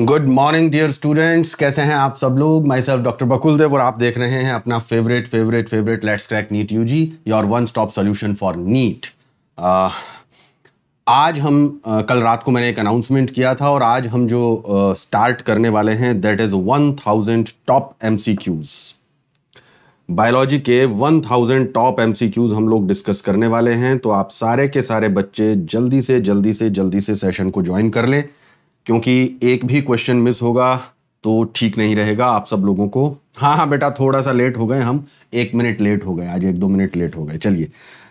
Good morning dear students कैसे हैं आप सब लोग माई सेल्फ डॉक्टर बकुल देव और आप देख रहे हैं अपना favourite favourite favourite let's crack NEET U G your one stop solution for NEET आज हम uh, कल रात को मैंने एक अनाउंसमेंट किया था और आज हम जो स्टार्ट uh, करने वाले हैं that is one thousand top M C Qs biology के one thousand top M C Qs हम लोग डिस्कस करने वाले हैं तो आप सारे के सारे बच्चे जल्दी से जल्दी से जल्दी से सेशन को ज्वाइन कर लें क्योंकि एक भी क्वेश्चन मिस होगा तो ठीक नहीं रहेगा आप सब लोगों को हाँ हाँ बेटा थोड़ा सा लेट हो गए हम एक मिनट लेट हो गए आज एक दो मिनट लेट हो गए चलिए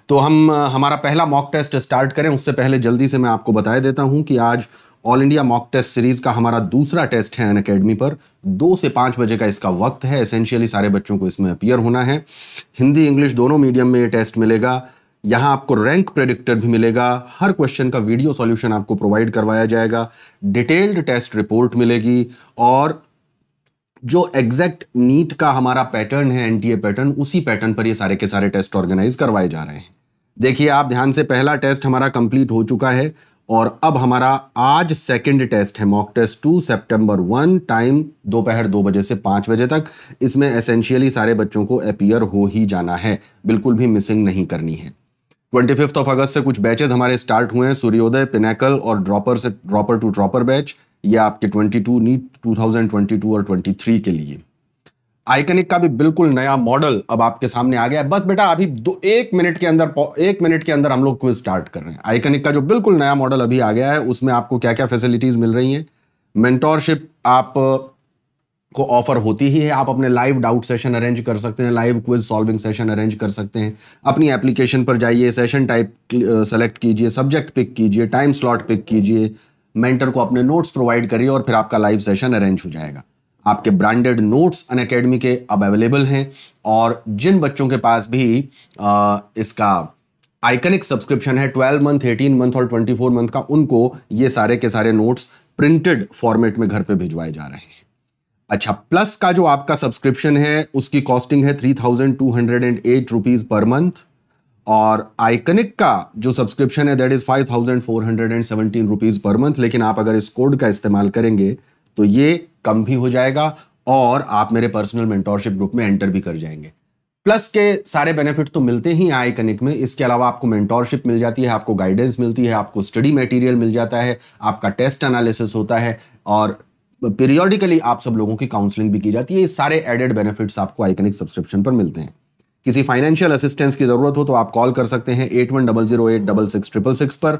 तो हम हमारा पहला मॉक टेस्ट स्टार्ट करें उससे पहले जल्दी से मैं आपको बताए देता हूं कि आज all India mock test series का हमारा दूसरा टेस्ट है अन अकेडमी पर दो से पाँच बजे का इसका वक्त है एसेंशियली सारे बच्चों को इसमें अपियर होना है हिंदी इंग्लिश दोनों मीडियम में ये टेस्ट मिलेगा यहां आपको रैंक प्रेडिक्टर भी मिलेगा हर क्वेश्चन का वीडियो सॉल्यूशन आपको प्रोवाइड करवाया जाएगा डिटेल्ड टेस्ट रिपोर्ट मिलेगी और जो एग्जैक्ट नीट का हमारा पैटर्न है एनटीए पैटर्न उसी पैटर्न पर ये सारे के सारे टेस्ट ऑर्गेनाइज करवाए जा रहे हैं देखिए आप ध्यान से पहला टेस्ट हमारा कंप्लीट हो चुका है और अब हमारा आज सेकंड टेस्ट है मॉक टेस्ट टू सितंबर वन टाइम दोपहर दो बजे से पांच बजे तक इसमें एसेंशियली सारे बच्चों को अपियर हो ही जाना है बिल्कुल भी मिसिंग नहीं करनी है ट्वेंटी फिफ्थ ऑफ अगस्त से कुछ बैचेस हमारे स्टार्ट हुए हैं सूर्योदय पिनेकल और ड्रॉपर से ड्रॉपर टू ड्रॉपर बैच ये आपके twenty two NEET two thousand twenty two और ट्वेंटी थ्री के लिए आइकनिक का भी बिल्कुल नया मॉडल अब आपके सामने आ गया है बस बेटा अभी दो एक मिनट के अंदर एक मिनट के अंदर हम लोग क्विज स्टार्ट कर रहे हैं आइकनिक का जो बिल्कुल नया मॉडल अभी आ गया है उसमें आपको क्या क्या फैसिलिटीज मिल रही हैं मेंटोरशिप आप को ऑफर होती ही है आप अपने लाइव डाउट सेशन अरेंज कर सकते हैं live quiz solving session arrange कर सकते हैं अपनी एप्लीकेशन पर जाइए सेशन टाइप सेलेक्ट कीजिए सब्जेक्ट पिक कीजिए टाइम स्लॉट पिक कीजिए मेंटर को अपने नोट्स प्रोवाइड करिए और फिर आपका लाइव सेशन अरेंज हो जाएगा आपके ब्रांडेड नोट्स अन अकेडमी के अब अवेलेबल हैं और जिन बच्चों के पास भी आ, इसका आइकनिक सब्सक्रिप्शन है 12 मंथ 18 मंथ और 24 मंथ का उनको ये सारे के सारे नोट्स प्रिंटेड फॉर्मेट में घर पे भिजवाए जा रहे हैं अच्छा प्लस का जो आपका सब्सक्रिप्शन है उसकी कॉस्टिंग है three thousand two hundred and eight rupees per month और आइकनिक का जो सब्सक्रिप्शन है that is five thousand four hundred and seventeen rupees per month लेकिन आप अगर इस कोड का इस्तेमाल करेंगे तो ये कम भी हो जाएगा और आप मेरे पर्सनल मेंटोरशिप ग्रुप में एंटर भी कर जाएंगे प्लस के सारे बेनिफिट तो मिलते ही आईकनिक में इसके अलावा आपको मेंटोरशिप मिल जाती है आपको गाइडेंस मिलती है आपको स्टडी मटेरियल मिल जाता है आपका टेस्ट एनालिसिस होता है और पीरियोडिकली आप सब लोगों की काउंसलिंग भी की जाती है ये सारे एडेड बेनिफिट्स आपको आइकनिक सब्सक्रिप्शन पर मिलते हैं किसी फाइनेंशियल असिस्टेंस की जरूरत हो तो आप कॉल कर सकते हैं eight one double zero eight double six triple six पर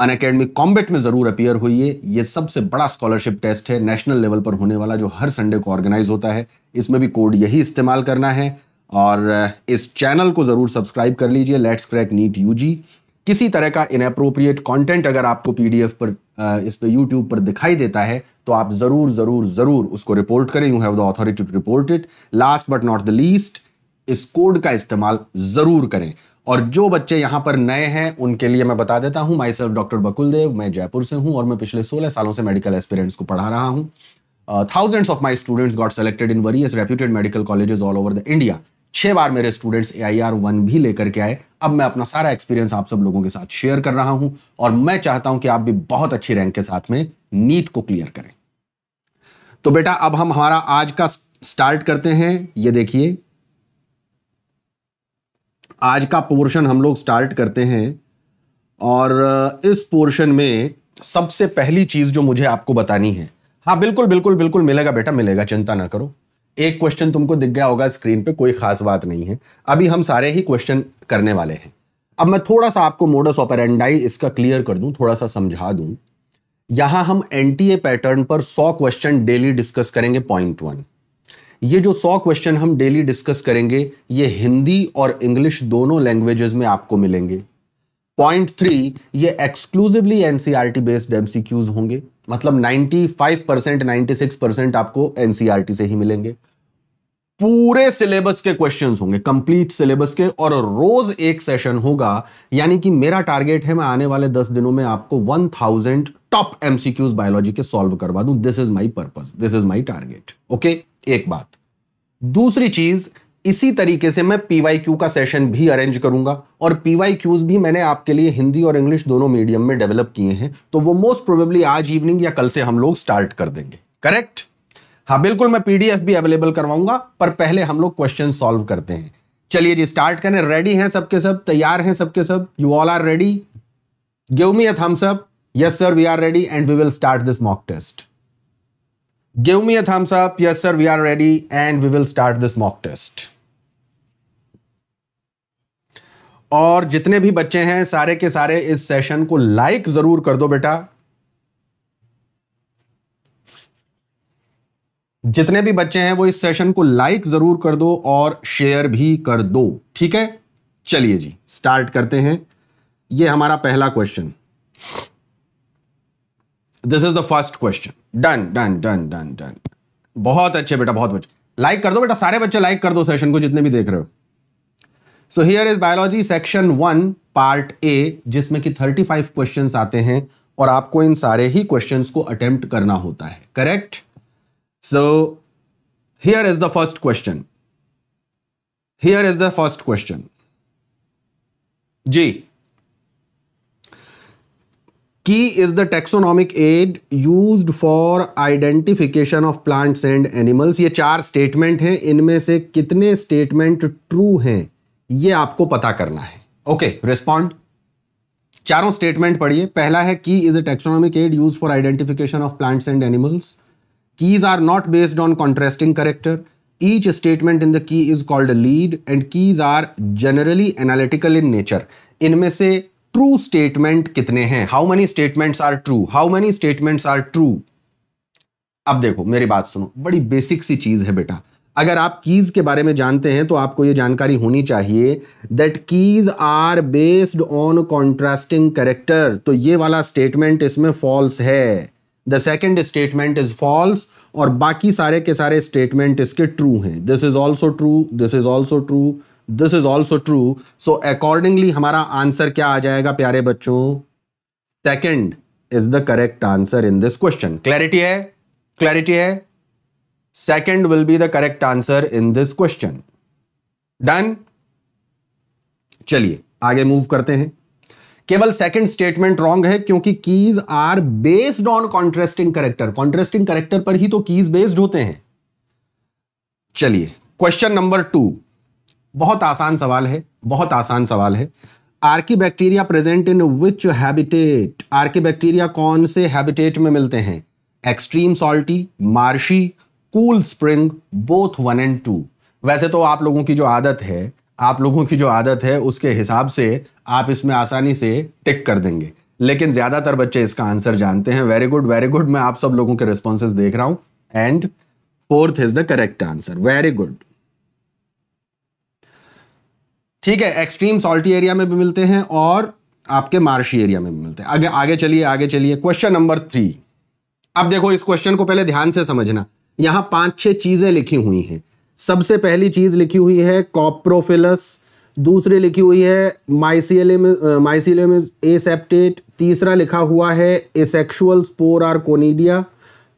अन अकेडमिक कॉम्बेट में जरूर अपियर हुई है ये सबसे बड़ा स्कॉलरशिप टेस्ट है नेशनल लेवल पर होने वाला जो हर संडे को ऑर्गेनाइज होता है इसमें भी कोड यही इस्तेमाल करना है और इस चैनल को जरूर सब्सक्राइब कर लीजिए लेट्स क्रैक नीट यूजी किसी तरह का इनअप्रोप्रिएट कंटेंट अगर आपको पीडीएफ पर इस पर यूट्यूब पर दिखाई देता है तो आप जरूर जरूर जरूर उसको रिपोर्ट करें you have the authority to report it last but not the least इस कोड का इस्तेमाल जरूर करें और जो बच्चे यहां पर नए हैं उनके लिए मैं बता देता हूं माई सेल्फ डॉक्टर बकुलदेव मैं जयपुर से हूं और मैं पिछले 16 सालों से मेडिकल एस्पिरेंट्स को पढ़ा रहा हूँ thousands of my students got selected in as reputed medical colleges all over the India छह बार मेरे students A I R one भी लेकर के आए अब मैं अपना सारा एक्सपीरियंस आप सब लोगों के साथ शेयर कर रहा हूं और मैं चाहता हूं कि आप भी बहुत अच्छी रैंक के साथ में नीट को क्लियर करें तो बेटा अब हम हमारा आज का स्टार्ट करते हैं ये देखिए आज का पोर्शन हम लोग स्टार्ट करते हैं और इस पोर्शन में सबसे पहली चीज जो मुझे आपको बतानी है हाँ बिल्कुल बिल्कुल बिल्कुल मिलेगा बेटा मिलेगा चिंता ना करो एक क्वेश्चन तुमको दिख गया होगा स्क्रीन पे कोई खास बात नहीं है अभी हम सारे ही क्वेश्चन करने वाले हैं अब मैं थोड़ा सा आपको मोडस ऑपरेंडाई इसका क्लियर कर दूं थोड़ा सा समझा दूं यहां हम एनटीए पैटर्न पर 100 क्वेश्चन डेली डिस्कस करेंगे पॉइंट वन ये जो 100 क्वेश्चन हम डेली डिस्कस करेंगे ये हिंदी और इंग्लिश दोनों लैंग्वेजेस में आपको मिलेंगे पॉइंट थ्री ये एक्सक्लूसिवली एनसीआरटी बेस्ड एमसीक्यूज होंगे मतलब 95 परसेंट नाइनटी सिक्स परसेंट आपको एनसीआरटी e से ही मिलेंगे पूरे सिलेबस के क्वेश्चंस होंगे कंप्लीट सिलेबस के और रोज एक सेशन होगा यानी कि मेरा टारगेट है मैं आने वाले दस दिनों में आपको 1000 टॉप एमसीक्यूज बायोलॉजी के सॉल्व करवा दूं this is my purpose this is my target okay एक बात दूसरी चीज इसी तरीके से मैं क्यू का सेशन भी अरेंज करूंगा और क्यूज भी मैंने आपके लिए हिंदी और इंग्लिश दोनों मीडियम में डेवलप किए हैं तो वो मोस्ट प्रोबेबली आज इवनिंग या कल से हम लोग स्टार्ट कर देंगे करेक्ट हाँ बिल्कुल मैं पीडीएफ भी अवेलेबल करवाऊंगा पर पहले हम लोग क्वेश्चन सॉल्व करते हैं चलिए जी स्टार्ट करें रेडी हैं सबके सब तैयार हैं सबके सब you all are ready give me a thumbs up yes sir we are ready and we will start this mock test give me a thumbs up yes sir we are ready and we will start this mock test और जितने भी बच्चे हैं सारे के सारे इस session को लाइक जरूर कर दो बेटा जितने भी बच्चे हैं वो इस सेशन को लाइक जरूर कर दो और शेयर भी कर दो ठीक है चलिए जी स्टार्ट करते हैं ये हमारा पहला question this is the first question done done done done done बहुत अच्छे बेटा बहुत अच्छे लाइक कर दो बेटा सारे बच्चे लाइक कर दो सेशन को जितने भी देख रहे हो so here is biology section one part A जिसमें कि 35 क्वेश्चंस आते हैं और आपको इन सारे ही क्वेश्चंस को अटेम्प्ट करना होता है correct so here is the first question here is the first question जी key is the taxonomic aid use for identification of plants and animals ये चार स्टेटमेंट हैं इनमें से कितने स्टेटमेंट ट्रू हैं ये आपको पता करना है ओके okay, रिस्पॉन्ड चारों स्टेटमेंट पढ़िए पहला है key is a taxonomic aid use for identification of plants and animals keys are not based on contrasting character each statement in the key is called lead and keys are generally analytical in nature इनमें से true statement कितने हैं how many statements are true how many statements are true अब देखो मेरी बात सुनो बड़ी बेसिक सी चीज है बेटा अगर आप कीज़ के बारे में जानते हैं तो आपको यह जानकारी होनी चाहिए that keys are based on contrasting character तो ये वाला स्टेटमेंट इसमें फॉल्स है the second statement is false और बाकी सारे के सारे स्टेटमेंट इसके ट्रू हैं this is also true this is also true this is also true so accordingly हमारा आंसर क्या आ जाएगा प्यारे बच्चों second is the correct answer in this question clarity है क्लैरिटी है second will be the correct answer in this question. Done? चलिए आगे मूव करते हैं केवल सेकंड स्टेटमेंट रॉन्ग है क्योंकि keys are based on contrasting character contrasting character पर ही तो कीज बेस्ड होते हैं चलिए क्वेश्चन नंबर टू बहुत आसान सवाल है बहुत आसान सवाल है bacteria present in which habitat bacteria कौन से हैबिटेट में मिलते हैं extreme salty marshy cool spring both one and two वैसे तो आप लोगों की जो आदत है आप लोगों की जो आदत है उसके हिसाब से आप इसमें आसानी से टिक कर देंगे लेकिन ज़्यादातर बच्चे इसका आंसर जानते हैं वेरी गुड वेरी गुड मैं आप सब लोगों के रिस्पॉन्सेज देख रहा हूं and fourth is the correct answer very good ठीक है एक्सट्रीम सॉल्टी एरिया में भी मिलते हैं और आपके मार्शी एरिया में भी मिलते हैं आगे आगे चलिए आगे चलिए क्वेश्चन नंबर थ्री अब देखो इस क्वेश्चन को पहले ध्यान से समझना यहां पांच छह चीजें लिखी हुई हैं सबसे पहली चीज लिखी हुई है कॉप्रोफिलस दूसरी लिखी हुई है माइसियलियम इज एसेप्टेट तीसरा लिखा हुआ है एसेक्सुअल स्पोर आर कोनीडिया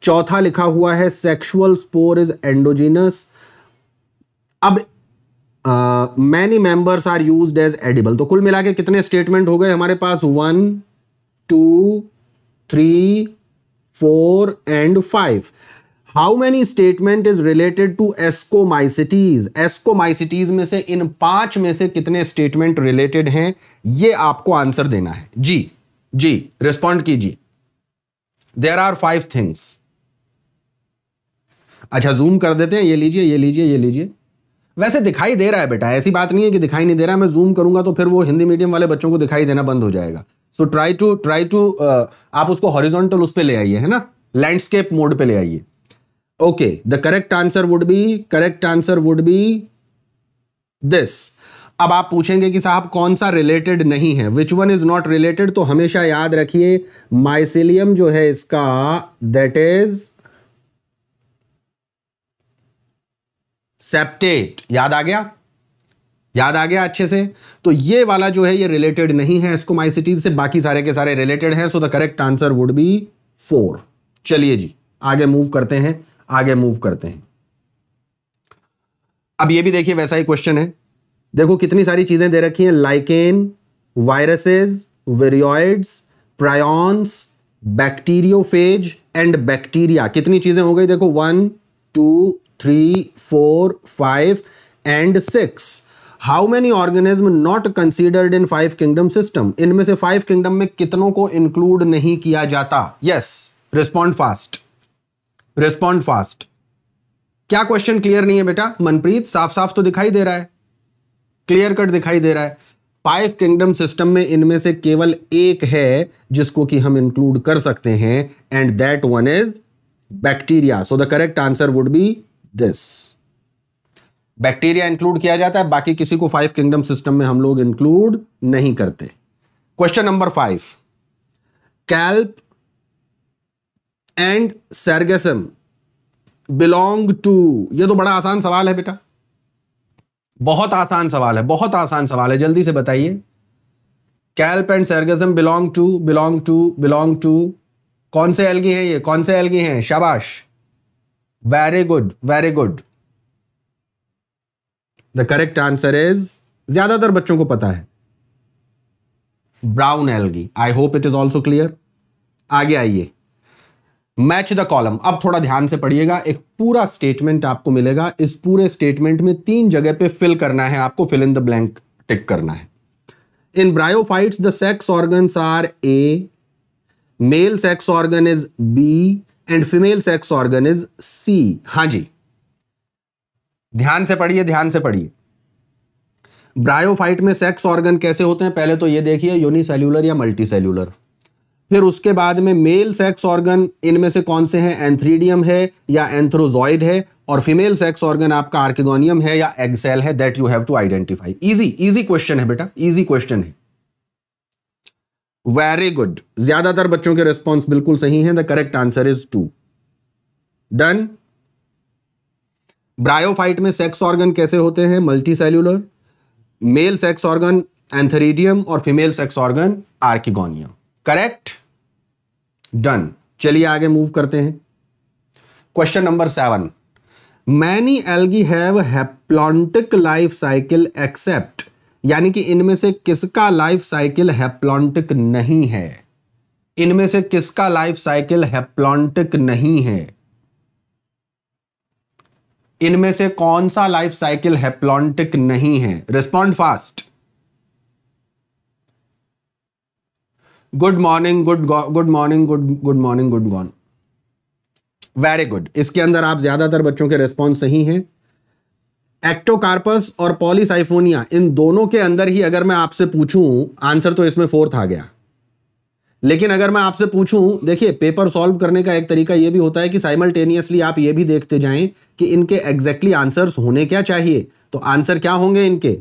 चौथा लिखा हुआ है सेक्शुअल स्पोर इज एंडोजिनस अब many members are use as edible तो कुल मिला के कितने स्टेटमेंट हो गए हमारे पास one two three four and five how many statement is related to ascomycetes ascomycetes में से इन पांच में से कितने स्टेटमेंट रिलेटेड हैं ये आपको आंसर देना है जी जी रिस्पॉन्ड कीजिए देर आर फाइव थिंग्स अच्छा जूम कर देते हैं ये लीजिए ये लीजिए ये लीजिए वैसे दिखाई दे रहा है बेटा ऐसी बात नहीं है कि दिखाई नहीं दे रहा है मैं जूम करूंगा तो फिर वो हिंदी मीडियम वाले बच्चों को दिखाई देना बंद हो जाएगा so try to try to आप उसको हॉरिजॉन्टल उस पर ले आइए है ना लैंडस्केप मोड पे ले आइए Okay, the correct answer would be correct answer would be this. अब आप पूछेंगे कि साहब कौन सा रिलेटेड नहीं है which one is not related तो हमेशा याद रखिए माइसिलियम जो है इसका दैट इज सेप्टेट याद आ गया याद आ गया अच्छे से तो ये वाला जो है ये रिलेटेड नहीं है इसको माइसिटीज से बाकी सारे के सारे रिलेटेड हैं so the correct answer would be four चलिए जी आगे मूव करते हैं आगे मूव करते हैं अब ये भी देखिए वैसा ही क्वेश्चन है देखो कितनी सारी चीज़ें दे रखी हैं lichen viruses viroids prions bacteriophage and bacteria कितनी चीज़ें हो गई देखो one two three four five and six how many organism not considered in five kingdom system इनमें से फाइव किंगडम में कितनों को इंक्लूड नहीं किया जाता yes respond fast respond fast क्या क्वेश्चन क्लियर नहीं है बेटा मनप्रीत साफ साफ तो दिखाई दे रहा है क्लियर कट दिखाई दे रहा है फाइव किंगडम सिस्टम में इनमें से केवल एक है जिसको कि हम इंक्लूड कर सकते हैं and that one is bacteria so the correct answer would be this bacteria include किया जाता है बाकी किसी को फाइव किंगडम सिस्टम में हम लोग इंक्लूड नहीं करते question number five kelp and sargassum belong to ये तो बड़ा आसान सवाल है बेटा बहुत आसान सवाल है बहुत आसान सवाल है जल्दी से बताइए kelp and sargassum belong to belong to belong to कौन से एल्गी हैं ये कौन से एल्गी हैं शाबाश very good very good the correct answer is ज्यादातर बच्चों को पता है brown algae I hope it is also clear आगे आइए मैच द कॉलम अब थोड़ा ध्यान से पढ़िएगा एक पूरा स्टेटमेंट आपको मिलेगा इस पूरे स्टेटमेंट में तीन जगह पे फिल करना है आपको fill in the blank tick करना है in bryophytes the sex organs are a male sex organ is B and female sex organ is C हाँ जी ध्यान से पढ़िए ध्यान से पढ़िए ब्रायोफाइट में सेक्स ऑर्गन कैसे होते हैं पहले तो ये देखिए यूनिसेल्यूलर या मल्टीसेल्यूलर फिर उसके बाद में मेल सेक्स ऑर्गन इनमें से कौन से हैं एंथ्रीडियम है या एंथ्रोजॉइड है और फीमेल सेक्स ऑर्गन आपका आर्किगोनियम है या एक्सेल है that you have to identify easy easy question है बेटा इजी क्वेश्चन है वेरी गुड ज्यादातर बच्चों के रिस्पॉन्स बिल्कुल सही है the correct answer is two done bryophyte में सेक्स ऑर्गन कैसे होते हैं multi cellular male sex organ antheridium और female sex organ archegonium correct done चलिए आगे मूव करते हैं question number seven many algae have haplontic life cycle except यानी कि इनमें से किसका लाइफ साइकिल हैप्लॉन्टिक नहीं है इनमें से किसका लाइफ साइकिल हैप्लॉन्टिक नहीं है इनमें से कौन सा लाइफ साइकिल हैप्लॉन्टिक नहीं है respond fast good morning good good morning good good morning good gone very good इसके अंदर आप ज्यादातर बच्चों के रिस्पॉन्स सही हैं एक्टोकार्पस और पॉलीसाइफोनिया इन दोनों के अंदर ही अगर मैं आपसे पूछूं आंसर तो इसमें फोर्थ आ गया लेकिन अगर मैं आपसे पूछूं देखिए पेपर सॉल्व करने का एक तरीका यह भी होता है कि साइमल्टेनियसली आप ये भी देखते जाएं कि इनके एग्जैक्टली exactly आंसर्स होने क्या चाहिए तो आंसर क्या होंगे इनके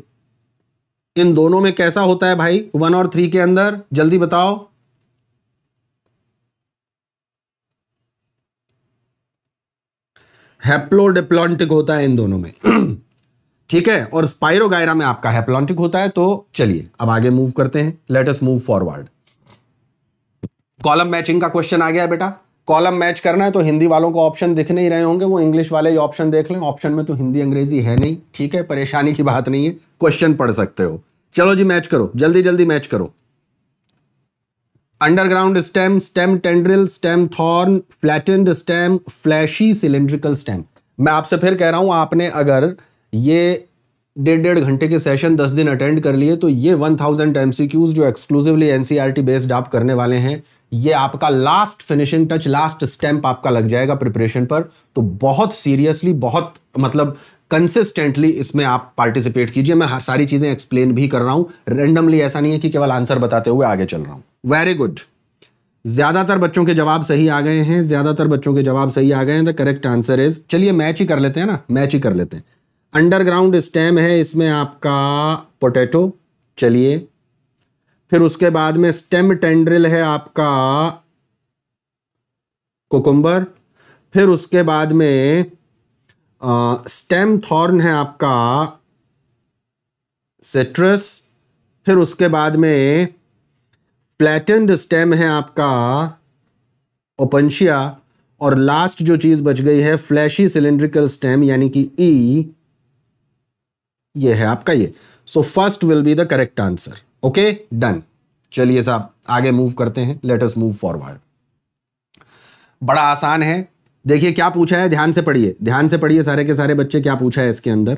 इन दोनों में कैसा होता है भाई वन और थ्री के अंदर जल्दी बताओ हैप्लोडिप्लॉन्टिक होता है इन दोनों में ठीक है और स्पाइरो में आपका हैप्लॉन्टिक होता है तो चलिए अब आगे मूव करते हैं let us move forward column matching का क्वेश्चन आ गया बेटा कॉलम मैच करना है तो हिंदी वालों को ऑप्शन दिख नहीं रहे होंगे वो इंग्लिश वाले ही ऑप्शन देख लें ऑप्शन में तो हिंदी अंग्रेजी है नहीं ठीक है परेशानी की बात नहीं है क्वेश्चन पढ़ सकते हो चलो जी मैच करो जल्दी जल्दी मैच करो underground stem stem tendril stem thorn flattened stem fleshy cylindrical stem मैं आपसे फिर कह रहा हूं आपने अगर ये डेढ़ डेढ़ घंटे के सेशन दस दिन अटेंड कर लिए तो ये वन थाउजेंड एम जो एक्सक्लूसिवली एनसीईआरटी बेस्ड आप करने वाले हैं ये आपका last finishing touch last stamp आपका लग जाएगा प्रिपरेशन पर तो बहुत सीरियसली बहुत मतलब कंसिस्टेंटली इसमें आप पार्टिसिपेट कीजिए मैं हर सारी चीज़ें एक्सप्लेन भी कर रहा हूं रेंडमली ऐसा नहीं है कि केवल आंसर बताते हुए आगे चल रहा हूं वेरी गुड ज़्यादातर बच्चों के जवाब सही आ गए हैं ज़्यादातर बच्चों के जवाब सही आ गए हैं द करेक्ट आंसर इज चलिए मैच ही कर लेते हैं ना मैच ही कर लेते हैं अंडरग्राउंड स्टेम है इसमें आपका पोटैटो चलिए फिर उसके बाद में स्टेम टेंड्रिल है आपका कोकुम्बर फिर उसके बाद में स्टेम थॉर्न है आपका सिट्रस फिर उसके बाद में फ्लैटेंड स्टेम है आपका ओपनशिया और लास्ट जो चीज़ बच गई है फ्लैशी सिलेंड्रिकल स्टेम यानी कि ई e, ये है आपका ये so first will be the correct answer okay done चलिए साहब आगे मूव करते हैं लेट अस मूव फॉरवर्ड बड़ा आसान है देखिए क्या पूछा है ध्यान से पढ़िए ध्यान से पढ़िए सारे के सारे बच्चे क्या पूछा है इसके अंदर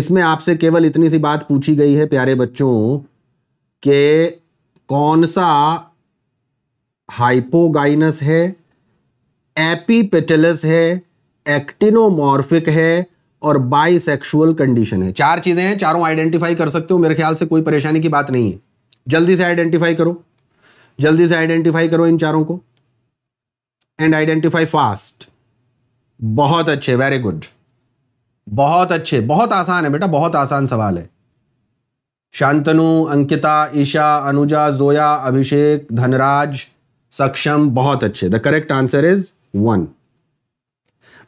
इसमें आपसे केवल इतनी सी बात पूछी गई है प्यारे बच्चों के कौन सा हाइपोगाइनस है एपीपेटलस है एक्टिनोमॉर्फिक है और बाइसेक्सुअल कंडीशन है चार चीजें हैं चारों आइडेंटिफाई कर सकते हो मेरे ख्याल से कोई परेशानी की बात नहीं है जल्दी से आइडेंटिफाई करो जल्दी से आइडेंटिफाई करो इन चारों को एंड आइडेंटिफाई फास्ट बहुत अच्छे वेरी गुड बहुत अच्छे बहुत आसान है बेटा बहुत आसान सवाल है शांतनु अंकिता ईशा अनुजा जोया अभिषेक धनराज सक्षम बहुत अच्छे the correct answer is one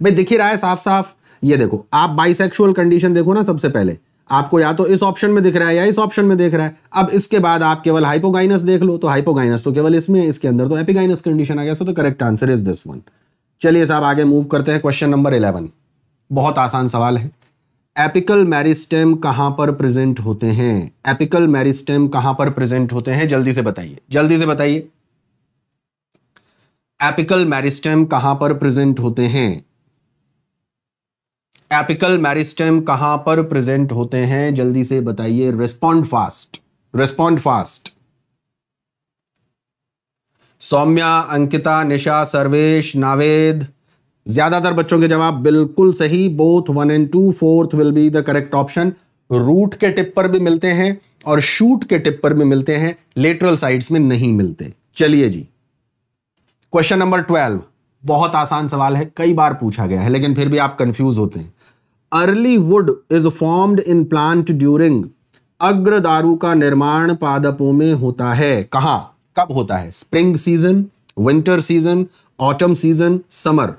भाई दिख ही रहा है साफ साफ ये देखो आप बाइसेक्सुअल कंडीशन देखो ना सबसे पहले आपको या तो इस ऑप्शन में दिख रहा है या इस ऑप्शन में देख रहा है अब इसके बाद आप केवल हाइपोगाइनस देख लो तो हाइपोगाइनस तो केवल इसमें इसके अंदर तो एपिगाइनस कंडीशन आ गया सो तो correct answer is this one चलिए साहब आगे मूव करते हैं क्वेश्चन नंबर इलेवन बहुत आसान सवाल है एपिकल मैरिस्टेम कहां पर प्रेजेंट होते हैं एपिकल मैरिस्टेम कहां पर प्रेजेंट होते हैं जल्दी से बताइए जल्दी से बताइए एपिकल मैरिस्टेम कहां पर प्रेजेंट होते हैं एपिकल मैरिस्टम कहां पर प्रेजेंट होते हैं जल्दी से बताइए respond fast respond fast Saumya Ankita Nisha Sarvesh Naved ज्यादातर बच्चों के जवाब बिल्कुल सही both one and two fourth will be the correct option root के टिप पर भी मिलते हैं और शूट के टिप पर भी मिलते हैं लेटरल साइड्स में नहीं मिलते चलिए जी क्वेश्चन नंबर ट्वेल्व बहुत आसान सवाल है कई बार पूछा गया है लेकिन फिर भी आप कंफ्यूज होते हैं early wood is formed in plant during अग्रदारू का निर्माण पादपों में होता है कहा कब होता है spring season winter season autumn season summer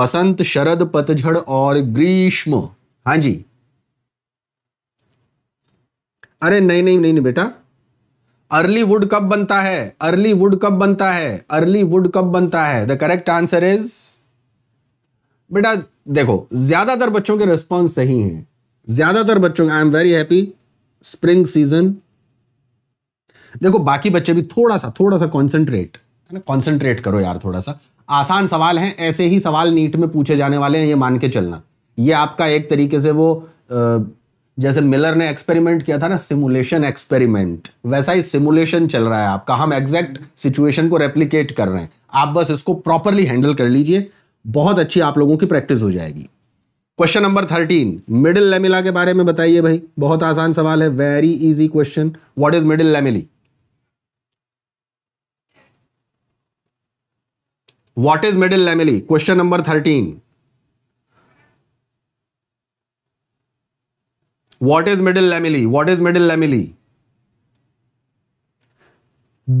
बसंत शरद पतझड़ और ग्रीष्म हाँ जी अरे नहीं नहीं नहीं, नहीं बेटा अर्ली वुड कब बनता है अर्ली वुड कब बनता है अर्ली वुड कब बनता है द करेक्ट आंसर इज बेटा देखो ज्यादातर बच्चों के रिस्पॉन्स सही हैं ज्यादातर बच्चों I am very happy spring season देखो बाकी बच्चे भी थोड़ा सा थोड़ा सा कॉन्सेंट्रेट है ना कॉन्सेंट्रेट करो यार थोड़ा सा आसान सवाल हैं ऐसे ही सवाल नीट में पूछे जाने वाले हैं ये मान के चलना ये आपका एक तरीके से वो आ, जैसे मिलर ने एक्सपेरिमेंट किया था ना सिमुलेशन एक्सपेरिमेंट वैसा ही सिमुलेशन चल रहा है आपका हम एग्जैक्ट सिचुएशन को रेप्लीकेट कर रहे हैं आप बस इसको प्रॉपरली हैंडल कर लीजिए बहुत अच्छी आप लोगों की प्रैक्टिस हो जाएगी question number thirteen middle lamella के बारे में बताइए भाई बहुत आसान सवाल है very easy question what is middle lamellae what is middle lamellae question number thirteen what is middle lamellae what is middle lamellae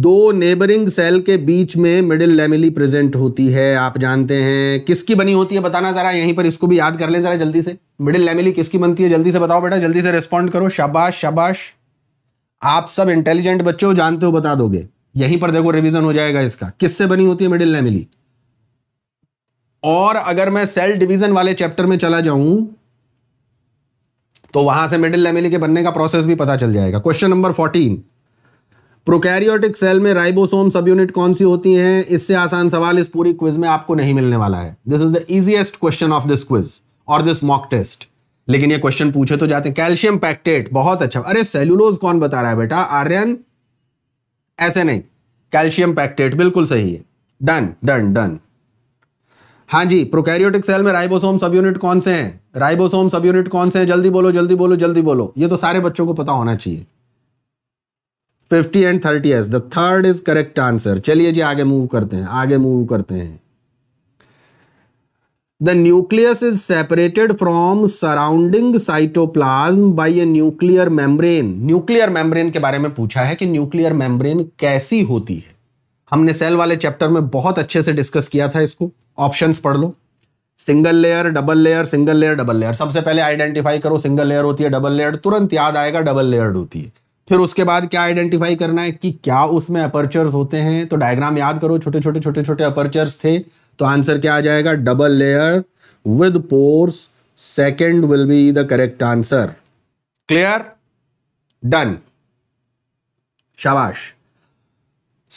दो नेबरिंग सेल के बीच में मिडिल लेमिली प्रेजेंट होती है आप जानते हैं किसकी बनी होती है बताना जरा यहीं पर इसको भी याद कर ले जरा जल्दी से मिडिल लेमिली किसकी बनती है जल्दी से बताओ बेटा जल्दी से रिस्पॉन्ड करो शाबाश शाबाश आप सब इंटेलिजेंट बच्चे हो जानते हो बता दोगे यहीं पर देखो रिविजन हो जाएगा इसका किससे बनी होती है मिडिल लेमिली और अगर मैं सेल डिवीजन वाले चैप्टर में चला जाऊं तो वहां से मिडिल लेमेली के बनने का प्रोसेस भी पता चल जाएगा question number fourteen prokaryotic cell में राइबोसोम सब यूनिट कौन सी होती हैं इससे आसान सवाल इस पूरी क्विज में आपको नहीं मिलने वाला है this is the easiest question of this quiz और दिस मॉक टेस्ट लेकिन ये क्वेश्चन पूछे तो जाते हैं कैल्शियम पैक्टेट बहुत अच्छा अरे सेल्यूलोज कौन बता रहा है बेटा आर्यन ऐसे नहीं कैल्शियम पैक्टेट बिल्कुल सही है डन डन डन हाँ जी प्रोकैरियोटिक सेल में राइबोसोम सब यूनिट कौन से हैं राइबोसोम सब यूनिट कौन से हैं जल्दी बोलो जल्दी बोलो जल्दी बोलो ये तो सारे बच्चों को पता होना चाहिए fifty and thirty S the third is correct answer चलिए जी आगे मूव करते हैं आगे मूव करते हैं the nucleus is separated from surrounding cytoplasm by a nuclear membrane nuclear membrane के बारे में पूछा है कि न्यूक्लियर मेम्ब्रेन कैसी होती है हमने सेल वाले चैप्टर में बहुत अच्छे से डिस्कस किया था इसको ऑप्शंस पढ़ लो single layer double layer single layer double layer सबसे पहले आइडेंटिफाई करो सिंगल लेयर होती है डबल लेयर तुरंत याद आएगा डबल लेयर होती है फिर उसके बाद क्या आइडेंटिफाई करना है कि क्या उसमें अपर्चर्स होते हैं तो डायग्राम याद करो छोटे छोटे छोटे छोटे अपर्चर्स थे तो आंसर क्या आ जाएगा double layer with pores second will be the correct answer clear done शाबाश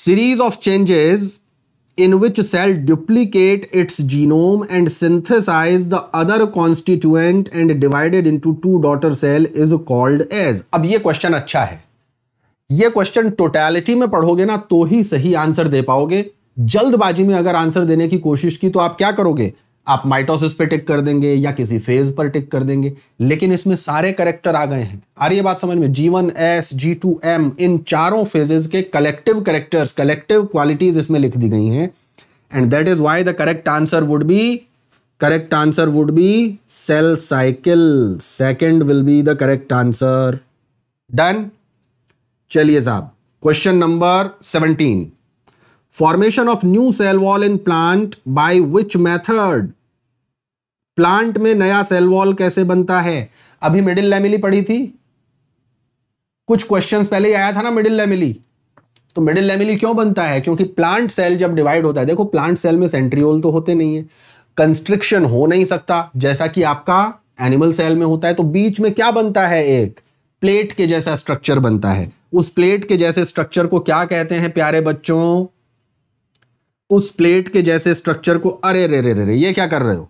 series of changes in which cell duplicate its genome and synthesize the other constituent and divided into two daughter cell is called as अब ये question अच्छा है ये question totality में पढ़ोगे ना तो ही सही आंसर दे पाओगे जल्दबाजी में अगर आंसर देने की कोशिश की तो आप क्या करोगे आप माइटोसिस पे टिक कर देंगे या किसी फेज पर टिक कर देंगे लेकिन इसमें सारे करेक्टर आ गए हैं आ रही है बात समझ में G one S G two M इन चारों फेजेज के कलेक्टिव करेक्टर्स कलेक्टिव क्वालिटीज इसमें लिख दी गई हैं and that is why the correct answer would be correct answer would be cell cycle second will be the correct answer done चलिए साहब question number seventeen formation of new cell wall in plant by which method plant में नया cell wall कैसे बनता है अभी middle lamellae पढ़ी थी कुछ क्वेश्चंस पहले ही आया था ना मिडिल लेमिली तो मिडिल लेमिली क्यों बनता है क्योंकि प्लांट सेल जब डिवाइड होता है देखो प्लांट सेल में सेंट्रियोल तो होते नहीं है कंस्ट्रिक्शन हो नहीं सकता जैसा कि आपका एनिमल सेल में होता है तो बीच में क्या बनता है एक प्लेट के जैसा स्ट्रक्चर बनता है उस प्लेट के जैसे स्ट्रक्चर को क्या कहते हैं प्यारे बच्चों उस प्लेट के जैसे स्ट्रक्चर को अरे रे रे रे रे ये क्या कर रहे हो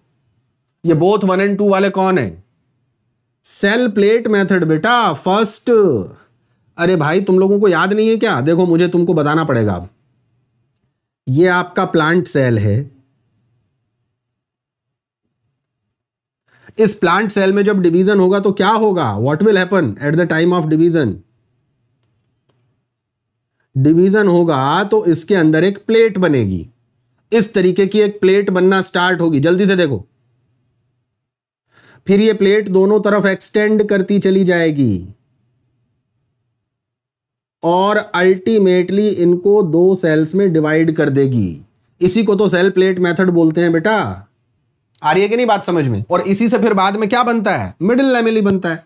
ये बोथ वन एंड टू वाले कौन है सेल प्लेट मेथड बेटा फर्स्ट अरे भाई तुम लोगों को याद नहीं है क्या देखो मुझे तुमको बताना पड़ेगा अब ये आपका प्लांट सेल है इस प्लांट सेल में जब डिवीजन होगा तो क्या होगा what will happen at the time of division division होगा तो इसके अंदर एक प्लेट बनेगी इस तरीके की एक प्लेट बनना स्टार्ट होगी जल्दी से देखो फिर ये प्लेट दोनों तरफ एक्सटेंड करती चली जाएगी और अल्टीमेटली इनको दो सेल्स में डिवाइड कर देगी इसी को तो सेल प्लेट मेथड बोलते हैं बेटा आ रही है कि नहीं बात समझ में और इसी से फिर बाद में क्या बनता है मिडिल लेमिली बनता है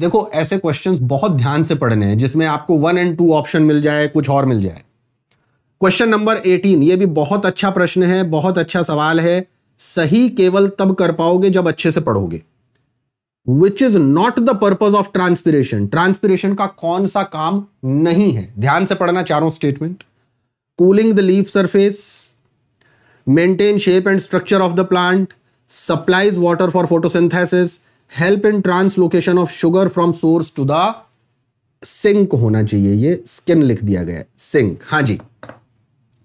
देखो ऐसे क्वेश्चंस बहुत ध्यान से पढ़ने हैं जिसमें आपको वन एंड टू ऑप्शन मिल जाए कुछ और मिल जाए क्वेश्चन नंबर एटीन ये भी बहुत अच्छा प्रश्न है बहुत अच्छा सवाल है सही केवल तब कर पाओगे जब अच्छे से पढ़ोगे which is not the purpose of transpiration transpiration का कौन सा काम नहीं है ध्यान से पढ़ना चारों statement cooling the leaf surface maintain shape and structure of the plant supplies water for photosynthesis help in translocation of sugar from source to the sink होना चाहिए ये स्किन लिख दिया गया है सिंक हाँ जी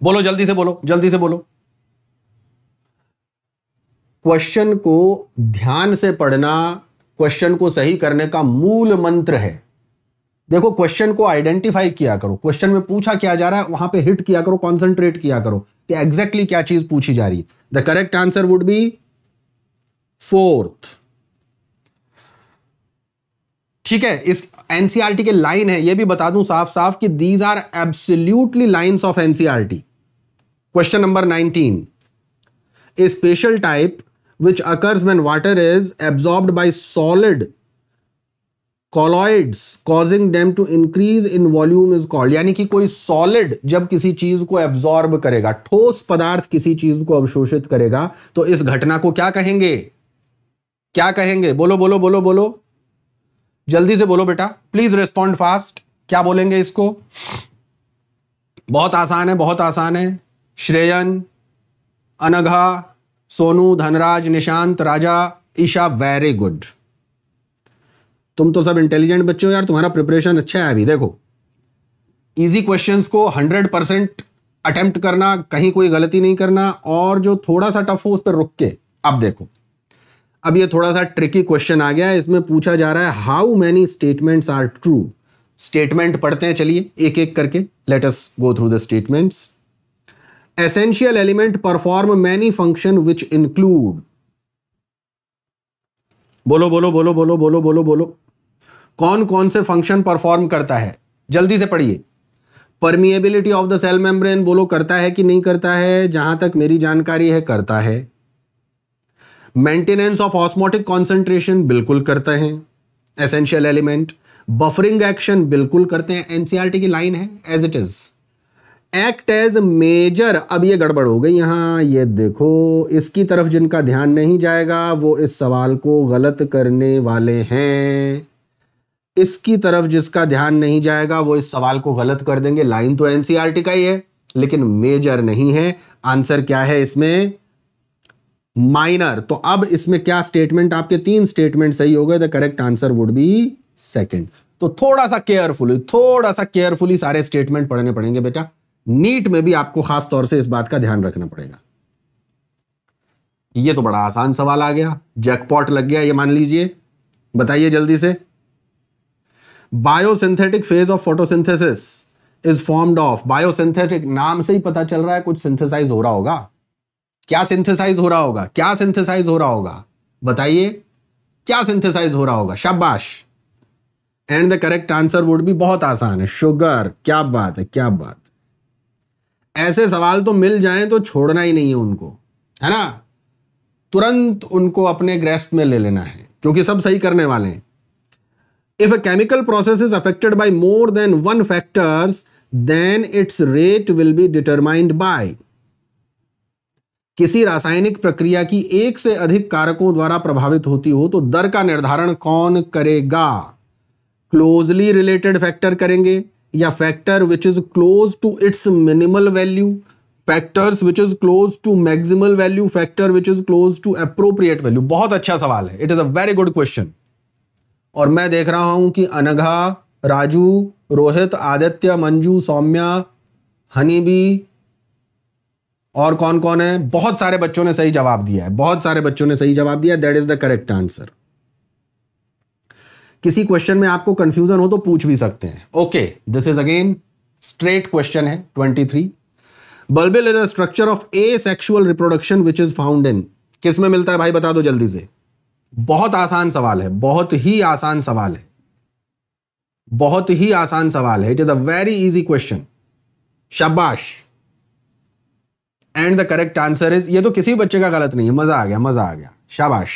बोलो जल्दी से बोलो जल्दी से बोलो क्वेश्चन को ध्यान से पढ़ना क्वेश्चन को सही करने का मूल मंत्र है देखो क्वेश्चन को आइडेंटिफाई किया करो क्वेश्चन में पूछा क्या जा रहा है वहां पे हिट किया करो कॉन्सेंट्रेट किया करो कि एग्जैक्टली exactly क्या चीज पूछी जा रही है the correct answer would be fourth ठीक है इस एनसीआरटी e के लाइन है यह भी बता दूं साफ साफ कि these are absolutely lines of NCERT question number 19 a special type which occurs when water is absorbed by solid colloids causing them to increase in volume is called यानी कि कोई सॉलिड जब किसी चीज को एब्सॉर्ब करेगा ठोस पदार्थ किसी चीज को अवशोषित करेगा तो इस घटना को क्या कहेंगे क्या कहेंगे बोलो बोलो बोलो बोलो जल्दी से बोलो बेटा प्लीज रेस्पॉन्ड फास्ट क्या बोलेंगे इसको बहुत आसान है बहुत आसान है श्रेयन अनघा सोनू धनराज निशांत राजा ईशा वेरी गुड तुम तो सब इंटेलिजेंट बच्चे हो यार तुम्हारा प्रिपरेशन अच्छा है अभी देखो इजी क्वेश्चंस को 100 परसेंट अटेम्प्ट करना कहीं कोई गलती नहीं करना और जो थोड़ा सा टफ हो उस पर रुक के अब देखो अब ये थोड़ा सा ट्रिकी क्वेश्चन आ गया है इसमें पूछा जा रहा है how many statements are true statement पढ़ते हैं चलिए एक एक करके let us go through the statements essential element perform many function which include बोलो बोलो बोलो बोलो बोलो बोलो बोलो कौन कौन से फंक्शन परफॉर्म करता है जल्दी से पढ़िए permeability of the cell membrane बोलो करता है कि नहीं करता है जहां तक मेरी जानकारी है करता है मेंटेनेंस ऑफ ऑस्मोटिक कॉन्सेंट्रेशन बिल्कुल करते हैं एसेंशियल एलिमेंट बफरिंग एक्शन बिल्कुल करते हैं एनसीआरटी e की लाइन है as it is act as major अब ये गड़बड़ हो गई यहां ये देखो इसकी तरफ जिनका ध्यान नहीं जाएगा वो इस सवाल को गलत करने वाले हैं इसकी तरफ जिसका ध्यान नहीं जाएगा वो इस सवाल को गलत कर देंगे लाइन तो एनसीआरटी e का ही है लेकिन मेजर नहीं है आंसर क्या है इसमें माइनर तो अब इसमें क्या स्टेटमेंट आपके तीन स्टेटमेंट सही हो गए the correct answer would be second तो थोड़ा सा केयरफुल थोड़ा सा केयरफुली सारे स्टेटमेंट पढ़ने पड़ेंगे बेटा नीट में भी आपको खास तौर से इस बात का ध्यान रखना पड़ेगा ये तो बड़ा आसान सवाल आ गया जैकपॉट लग गया ये मान लीजिए बताइए जल्दी से biosynthetic phase of photosynthesis is formed of biosynthetic नाम से ही पता चल रहा है कुछ सिंथेसाइज हो रहा होगा क्या सिंथेसाइज हो रहा होगा क्या सिंथेसाइज हो रहा होगा बताइए क्या सिंथेसाइज हो रहा होगा शाबाश and the correct answer would भी बहुत आसान है शुगर क्या बात है क्या बात ऐसे सवाल तो मिल जाए तो छोड़ना ही नहीं है उनको है ना तुरंत उनको अपने ग्रेस्ट में ले लेना है क्योंकि सब सही करने वाले हैं if a chemical process is affected by more than one factors then its rate will be determined by किसी रासायनिक प्रक्रिया की एक से अधिक कारकों द्वारा प्रभावित होती हो तो दर का निर्धारण कौन करेगा क्लोजली रिलेटेड फैक्टर करेंगे या factor which is close to its minimal value factors which is close to maximal value factor which is close to appropriate value बहुत अच्छा सवाल है it is a very good question और मैं देख रहा हूं कि अनघा राजू रोहित आदित्य मंजू सौम्या हनीबी और कौन कौन है बहुत सारे बच्चों ने सही जवाब दिया है बहुत सारे बच्चों ने सही जवाब दिया that is the correct answer किसी क्वेश्चन में आपको कंफ्यूजन हो तो पूछ भी सकते हैं okay this is again straight question है 23 bulbil is a structure of asexual reproduction which is found in किस में मिलता है भाई बता दो जल्दी से बहुत आसान सवाल है बहुत ही आसान सवाल है बहुत ही आसान सवाल है it is a very easy question शाबाश and the correct answer is ये तो किसी बच्चे का गलत नहीं है मजा आ गया मजा आ गया शाबाश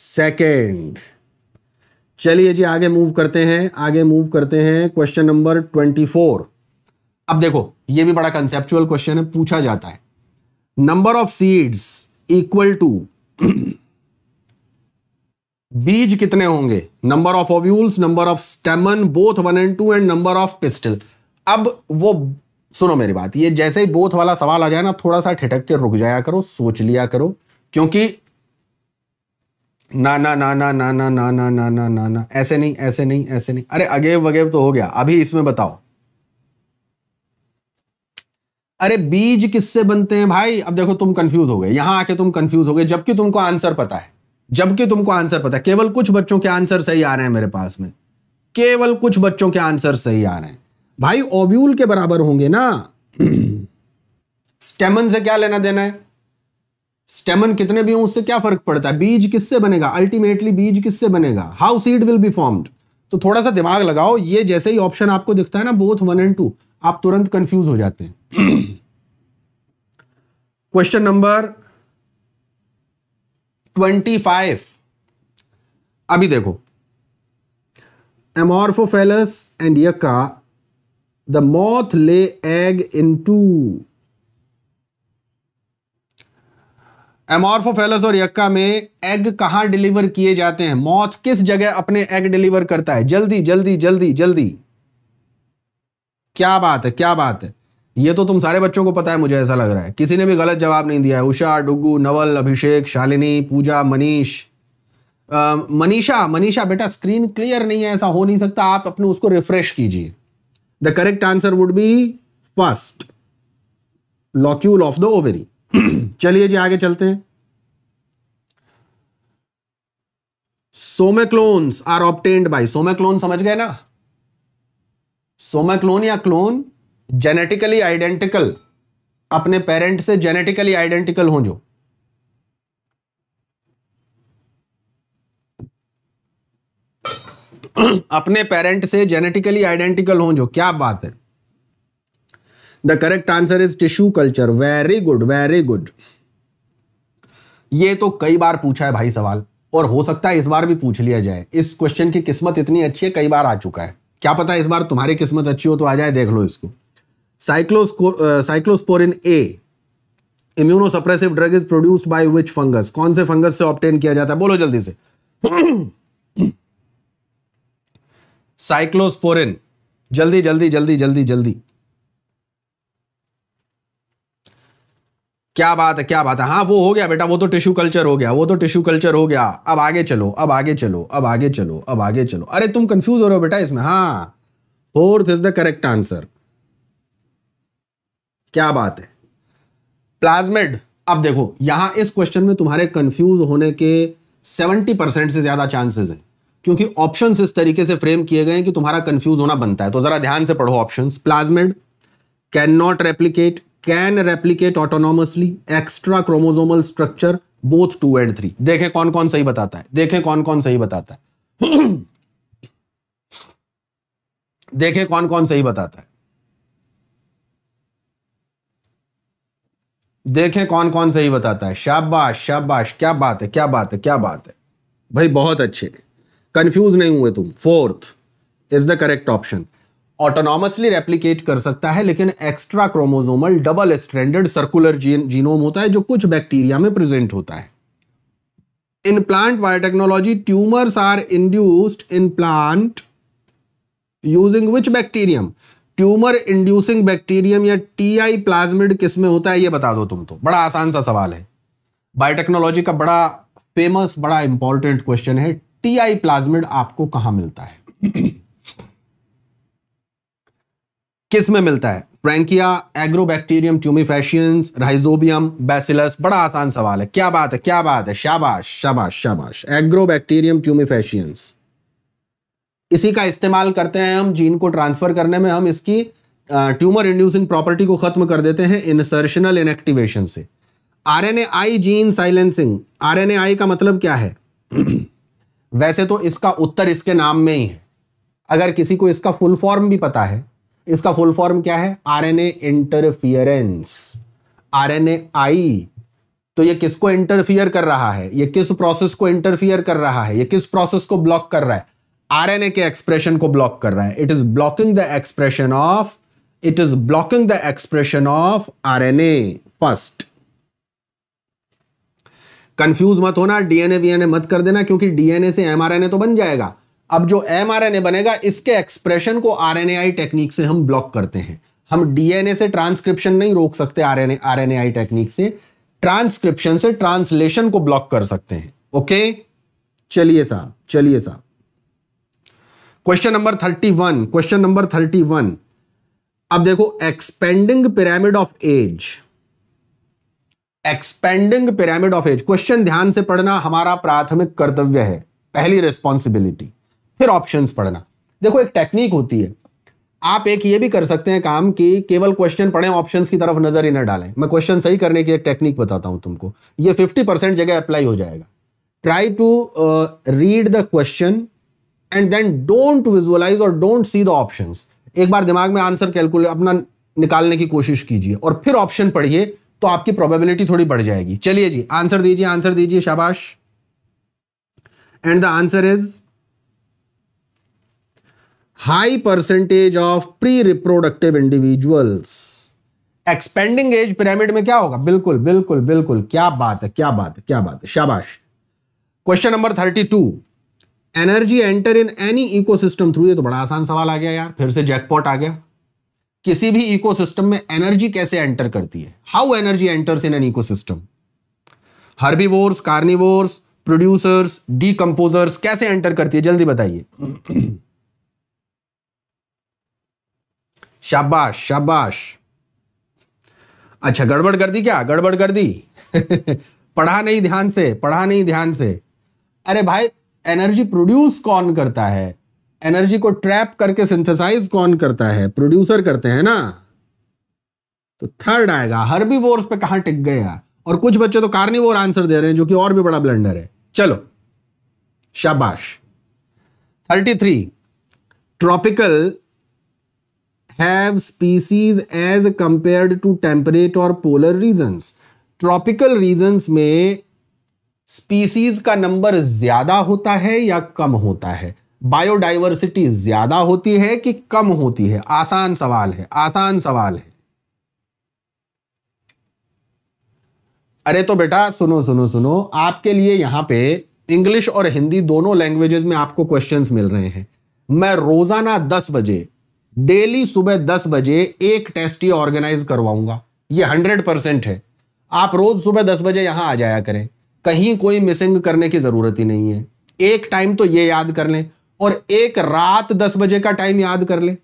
सेकेंड चलिए जी आगे मूव करते हैं आगे मूव करते हैं क्वेश्चन नंबर ट्वेंटी फोर अब देखो ये भी बड़ा कंसेप्चुअल क्वेश्चन है पूछा जाता है number of seeds equal to बीज कितने होंगे number of ovules number of stamen both one and two and number of pistil अब वो सुनो मेरी बात ये जैसे ही बोथ वाला सवाल आ जाए ना थोड़ा सा ठिठक के रुक जाया करो सोच लिया करो क्योंकि ना ना ना ना ना ना ना ना ना ना ना ऐसे नहीं ऐसे नहीं ऐसे नहीं अरे अगेव वगेव तो हो गया अभी इसमें बताओ अरे बीज किससे बनते हैं भाई अब देखो तुम कंफ्यूज हो गए यहां आके तुम कंफ्यूज हो गए जबकि तुमको आंसर पता है जबकि तुमको आंसर पता है केवल कुछ बच्चों के आंसर सही आ रहे हैं मेरे पास में केवल कुछ बच्चों के आंसर सही आ रहे हैं भाई ओव्यूल के बराबर होंगे ना स्टेमन से क्या लेना देना है स्टेमन कितने भी हो उससे क्या फर्क पड़ता है बीज किससे बनेगा अल्टीमेटली बीज किससे बनेगा how seed will be formed तो थोड़ा सा दिमाग लगाओ ये जैसे ही ऑप्शन आपको दिखता है ना बोथ वन एंड टू आप तुरंत कंफ्यूज हो जाते हैं क्वेश्चन नंबर ट्वेंटी फाइव अभी देखो Amorphophallus and Yucca the lay egg into amorpho Amorphophallus और यक्का में एग कहां डिलीवर किए जाते हैं मौत किस जगह अपने एग डिलीवर करता है जल्दी जल्दी जल्दी जल्दी क्या बात है क्या बात है ये तो तुम सारे बच्चों को पता है मुझे ऐसा लग रहा है किसी ने भी गलत जवाब नहीं दिया है उषा डुगू नवल अभिषेक शालिनी पूजा मनीष मनीषा मनीषा बेटा स्क्रीन क्लियर नहीं है ऐसा हो नहीं सकता आप अपने उसको रिफ्रेश कीजिए the correct answer would be first locule of the ovary चलिए जी आगे चलते हैं somaclones are obtained by somaclone समझ गए ना सोमेक्लोन या क्लोन जेनेटिकली आइडेंटिकल अपने पेरेंट से जेनेटिकली आइडेंटिकल हो जो अपने पेरेंट से जेनेटिकली आइडेंटिकल हों जो क्या बात है the correct answer is tissue culture very good very good ये तो कई बार पूछा है भाई सवाल और हो सकता है इस बार भी पूछ लिया जाए इस क्वेश्चन की किस्मत इतनी अच्छी है कई बार आ चुका है क्या पता है इस बार तुम्हारी किस्मत अच्छी हो तो आ जाए देख लो इसको cyclosco cyclosporin A immunosuppressive drug is produced by which fungus कौन से फंगस से ऑप्टेन किया जाता है बोलो जल्दी से साइक्लोस्पोरिन जल्दी जल्दी जल्दी जल्दी जल्दी क्या बात है क्या बात है हाँ वो हो गया बेटा वो तो टिश्यू कल्चर हो गया वो तो टिश्यू कल्चर हो गया अब आगे चलो अब आगे चलो अब आगे चलो अब आगे चलो अरे तुम कंफ्यूज हो रहे हो बेटा इसमें हाँ fourth is the correct answer क्या बात है प्लाज्मेड अब देखो यहां इस क्वेश्चन में तुम्हारे कंफ्यूज होने के सेवेंटी परसेंट से ज्यादा चांसेस है क्योंकि ऑप्शन इस तरीके से फ्रेम किए गए हैं कि तुम्हारा कंफ्यूज होना बनता है तो जरा ध्यान से पढ़ो option plasmid can not replicate can replicate autonomously extra chromosomal structure both two and three देखें कौन कौन सही बताता है देखें कौन कौन सही बताता है देखें कौन कौन सही बताता है देखें कौन कौन सही बताता है शाबाश शाबाश क्या बात है क्या बात है क्या बात है भाई बहुत अच्छे कंफ्यूज नहीं हुए तुम fourth is the correct option autonomously replicate कर सकता है लेकिन extra chromosomal double standard circular genome होता है जो कुछ बैक्टीरिया में प्रेजेंट होता है in plant biotechnology tumours are induced in plant using which bacterium tumour inducing bacterium या आई प्लाज्मिड किसमें होता है यह बता दो तुम तो बड़ा आसान सा सवाल है बायोटेक्नोलॉजी का बड़ा फेमस बड़ा इंपॉर्टेंट क्वेश्चन है टीआई आई प्लाज्मिड आपको कहां मिलता है किस में मिलता है Frankia Agrobacterium tumefaciens Rhizobium Bacillus बड़ा आसान सवाल है क्या बात है क्या बात है शाबाश शाबाश शाबाश एग्रोबैक्टीरियम ट्यूमिफेशियंस इसी का इस्तेमाल करते हैं हम जीन को ट्रांसफर करने में हम इसकी ट्यूमर इंड्यूसिंग प्रॉपर्टी को खत्म कर देते हैं इंसर्शनल इनएक्टिवेशन से आरएनएआई जीन साइलेंसिंग आरएनएआई का मतलब क्या है वैसे तो इसका उत्तर इसके नाम में ही है अगर किसी को इसका फुल फॉर्म भी पता है इसका फुल फॉर्म क्या है आरएनए इंटरफियरेंस आरएनए आई तो ये किसको इंटरफियर कर रहा है ये किस प्रोसेस को इंटरफियर कर रहा है ये किस प्रोसेस को ब्लॉक कर रहा है आरएनए के एक्सप्रेशन को ब्लॉक कर रहा है it is blocking the expression of it is blocking the expression of a first confuse मत होना डीएनए वीएनए मत कर देना क्योंकि डीएनए से एमआरएनए तो बन जाएगा अब जो एमआरएनए बनेगा इसके एक्सप्रेशन को आरएनएआई टेक्निक से हम ब्लॉक करते हैं हम डीएनए से ट्रांसक्रिप्शन नहीं रोक सकते आरएनए आरएनएआई टेक्निक से ट्रांसक्रिप्शन से ट्रांसलेशन को ब्लॉक कर सकते हैं ओके चलिए साहब चलिए साहब question number thirty one question number thirty one अब देखो expanding pyramid of age expanding pyramid of age question ध्यान से पढ़ना हमारा प्राथमिक कर्तव्य है पहली रिस्पॉन्सिबिलिटी फिर ऑप्शन पढ़ना देखो एक टेक्निक होती है आप एक ये भी कर सकते हैं काम कि केवल क्वेश्चन पढ़ें ऑप्शन की तरफ नजर ही न डालें मैं क्वेश्चन सही करने की एक टेक्निक बताता हूं तुमको ये 50 परसेंट जगह अप्लाई हो जाएगा try to read the question and then don't visualise और डोंट सी द ऑप्शंस एक बार दिमाग में आंसर कैलकुलेट अपना निकालने की कोशिश कीजिए और फिर ऑप्शन पढ़िए तो आपकी प्रोबेबिलिटी थोड़ी बढ़ जाएगी चलिए जी आंसर दीजिए आंसर दीजिए शाबाश and the answer is high percentage of pre reproductive individuals expanding age pyramid में क्या होगा बिल्कुल बिल्कुल बिल्कुल क्या बात है क्या बात है क्या बात है शाबाश question number thirty two energy enter in any ecosystem through ये तो बड़ा आसान सवाल आ गया यार फिर से जैकपॉट आ गया किसी भी इकोसिस्टम में एनर्जी कैसे एंटर करती है how energy enters in an ecosystem herbivores carnivores producers decomposers कैसे एंटर करती है जल्दी बताइए शाबाश शाबाश अच्छा गड़बड़ कर दी क्या गड़बड़ कर दी पढ़ा नहीं ध्यान से पढ़ा नहीं ध्यान से अरे भाई एनर्जी प्रोड्यूस कौन करता है एनर्जी को ट्रैप करके सिंथेसाइज कौन करता है प्रोड्यूसर करते हैं ना तो थर्ड आएगा हर भी वोर्स पे कहां टिक गया और कुछ बच्चे तो कार्निवोर आंसर दे रहे हैं जो कि और भी बड़ा ब्लेंडर है चलो शाबाश thirty three tropical have species as compared to temperate और पोलर रीजन ट्रॉपिकल रीजन में स्पीसीज का नंबर ज्यादा होता है या कम होता है बायोडाइवर्सिटी ज्यादा होती है कि कम होती है आसान सवाल है आसान सवाल है अरे तो बेटा सुनो सुनो सुनो आपके लिए यहां पे इंग्लिश और हिंदी दोनों लैंग्वेजेस में आपको क्वेश्चंस मिल रहे हैं मैं रोजाना दस बजे डेली सुबह दस बजे एक टेस्ट ही ऑर्गेनाइज करवाऊंगा ये हंड्रेड परसेंट है आप रोज सुबह दस बजे यहां आ जाया करें कहीं कोई मिसिंग करने की जरूरत ही नहीं है एक टाइम तो ये याद कर लें और एक रात दस बजे का टाइम याद कर ले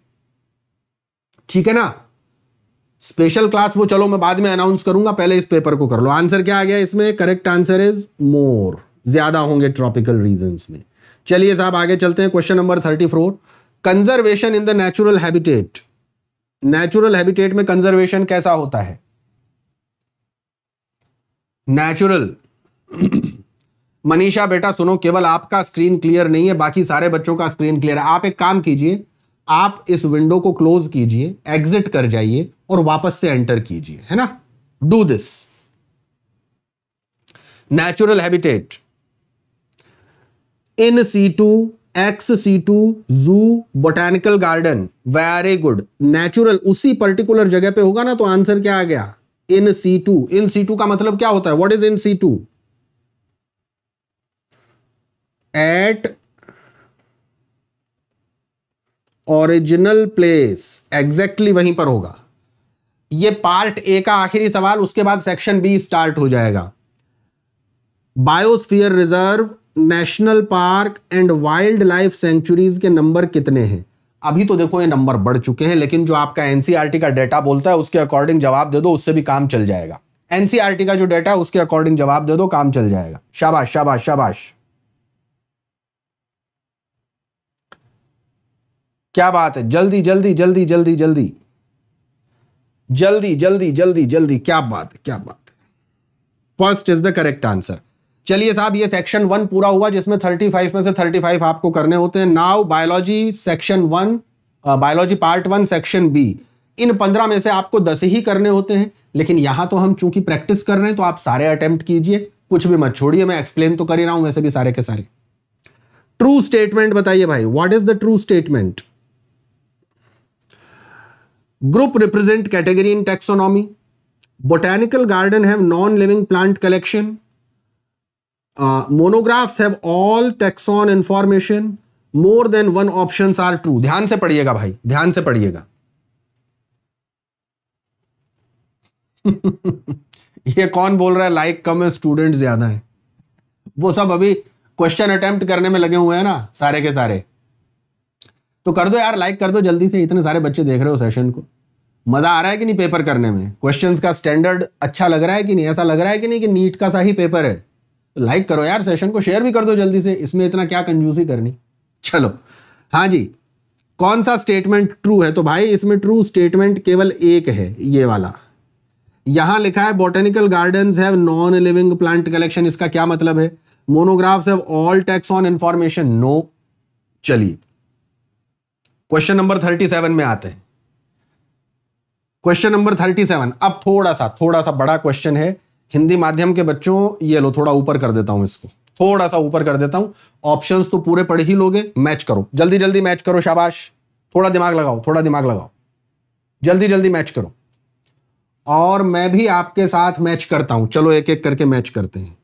ठीक है ना स्पेशल क्लास वो चलो मैं बाद में अनाउंस करूंगा पहले इस पेपर को कर लो आंसर क्या आ गया इसमें करेक्ट आंसर इज मोर ज्यादा होंगे ट्रॉपिकल रीजन में चलिए साहब आगे चलते हैं question number thirty four conservation in the natural habitat natural habitat में कंजर्वेशन कैसा होता है नेचुरल मनीषा बेटा सुनो केवल आपका स्क्रीन क्लियर नहीं है बाकी सारे बच्चों का स्क्रीन क्लियर है आप एक काम कीजिए आप इस विंडो को क्लोज कीजिए एग्जिट कर जाइए और वापस से एंटर कीजिए है ना do this natural habitat in situ ex situ zoo botanical garden very good natural उसी पर्टिकुलर जगह पे होगा ना तो आंसर क्या आ गया इन सी टू इन सी टू का मतलब क्या होता है what is in situ at original place exactly वहीं पर होगा ये पार्ट ए का आखिरी सवाल उसके बाद सेक्शन बी स्टार्ट हो जाएगा biosphere reserve national park and wildlife sanctuaries के नंबर कितने हैं अभी तो देखो ये नंबर बढ़ चुके हैं लेकिन जो आपका एनसीआरटी e का डेटा बोलता है उसके अकॉर्डिंग जवाब दे दो उससे भी काम चल जाएगा एनसीआरटी e का जो डेटा है उसके अकॉर्डिंग जवाब दे दो काम चल जाएगा शाबाश शाबाश शाबाश क्या बात है जल्दी जल्दी जल्दी जल्दी जल्दी जल्दी जल्दी जल्दी जल्दी क्या बात है क्या बात है first is the correct answer चलिए साहब ये सेक्शन वन पूरा हुआ जिसमें थर्टी फाइव में से थर्टी फाइव आपको करने होते हैं now biology section one biology part one section B इन पंद्रह में से आपको दस ही करने होते हैं लेकिन यहां तो हम चूंकि प्रैक्टिस कर रहे हैं तो आप सारे अटेम्प्ट कीजिए कुछ भी मत छोड़िए मैं एक्सप्लेन तो कर ही रहा हूं वैसे भी सारे के सारे ट्रू स्टेटमेंट बताइए भाई what is the true statement group represent category in taxonomy botanical garden have non living plant collection monographs have all taxon information more than one option are true ध्यान से पढ़िएगा भाई ध्यान से पढ़िएगा ये कौन बोल रहा है लाइक कम है स्टूडेंट ज्यादा है वो सब अभी क्वेश्चन अटेम्प्ट करने में लगे हुए हैं ना सारे के सारे तो कर दो यार लाइक कर दो जल्दी से इतने सारे बच्चे देख रहे हो सेशन को मज़ा आ रहा है कि नहीं पेपर करने में क्वेश्चंस का स्टैंडर्ड अच्छा लग रहा है कि नहीं ऐसा लग रहा है कि नहीं कि नीट का सा ही पेपर है तो लाइक करो यार सेशन को शेयर भी कर दो जल्दी से इसमें इतना क्या कंजूसी करनी चलो हाँ जी कौन सा स्टेटमेंट ट्रू है तो भाई इसमें ट्रू स्टेटमेंट केवल एक है ये वाला यहां लिखा है botanical garden have non living plant collection इसका क्या मतलब है monographs have all taxon information no चलिए क्वेश्चन नंबर थर्टी सेवन में आते हैं क्वेश्चन नंबर थर्टी सेवन अब थोड़ा सा थोड़ा सा बड़ा क्वेश्चन है हिंदी माध्यम के बच्चों ये लो थोड़ा ऊपर कर देता हूं इसको थोड़ा सा ऊपर कर देता हूं ऑप्शंस तो पूरे पढ़ ही लोगे मैच करो जल्दी जल्दी मैच करो शाबाश थोड़ा दिमाग लगाओ थोड़ा दिमाग लगाओ जल्दी जल्दी मैच करो और मैं भी आपके साथ मैच करता हूं चलो एक एक करके मैच करते हैं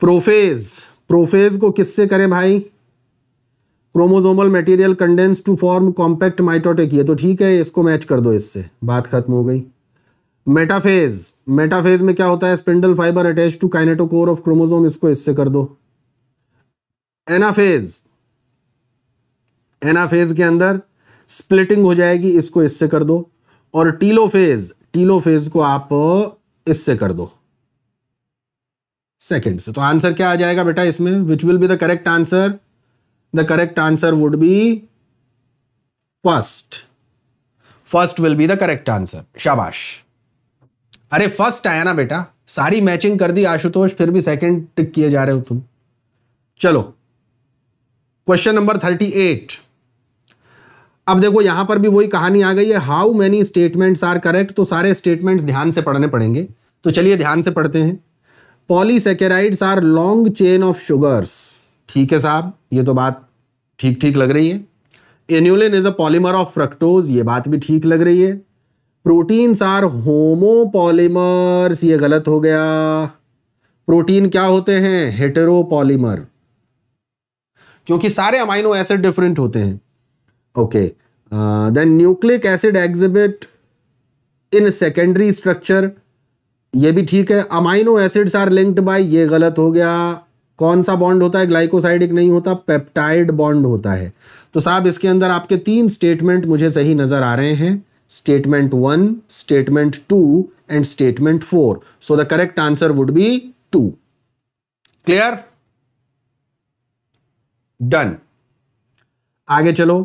प्रोफेज प्रोफेज को किससे करें भाई chromosomal material condense to form compact mitotic ये तो ठीक है इसको मैच कर दो इससे बात खत्म हो गई मेटाफेज मेटाफेज में क्या होता है spindle fibre attach to kinetochore of chromosome इसको इससे कर दो एनाफेज एनाफेज के अंदर स्प्लिटिंग हो जाएगी इसको इससे कर दो और टीलोफेज टीलोफेज को आप इससे कर दो सेकेंड से तो आंसर क्या आ जाएगा बेटा इसमें which will be the correct answer the correct answer would be first. First will be the correct answer. शाबाश अरे फर्स्ट आया ना बेटा सारी मैचिंग कर दी आशुतोष फिर भी सेकंड टिक किए जा रहे हो तुम चलो क्वेश्चन नंबर थर्टी एट अब देखो यहां पर भी वही कहानी आ गई है how many statements are correct तो सारे स्टेटमेंट्स ध्यान से पढ़ने पड़ेंगे तो चलिए ध्यान से पढ़ते हैं polysaccharides are long chain of sugars ठीक है साहब ये तो बात ठीक ठीक लग रही है inulin is a polymer of fructose ये बात भी ठीक लग रही है प्रोटीन्स आर होमोपॉलीमर्स ये गलत हो गया प्रोटीन क्या होते हैं हेटेरोपॉलीमर क्योंकि सारे अमाइनो एसिड डिफरेंट होते हैं okay then nucleic acid exhibit in secondary structure ये भी ठीक है amino acids are linked by ये गलत हो गया कौन सा बॉन्ड होता है ग्लाइकोसाइडिक नहीं होता पेप्टाइड बॉन्ड होता है तो साहब इसके अंदर आपके तीन स्टेटमेंट मुझे सही नज़र आ रहे हैं statement one statement two and statement four so the correct answer would be two clear done आगे चलो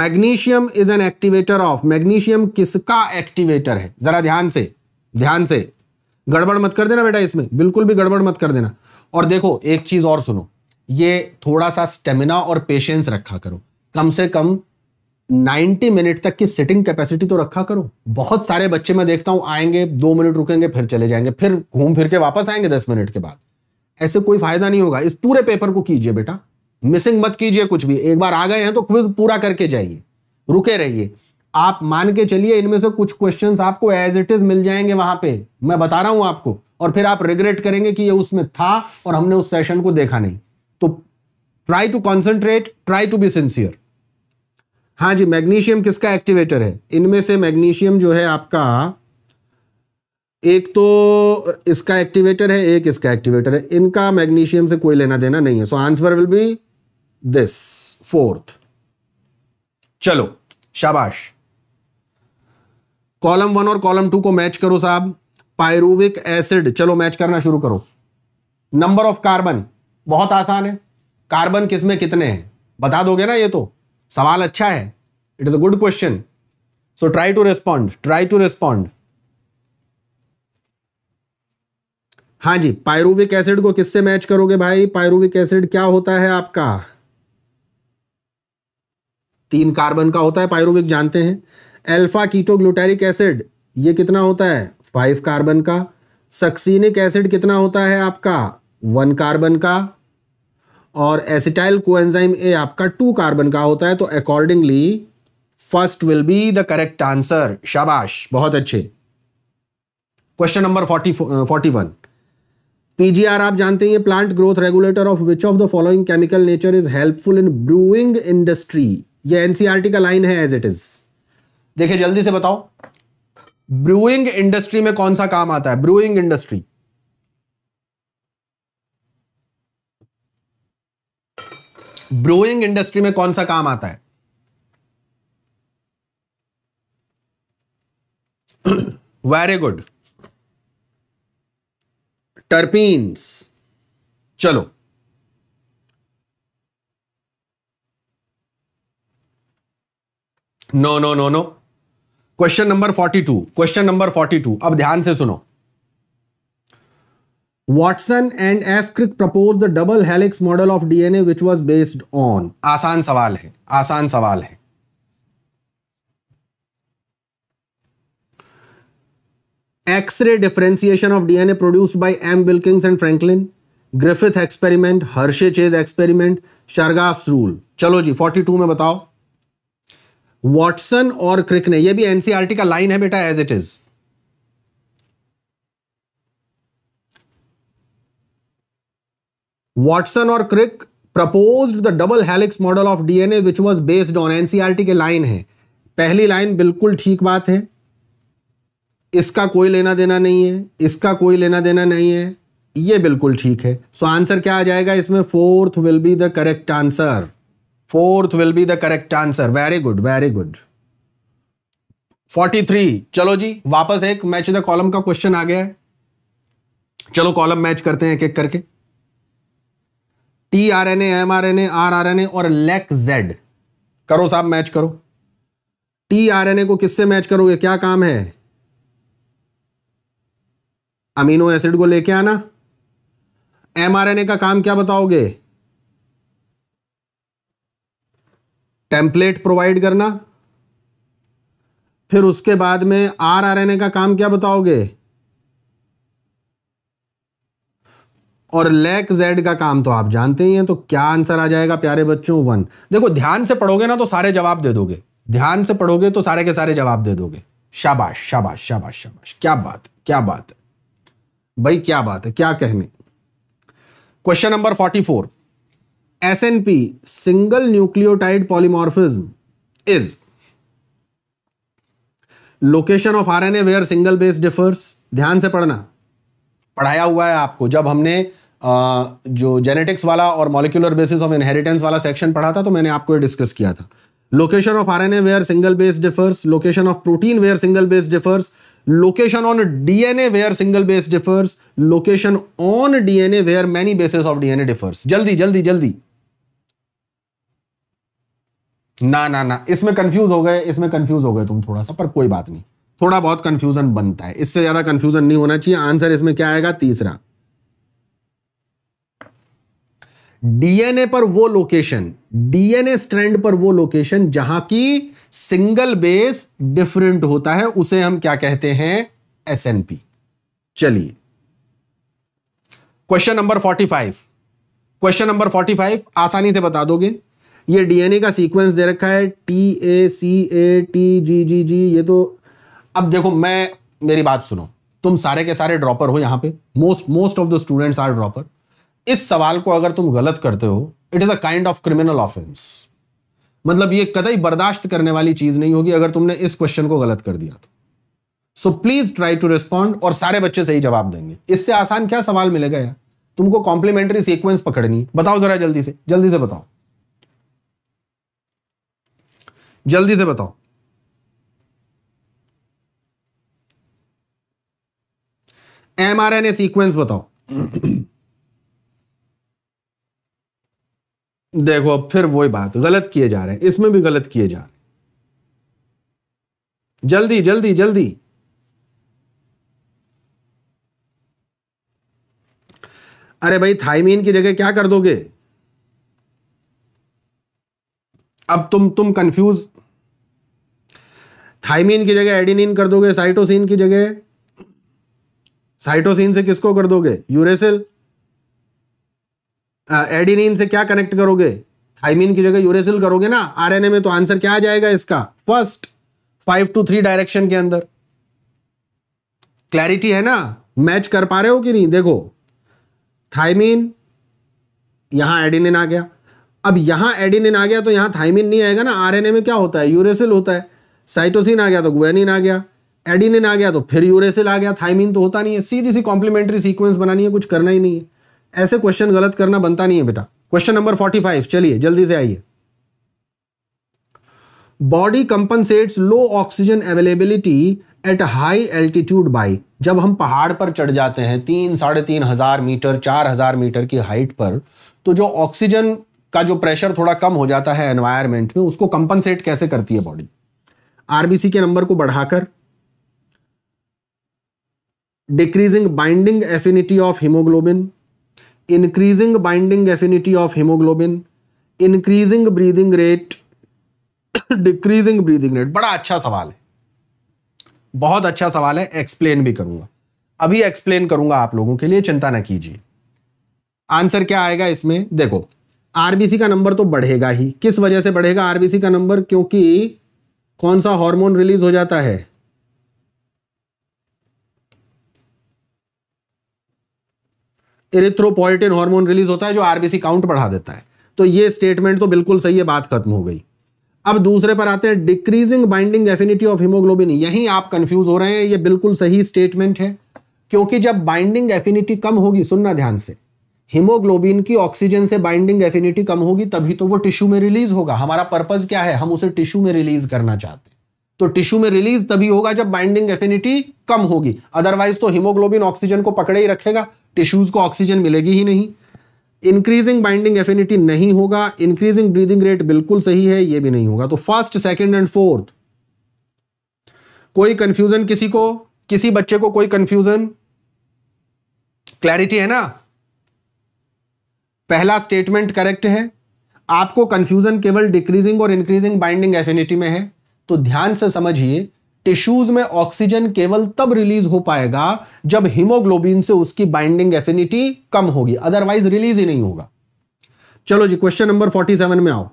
magnesium is an activator of magnesium किसका एक्टिवेटर है जरा ध्यान से ध्यान से गड़बड़ मत कर देना बेटा इसमें बिल्कुल भी गड़बड़ मत कर देना और देखो एक चीज और सुनो ये थोड़ा सा स्टेमिना और पेशेंस रखा करो कम से कम 90 मिनट तक की सिटिंग कैपेसिटी तो रखा करो बहुत सारे बच्चे मैं देखता हूं आएंगे दो मिनट रुकेंगे फिर चले जाएंगे फिर घूम फिर के वापस आएंगे दस मिनट के बाद ऐसे कोई फायदा नहीं होगा इस पूरे पेपर को कीजिए बेटा मिसिंग मत कीजिए कुछ भी एक बार आ गए हैं तो क्विज पूरा करके जाइए रुके रहिए आप मान के चलिए इनमें से कुछ क्वेश्चंस आपको एज इट इज मिल जाएंगे वहां पे मैं बता रहा हूं आपको और फिर आप रिग्रेट करेंगे कि ये उसमें था और हमने उस सेशन को देखा नहीं तो try to concentrate try to be sincere हाँ जी मैग्नीशियम किसका एक्टिवेटर है इनमें से मैग्नीशियम जो है आपका एक तो इसका एक्टिवेटर है एक इसका एक्टिवेटर है इनका मैग्नीशियम से कोई लेना देना नहीं है so answer will be this fourth चलो शाबाश कॉलम वन और कॉलम टू को मैच करो साहब पायरुविक एसिड चलो मैच करना शुरू करो नंबर ऑफ कार्बन बहुत आसान है कार्बन किसमें कितने हैं बता दोगे ना ये तो सवाल अच्छा है it is a good question so try to respond try to respond हाँ जी पायरुविक एसिड को किससे मैच करोगे भाई पायरुविक एसिड क्या होता है आपका तीन कार्बन का होता है पायरुविक जानते हैं अल्फा कीटोग्लूटारिक एसिड ये कितना होता है फाइव कार्बन का सक्सीनिक एसिड कितना होता है आपका वन कार्बन का और एसिटाइल कोएंजाइम ए आपका टू कार्बन का होता है तो accordingly first will be the correct answer शाबाश बहुत अच्छे question number forty forty one PGR आप जानते हैं plant growth regulator of which of the following chemical nature is helpful in brewing industry ये एनसीआरटी e का लाइन है as it is देखिए जल्दी से बताओ ब्रूइंग इंडस्ट्री में कौन सा काम आता है ब्रूइंग इंडस्ट्री ब्रूइंग इंडस्ट्री में कौन सा काम आता है वेरी गुड टर्पीन्स चलो no no no no question number 42 question number 42 अब ध्यान से सुनो Watson and F Crick propose the double helix model of DNA which was based on आसान सवाल है आसान सवाल है X ray differentiation of DNA produced by M Wilkins and Franklin Griffith experiment Hershey Chase experiment Chargaff's rule चलो जी 42 में बताओ वॉटसन और क्रिक ने यह भी एनसीआरटी e का लाइन है बेटा एज इट इज वॉटसन और Crick propose the double helix model of DNA which was based on NCERT के लाइन है पहली लाइन बिल्कुल ठीक बात है इसका कोई लेना देना नहीं है इसका कोई लेना देना नहीं है ये बिल्कुल ठीक है सो so आंसर क्या आ जाएगा इसमें fourth will be the correct answer fourth will be the correct answer very good very good 43 चलो जी वापस एक मैच द कॉलम का क्वेश्चन आ गया है चलो कॉलम मैच करते हैं एक एक करके T R N M R N A R R N A और लेक जेड e करो साहब मैच करो टी आर एन ए को किससे मैच करोगे क्या काम है अमीनो एसिड को लेके आना एम आर एन ए का काम क्या बताओगे टेम्पलेट प्रोवाइड करना फिर उसके बाद में आर आर एन ए का काम क्या बताओगे और लेक जेड का काम तो आप जानते ही हैं तो क्या आंसर आ जाएगा प्यारे बच्चों वन देखो ध्यान से पढ़ोगे ना तो सारे जवाब दे दोगे ध्यान से पढ़ोगे तो सारे के सारे जवाब दे दोगे शाबाश शाबाश शाबाश शाबाश क्या बात क्या बात है भाई क्या बात है क्या कहने question number forty four SNP single nucleotide polymorphism is location of RNA where single base differs ध्यान से पढ़ना पढ़ाया हुआ है आपको जब हमने आ, जो जेनेटिक्स वाला और मॉलिक्यूलर बेसिस ऑफ इनहेरिटेंस वाला सेक्शन पढ़ा था तो मैंने आपको डिस्कस किया था location of RNA where single base differs location of protein where single base differs location on DNA where single base differs location on DNA where many bases of DNA differs जल्दी जल्दी जल्दी ना ना ना इसमें confuse हो गए इसमें कंफ्यूज हो गए तुम थोड़ा सा पर कोई बात नहीं थोड़ा बहुत कंफ्यूजन बनता है इससे ज्यादा कंफ्यूजन नहीं होना चाहिए आंसर इसमें क्या आएगा तीसरा डीएनए पर वो लोकेशन डीएनए स्ट्रैंड पर वो लोकेशन जहां की सिंगल बेस डिफरेंट होता है उसे हम क्या कहते हैं एसएनपी चलिए क्वेश्चन नंबर 45 क्वेश्चन नंबर 45 आसानी से बता दोगे ये डीएनए का सीक्वेंस दे रखा है T A C A T G जी जी ये तो अब देखो मैं मेरी बात सुनो तुम सारे के सारे ड्रॉपर हो यहां पे most most of the students are dropper इस सवाल को अगर तुम गलत करते हो it is a kind of criminal offence मतलब ये कतई बर्दाश्त करने वाली चीज नहीं होगी अगर तुमने इस क्वेश्चन को गलत कर दिया तो so please try to respond और सारे बच्चे सही जवाब देंगे इससे आसान क्या सवाल मिलेगा यार तुमको कॉम्प्लीमेंट्री सीक्वेंस पकड़नी बताओ जरा जल्दी से जल्दी से बताओ जल्दी से बताओ M R N A sequence बताओ देखो अब फिर वही बात गलत किए जा रहे हैं इसमें भी गलत किए जा रहे हैं जल्दी जल्दी जल्दी अरे भाई थाइमीन की जगह क्या कर दोगे अब तुम तुम कंफ्यूज थाइमिन की जगह एडिनिन कर दोगे साइटोसिन की जगह साइटोसिन से किसको कर दोगे यूरेसिल एडिनिन से क्या कनेक्ट करोगे थाइमिन की जगह यूरेसिल करोगे ना आरएनए में तो आंसर क्या आ जाएगा इसका first five two three direction के अंदर क्लैरिटी है ना मैच कर पा रहे हो कि नहीं देखो थाइमिन यहां एडिनिन आ गया अब यहां एडिनिन आ गया तो यहां थाइमिन नहीं आएगा ना आरएनए में क्या होता है यूरेसिल होता है साइटोसिन आ गया तो गुएनिन आ गया एडिनिन आ गया तो फिर यूरेसिल आ गया थाइमिन तो होता नहीं है सीधी सी कॉम्प्लीमेंट्री सीक्वेंस बनानी है कुछ करना ही नहीं है ऐसे क्वेश्चन गलत करना बनता नहीं है बेटा क्वेश्चन नंबर फोर्टी चलिए जल्दी से आइए body compensate low oxygen availability at high altitude by जब हम पहाड़ पर चढ़ जाते हैं तीन साढ़े तीन हजार मीटर चार हजार मीटर की हाइट पर तो जो ऑक्सीजन का जो प्रेशर थोड़ा कम हो जाता है एनवायरमेंट में उसको कंपनसेट कैसे करती है बॉडी आरबीसी के नंबर को बढ़ाकर decreasing binding affinity of haemoglobin increasing binding affinity of haemoglobin increasing breathing rate decreasing breathing rate बड़ा अच्छा सवाल है बहुत अच्छा सवाल है एक्सप्लेन भी करूंगा अभी एक्सप्लेन करूंगा आप लोगों के लिए चिंता ना कीजिए आंसर क्या आएगा इसमें देखो आरबीसी का नंबर तो बढ़ेगा ही किस वजह से बढ़ेगा आरबीसी का नंबर क्योंकि कौन सा हार्मोन रिलीज हो जाता है इरिथ्रोपोलिटिन हार्मोन रिलीज होता है जो आरबीसी काउंट बढ़ा देता है तो ये स्टेटमेंट तो बिल्कुल सही है बात खत्म हो गई अब दूसरे पर आते हैं decreasing binding affinity of haemoglobin यही आप कंफ्यूज हो रहे हैं ये बिल्कुल सही स्टेटमेंट है क्योंकि जब बाइंडिंग एफिनिटी कम होगी सुनना ध्यान से हीमोग्लोबिन की ऑक्सीजन से बाइंडिंग एफिनिटी कम होगी तभी तो वो टिश्यू में रिलीज होगा हमारा पर्पज क्या है हम उसे टिश्यू में रिलीज करना चाहते हैं तो टिश्यू में रिलीज तभी होगा जब बाइंडिंग एफिनिटी कम होगी अदरवाइज तो हीमोग्लोबिन ऑक्सीजन को पकड़े ही रखेगा टिश्यूज को ऑक्सीजन मिलेगी ही नहीं इंक्रीजिंग बाइंडिंग एफिनिटी नहीं होगा इंक्रीजिंग ब्रीदिंग रेट बिल्कुल सही है ये भी नहीं होगा तो फर्स्ट सेकेंड एंड फोर्थ कोई कंफ्यूजन किसी को किसी बच्चे को कोई कंफ्यूजन क्लैरिटी है ना पहला स्टेटमेंट करेक्ट है आपको कंफ्यूजन केवल डिक्रीजिंग और इंक्रीजिंग बाइंडिंग एफिनिटी में है तो ध्यान से समझिए टिश्यूज में ऑक्सीजन केवल तब रिलीज हो पाएगा जब हीमोग्लोबिन से उसकी बाइंडिंग एफिनिटी कम होगी अदरवाइज रिलीज ही नहीं होगा चलो जी क्वेश्चन नंबर 47 में आओ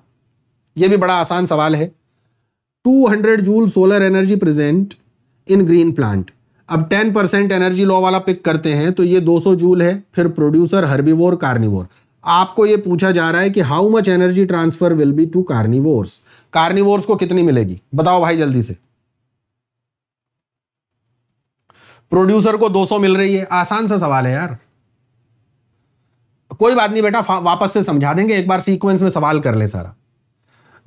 यह भी बड़ा आसान सवाल है 200 joule solar energy present in green plant अब 10 परसेंट एनर्जी लॉ वाला पिक करते हैं तो ये 200 जूल है फिर प्रोड्यूसर हर्बीवोर कार्निवोर आपको ये पूछा जा रहा है कि how much energy transfer will be to carnivores carnivores को कितनी मिलेगी बताओ भाई जल्दी से प्रोड्यूसर को 200 मिल रही है आसान सा सवाल है यार कोई बात नहीं बेटा वापस से समझा देंगे एक बार सीक्वेंस में सवाल कर ले सारा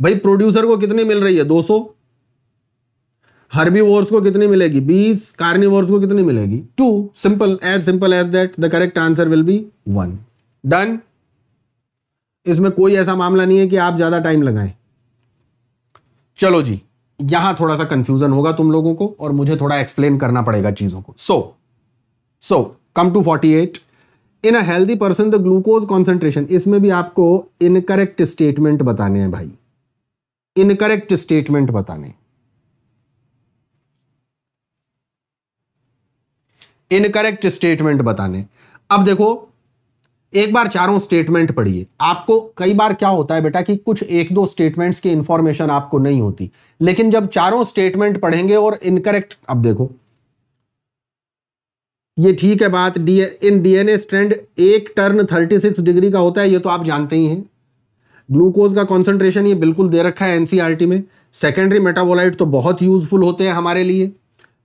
भाई प्रोड्यूसर को कितनी मिल रही है 200 हर्बीवोर्स को कितनी मिलेगी 20 कार्निवोर्स को कितनी मिलेगी two simple as simple as that the correct answer will be one done इसमें कोई ऐसा मामला नहीं है कि आप ज़्यादा टाइम लगाए चलो जी यहां थोड़ा सा कंफ्यूजन होगा तुम लोगों को और मुझे थोड़ा एक्सप्लेन करना पड़ेगा चीज़ों को so so come to forty eight in a healthy person the glucose concentration इसमें भी आपको इनकरेक्ट स्टेटमेंट बताने हैं भाई इनकरेक्ट स्टेटमेंट बताने इनकरेक्ट स्टेटमेंट बताने अब देखो एक बार चारों स्टेटमेंट पढ़िए आपको कई बार क्या होता है बेटा कि कुछ एक दो स्टेटमेंट्स की इंफॉर्मेशन आपको नहीं होती लेकिन जब चारों स्टेटमेंट पढ़ेंगे और इनकरेक्ट अब देखो ये ठीक है बात डी इन डीएनए स्ट्रैंड एक टर्न 36 डिग्री का होता है ये तो आप जानते ही हैं ग्लूकोज का कॉन्सेंट्रेशन ये बिल्कुल दे रखा है एनसीआरटी e में सेकेंडरी मेटाबोलाइट तो बहुत यूजफुल होते हैं हमारे लिए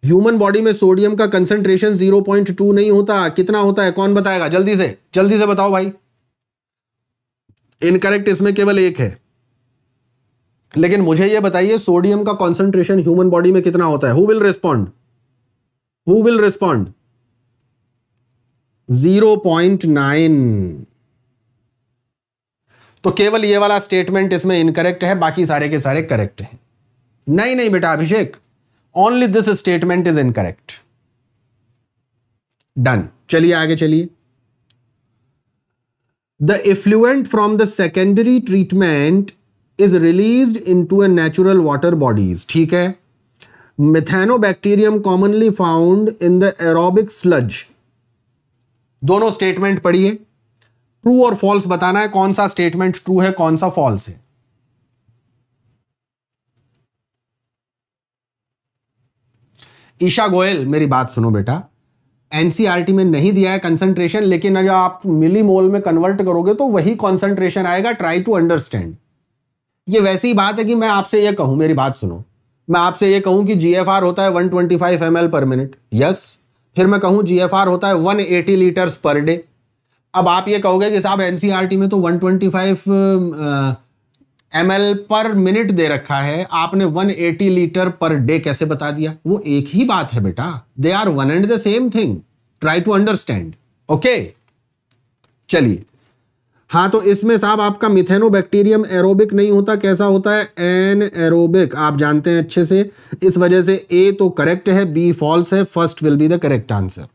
ह्यूमन बॉडी में सोडियम का पॉइंट 0.2 नहीं होता कितना होता है कौन बताएगा जल्दी से जल्दी से बताओ भाई इनकरेक्ट इसमें केवल एक है लेकिन मुझे यह बताइए सोडियम का कॉन्सेंट्रेशन ह्यूमन बॉडी में कितना होता है who will respond who will respond zero point nine तो केवल ये वाला स्टेटमेंट इसमें इनकरेक्ट है बाकी सारे के सारे करेक्ट हैं नहीं नहीं बेटा Abhishek only this statement is incorrect done चलिए आगे चलिए the effluent from the secondary treatment is release into a natural water bodies ठीक है methanobacterium commonly found in the aerobic sludge दोनों स्टेटमेंट पढ़िए ट्रू और फॉल्स बताना है कौन सा स्टेटमेंट ट्रू है कौन सा फॉल्स है ईशा गोयल मेरी बात सुनो बेटा एनसीआरटी में नहीं दिया है कंसंट्रेशन लेकिन अगर आप मिली मोल में कन्वर्ट करोगे तो वही कॉन्सेंट्रेशन आएगा ट्राई टू अंडरस्टैंड ये वैसी बात है कि मैं आपसे ये कहूं मेरी बात सुनो मैं आपसे ये कहूं कि जी होता है one twenty per minute yes फिर मैं कहूं जी होता है one eighty litres per day अब आप ये कहोगे कि साहब एनसीआरटी में तो 125 एम पर मिनट दे रखा है आपने 180 लीटर पर डे कैसे बता दिया वो एक ही बात है बेटा they are one and the same thing try to understand okay चलिए हाँ तो इसमें साहब आपका मिथेनो बैक्टीरियम एरोबिक नहीं होता कैसा होता है एन एरोबिक आप जानते हैं अच्छे से इस वजह से ए तो करेक्ट है बी फॉल्स है first will be the correct answer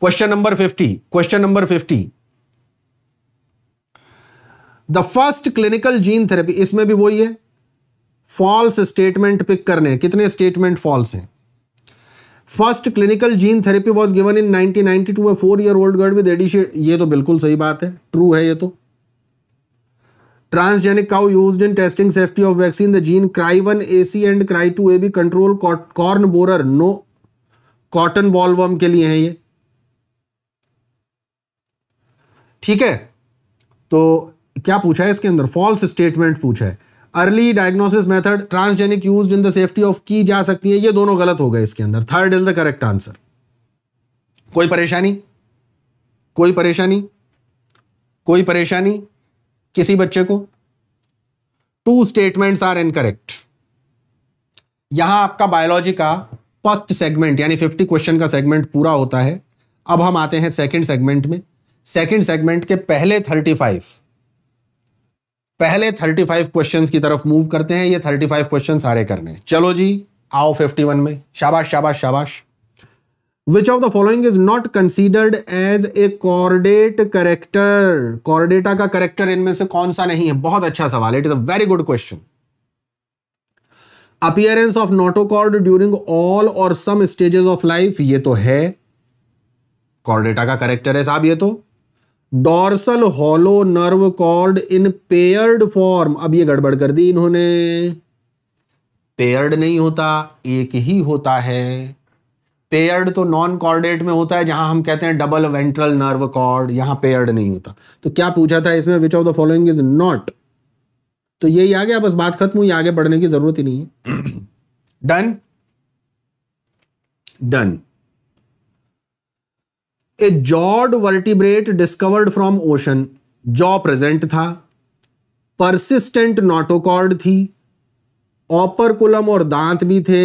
question number fifty question number fifty the first clinical gene therapy इसमें भी वही है फॉल्स स्टेटमेंट पिक करने कितने स्टेटमेंट फॉल्स हैं first clinical gene therapy was given in 1992 a four year old girl with addition ये तो बिल्कुल सही बात है ट्रू है ये तो transgenic cow use in testing safety of vaccine the gene cry one A C and cry two A B control corn borer no cotton bollworm के लिए है ये ठीक है तो क्या पूछा है इसके अंदर फॉल्स स्टेटमेंट पूछा है early diagnosis method transgenic use in the safety of की जा सकती है ये दोनों गलत हो गए इसके अंदर third is the correct answer कोई परेशानी कोई परेशानी कोई परेशानी किसी बच्चे को टू स्टेटमेंट्स आर इनकरेक्ट यहां आपका बायोलॉजी का फर्स्ट सेगमेंट यानी फिफ्टी क्वेश्चन का सेगमेंट पूरा होता है अब हम आते हैं सेकेंड सेगमेंट में सेकेंड सेगमेंट के पहले थर्टी फाइव पहले 35 क्वेश्चंस की तरफ मूव करते हैं ये 35 क्वेश्चन सारे करने चलो जी आओ 51 में शाबाश शाबाश शाबाश which of the following is not considered as a chordate character chordata का करेक्टर इनमें से कौन सा नहीं है बहुत अच्छा सवाल it is a very good question appearance of notochord during all और सम स्टेजेस ऑफ लाइफ ये तो है कॉर्डेटा का करेक्टर है साहब ये तो dorsal hollow nerve cord in paired form अब ये गड़बड़ कर दी इन्होंने पेयर्ड नहीं होता एक ही होता है पेयर्ड तो नॉन कॉर्डेट में होता है जहां हम कहते हैं डबल वेंट्रल नर्व कॉर्ड यहां पेयर्ड नहीं होता तो क्या पूछा था इसमें which of the following is not तो यही आ गया बस बात खत्म हुई आगे बढ़ने की जरूरत ही नहीं है done done a jawed vertebrate discovered from ocean jaw present था परसिस्टेंट नोटोकॉर्ड थी ऑपरकुलम और दांत भी थे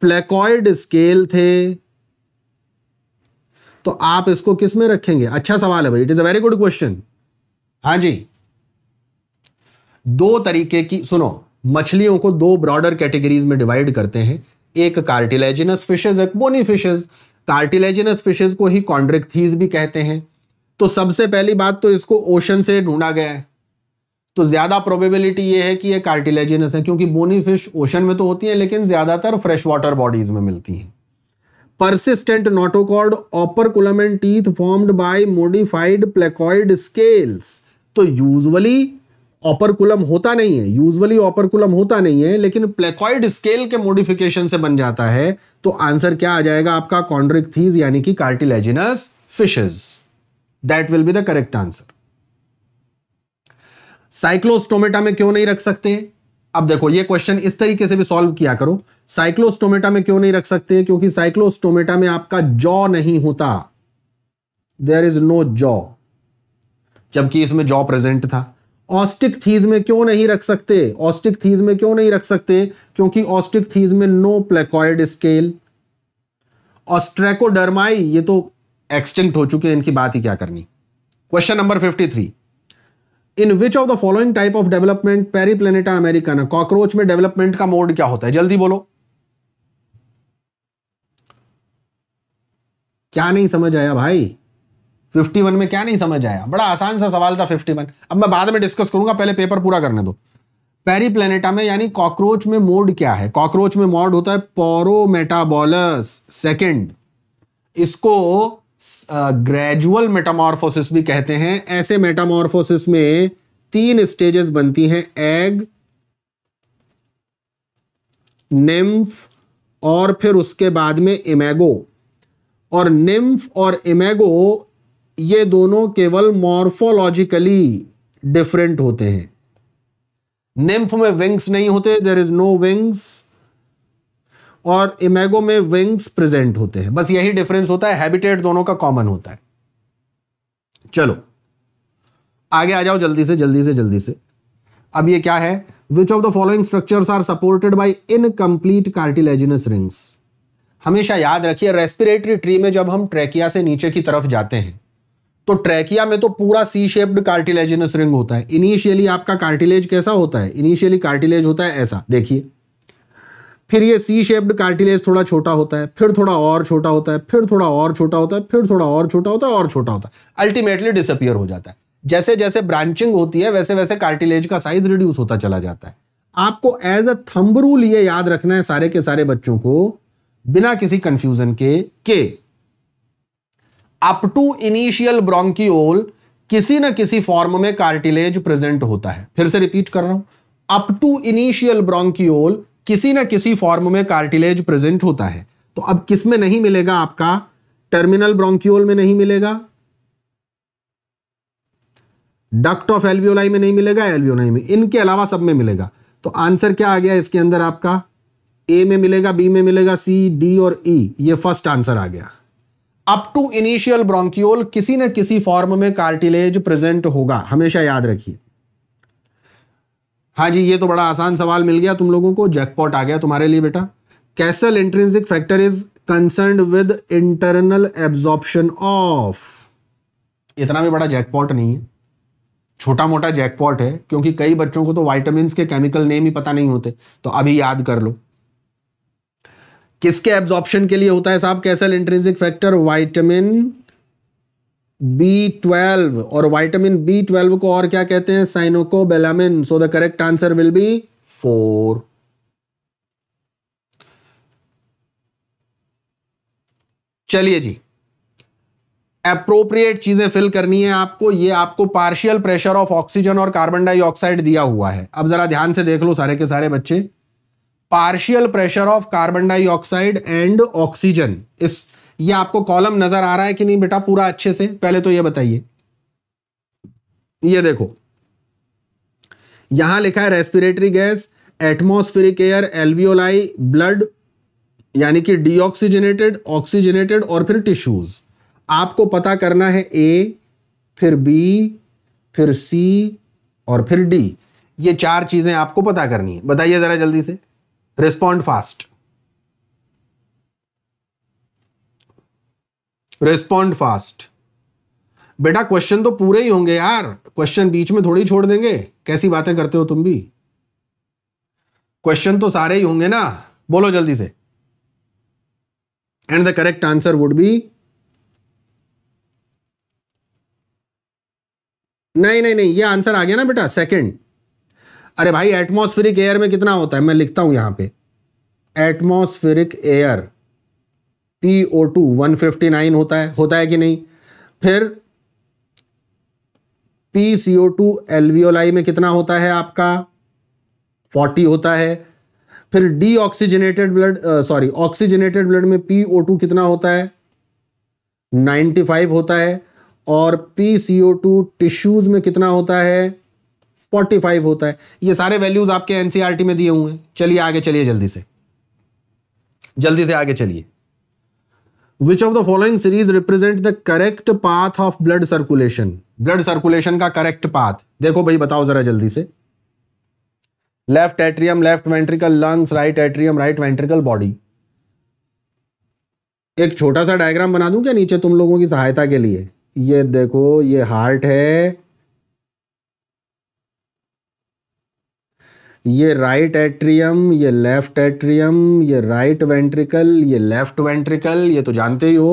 प्लेकॉइड स्केल थे तो आप इसको किस में रखेंगे अच्छा सवाल है भाई it is a very good question हाँ जी दो तरीके की सुनो मछलियों को दो ब्रॉडर कैटेगरीज में डिवाइड करते हैं एक कार्टिलेजिनस फिशेज एक बोनी फिशेज कार्टिलेजिनस फिशेज को ही कॉन्ड्रिकथीज भी कहते हैं तो सबसे पहली बात तो इसको ओशन से ढूंढा गया है तो ज़्यादा प्रोबेबिलिटी ये है कि ये कार्टिलेजिनस है क्योंकि बोनी फिश ओशन में तो होती है लेकिन ज़्यादातर फ्रेश वाटर बॉडीज में मिलती हैं persistent notochord operculum teeth formed by modified placoid scales तो यूजुअली ऑपरकुलम होता नहीं है यूजली ऑपरकुलम होता नहीं है लेकिन प्लेकॉइड स्केल के मोडिफिकेशन से बन जाता है तो आंसर क्या आ जाएगा आपका कॉन्ड्रिकथीज यानी कि cartilaginous fishes that will be the correct answer cyclostomata में क्यों नहीं रख सकते अब देखो ये क्वेश्चन इस तरीके से भी सॉल्व किया करो साइक्लोस्टोमेटा में क्यों नहीं रख सकते क्योंकि साइक्लोस्टोमेटा में आपका जॉ नहीं होता देर इज नो जॉ जबकि इसमें जॉ प्रेजेंट था ऑस्टिक थीज में क्यों नहीं रख सकते ऑस्टिक थीज में क्यों नहीं रख सकते क्योंकि ऑस्टिक थीज में नो प्लेकॉइड स्केल ऑस्ट्रेकोडर्माई ये तो एक्सटिंक्ट हो चुके हैं इनकी बात ही क्या करनी question number fifty three in which of the following type of development planeta americana ना कॉकरोच में डेवलपमेंट का मोड क्या होता है जल्दी बोलो क्या नहीं समझ आया भाई फिफ्टी वन में क्या नहीं समझ आया बड़ा आसान सा सवाल था फिफ्टी वन अब मैं बाद में डिस्कस करूंगा पहले पेपर पूरा करने दो पेरी प्लेनेटा में यानी कॉकरोच में मोड क्या है कॉकरोच में मोड होता है पोरोमेटाबॉलस सेकेंड इसको ग्रेजुअल uh, मेटामॉर्फोसिस भी कहते हैं ऐसे मेटामॉर्फोसिस में तीन स्टेजेस बनती हैं एग निम्फ और फिर उसके बाद में इमेगो और निम्फ और इमेगो ये दोनों केवल मॉर्फोलॉजिकली डिफरेंट होते हैं निम्फ में विंग्स नहीं होते देर इज नो विंग्स और इमेगो में विंग्स प्रेजेंट होते हैं बस यही डिफरेंस होता है हैबिटेट दोनों का कॉमन होता है चलो आगे आ जाओ जल्दी से जल्दी से जल्दी से अब ये क्या है which of the following structures are supported by incomplete cartilaginous rings हमेशा याद रखिए रेस्पिरेटरी ट्री में जब हम ट्रेकिया से नीचे की तरफ जाते हैं तो ट्रैकिया में तो पूरा सी शेप्ड कार्टिलेजिनस रिंग होता है इनिशियली आपका कार्टिलेज कैसा होता है इनिशियली कार्टिलेज होता है ऐसा देखिए फिर ये सी शेप्ड कार्टिलेज थोड़ा छोटा होता है फिर थोड़ा और छोटा होता है फिर थोड़ा और छोटा होता है फिर थोड़ा और छोटा होता है और छोटा होता है अल्टीमेटली डिसअपियर हो जाता है जैसे जैसे ब्रांचिंग होती है वैसे वैसे कार्टिलेज का साइज रिड्यूस होता चला जाता है आपको एज अ थम्बरूल ये याद रखना है सारे के सारे बच्चों को बिना किसी कंफ्यूजन के के अप टू इनिशियल ब्रोंकियोल किसी ना किसी फॉर्म में कार्टिलेज प्रेजेंट होता है फिर से रिपीट कर रहा हूं अप टू इनिशियल ब्रोंकियोल किसी न किसी फॉर्म में कार्टिलेज प्रेजेंट होता है तो अब किस में नहीं मिलेगा आपका टर्मिनल ब्रोंक्यूल में नहीं मिलेगा डक्ट ऑफ एल्वियोलाई में नहीं मिलेगा एल्वियोलाई में इनके अलावा सब में मिलेगा तो आंसर क्या आ गया इसके अंदर आपका ए में मिलेगा बी में मिलेगा सी डी और ई e, ये फर्स्ट आंसर आ गया अप टू इनिशियल ब्रोंकियोल किसी न किसी फॉर्म में कार्टिलेज प्रेजेंट होगा हमेशा याद रखिए हाँ जी ये तो बड़ा आसान सवाल मिल गया तुम लोगों को जैकपॉट आ गया तुम्हारे लिए बेटा Castle intrinsic factor is concern with internal absorption of इतना भी बड़ा जैकपॉट नहीं है छोटा मोटा जैकपॉट है क्योंकि कई बच्चों को तो वाइटामिन के केमिकल नेम ही पता नहीं होते तो अभी याद कर लो किसके एब्जॉर्प्शन के लिए होता है साहब Castle intrinsic factor vitamin B twelve और वाइटामिन बी ट्वेल्व को और क्या कहते हैं बेलामिन so the correct answer will be four चलिए जी अप्रोप्रिएट चीजें फिल करनी है आपको ये आपको पार्शियल प्रेशर ऑफ ऑक्सीजन और कार्बन डाइऑक्साइड दिया हुआ है अब जरा ध्यान से देख लो सारे के सारे बच्चे partial pressure of carbon dioxide and oxygen इस ये आपको कॉलम नजर आ रहा है कि नहीं बेटा पूरा अच्छे से पहले तो ये बताइए ये देखो यहां लिखा है respiratory gas atmospheric air alveoli blood यानी कि डीऑक्सीजनेटेड ऑक्सीजनेटेड और फिर टिश्यूज आपको पता करना है ए फिर बी फिर सी और फिर डी ये चार चीजें आपको पता करनी है बताइए जरा जल्दी से respond fast रेस्पॉन्ड फास्ट बेटा क्वेश्चन तो पूरे ही होंगे यार क्वेश्चन बीच में थोड़ी छोड़ देंगे कैसी बातें करते हो तुम भी क्वेश्चन तो सारे ही होंगे ना बोलो जल्दी से and the correct answer would be नहीं नहीं नहीं ये आंसर आ गया ना बेटा सेकंड अरे भाई एटमॉस्फेरिक एयर में कितना होता है मैं लिखता हूं यहां पे atmospheric air T O two one fifty nine होता है होता है कि नहीं फिर P C O two alveoli में कितना होता है आपका फोर्टी होता है फिर deoxygenated blood sorry oxygenated blood में पी ओ टू कितना होता है नाइन्टी फाइव होता है और P C O two tissues में कितना होता है फोर्टी फाइव होता है ये सारे वैल्यूज आपके एनसीआरटी e में दिए हुए हैं चलिए आगे चलिए जल्दी से जल्दी से आगे चलिए which of the following series represent the correct path of blood circulation blood circulation का करेक्ट पाथ देखो भाई बताओ जरा जल्दी से left atrium left ventricle lungs right atrium right ventricle body एक छोटा सा डायग्राम बना दूं क्या नीचे तुम लोगों की सहायता के लिए ये देखो ये हार्ट है ये राइट एट्रियम ये लेफ्ट एट्रियम ये राइट वेंट्रिकल ये लेफ्ट वेंट्रिकल ये तो जानते ही हो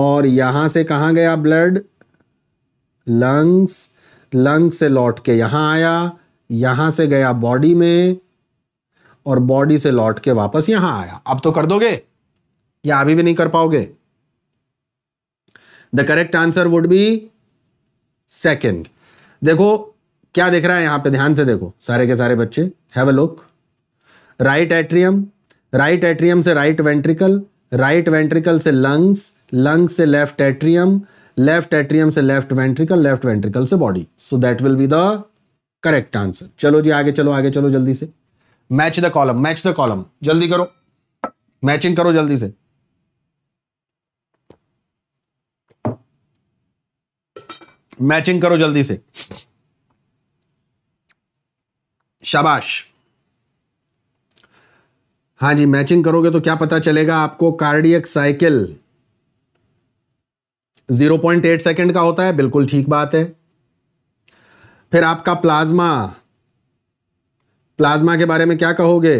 और यहां से कहा गया ब्लड लंग्स लंग्स से लौट के यहां आया यहां से गया बॉडी में और बॉडी से लौट के वापस यहां आया अब तो कर दोगे या अभी भी नहीं कर पाओगे the correct answer would be second देखो क्या दिख रहा है यहां पे ध्यान से देखो सारे के सारे बच्चे have a look right atrium right atrium से राइट वेंट्रिकल राइट वेंट्रिकल से लंग्स लंग्स से लेफ्ट एट्रियम लेफ्ट एट्रियम से लेफ्ट वेंट्रिकल लेफ्ट वेंट्रिकल से body so that will be the correct answer चलो जी आगे चलो आगे चलो जल्दी से match the column match the column जल्दी करो मैचिंग करो जल्दी से मैचिंग करो जल्दी से शाबाश हाँ जी मैचिंग करोगे तो क्या पता चलेगा आपको कार्डियक साइकिल 0.8 सेकंड का होता है बिल्कुल ठीक बात है फिर आपका प्लाज्मा प्लाज्मा के बारे में क्या कहोगे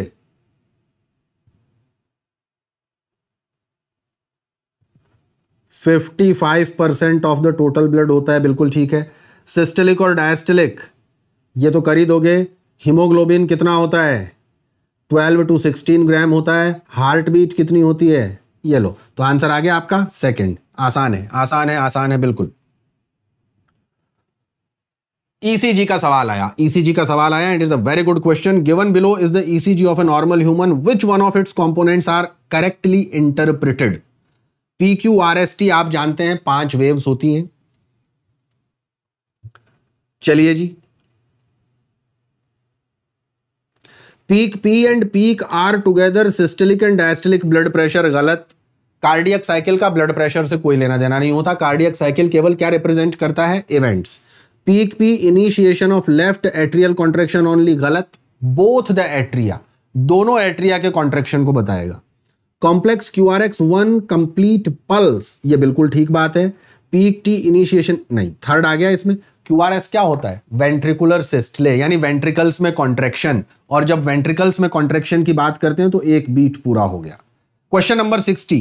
fifty five percent of the total blood होता है बिल्कुल ठीक है सिस्टलिक और डायस्टलिक ये तो कर ही दोगे हीमोग्लोबिन कितना होता है ट्वेल्व टू सिक्सटीन ग्राम होता है हार्ट बीट कितनी होती है ये लो तो आंसर आ गया आपका सेकंड आसान है आसान है आसान है बिल्कुल ईसीजी e का सवाल आया ईसीजी e का सवाल आया it is a very good question given below is the ECG of a normal human which one of its components are correctly interpreted P Q R S T आप जानते हैं पांच वेव्स होती हैं चलिए जी peak P and peak R together systolic and diastolic blood pressure गलत cardiac cycle का ब्लड प्रेशर से कोई लेना देना नहीं होता कार्डियक साइकिल केवल क्या रिप्रेजेंट करता है events peak P initiation of left atrial contraction only गलत बोथ द एट्रिया दोनों एट्रिया के कॉन्ट्रेक्शन को बताएगा complex Q R S one complete pulse ये बिल्कुल ठीक बात है पीक टी इनिशिएशन नहीं थर्ड आ गया इसमें क्यूआरएस क्या होता है वेंट्रिकुलर सिस्टले यानी वेंट्रिकल्स में कॉन्ट्रेक्शन और जब वेंट्रिकल्स में कॉन्ट्रेक्शन की बात करते हैं तो एक बीट पूरा हो गया क्वेश्चन नंबर सिक्सटी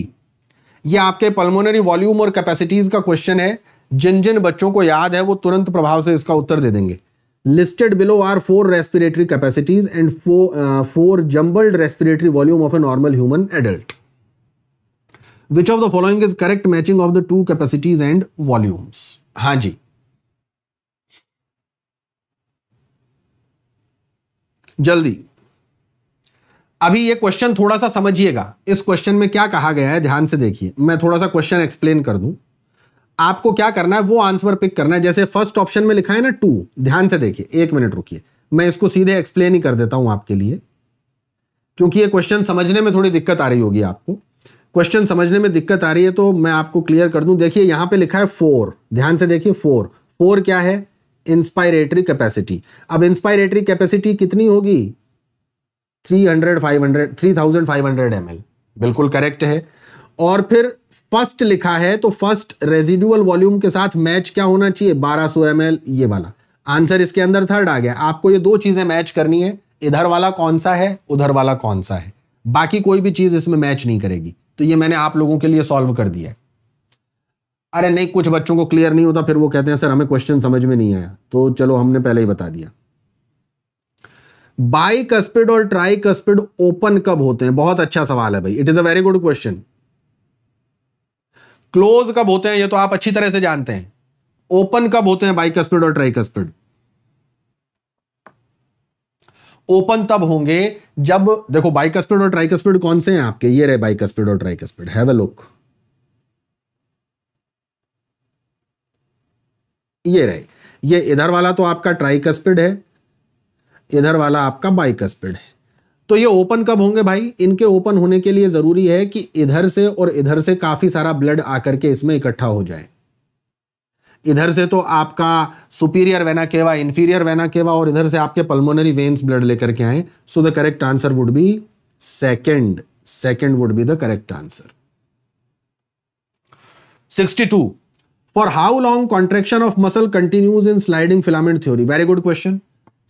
ये आपके पल्मोनरी वॉल्यूम और कैपेसिटीज का क्वेश्चन है जिन जिन बच्चों को याद है वो तुरंत प्रभाव से इसका उत्तर दे देंगे listed below are four respiratory capacities and four jumbled respiratory volume of a normal human adult which of the following is correct matching of the two capacities and volumes हाँ जी जल्दी अभी ये क्वेश्चन थोड़ा सा समझिएगा इस क्वेश्चन में क्या कहा गया है ध्यान से देखिए मैं थोड़ा सा क्वेश्चन एक्सप्लेन कर दूं आपको क्या करना है वो आंसर पिक करना है जैसे फर्स्ट ऑप्शन में लिखा है ना टू ध्यान से देखिए एक मिनट रुकिए मैं इसको सीधे एक्सप्लेन ही कर देता हूं आपके लिए क्योंकि ये क्वेश्चन समझने में थोड़ी दिक्कत आ रही होगी आपको क्वेश्चन समझने में दिक्कत आ रही है तो मैं आपको क्लियर कर दूं देखिए यहां पे लिखा है फोर ध्यान से देखिए फोर फोर क्या है इंस्पायरेटरी कैपेसिटी अब इंस्पायरेटरी कैपेसिटी कितनी होगी 300 500 3500 बिल्कुल करेक्ट है और फिर फर्स्ट लिखा है तो फर्स्ट रेजिडुअल वॉल्यूम के साथ मैच क्या होना चाहिए 1200 ml ये वाला आंसर इसके अंदर थर्ड आ गया आपको ये दो चीजें मैच करनी है इधर वाला कौन सा है उधर वाला कौन सा है बाकी कोई भी चीज इसमें मैच नहीं करेगी तो ये मैंने आप लोगों के लिए सॉल्व कर दिया है अरे नहीं कुछ बच्चों को क्लियर नहीं होता फिर वो कहते हैं सर हमें क्वेश्चन समझ में नहीं आया तो चलो हमने पहले ही बता दिया बाई कस्पिड और ट्राई कस्पिड ओपन कब होते हैं बहुत अच्छा सवाल है भाई it is a very good question close कब होते हैं ये तो आप अच्छी तरह से जानते हैं ओपन कब होते हैं बाई कस्पिड और ट्राई कस्पिड ओपन तब होंगे जब देखो बाइक स्पीड और ट्राइक स्पीड कौन से हैं आपके ये रहे बाइक स्पीड और trike speed have a look ये रहे ये इधर वाला तो आपका कस्पिड है इधर वाला आपका बाइकस्पिड है तो ये ओपन कब होंगे भाई इनके ओपन होने के लिए ज़रूरी है कि इधर से और इधर से काफ़ी सारा ब्लड आकर के इसमें इकट्ठा हो जाए इधर से तो आपका superior vena cava inferior vena cava और इधर से आपके पल्मोनरी वेन्स ब्लड लेकर के आए so the correct answer would be second second would be the correct answer 62 for how long contraction of muscle continues in sliding filament theory very good question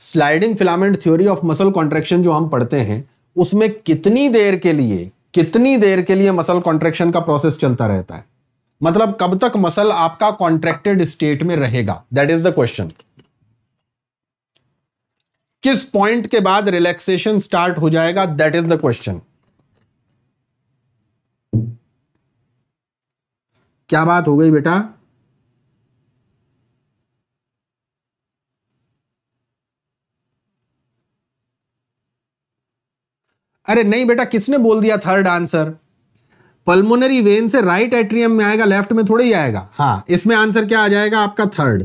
sliding filament theory of muscle contraction जो हम पढ़ते हैं उसमें कितनी देर के लिए कितनी देर के लिए मसल कॉन्ट्रेक्शन का प्रोसेस चलता रहता है मतलब कब तक मसल आपका कॉन्ट्रेक्टेड स्टेट में रहेगा दैट इज द क्वेश्चन किस पॉइंट के बाद रिलैक्सेशन स्टार्ट हो जाएगा दैट इज द क्वेश्चन क्या बात हो गई बेटा अरे नहीं बेटा किसने बोल दिया थर्ड आंसर पल्मोनरी वेन से राइट एट्रियम में आएगा लेफ्ट में थोड़ा ही आएगा हाँ इसमें आंसर क्या आ जाएगा आपका थर्ड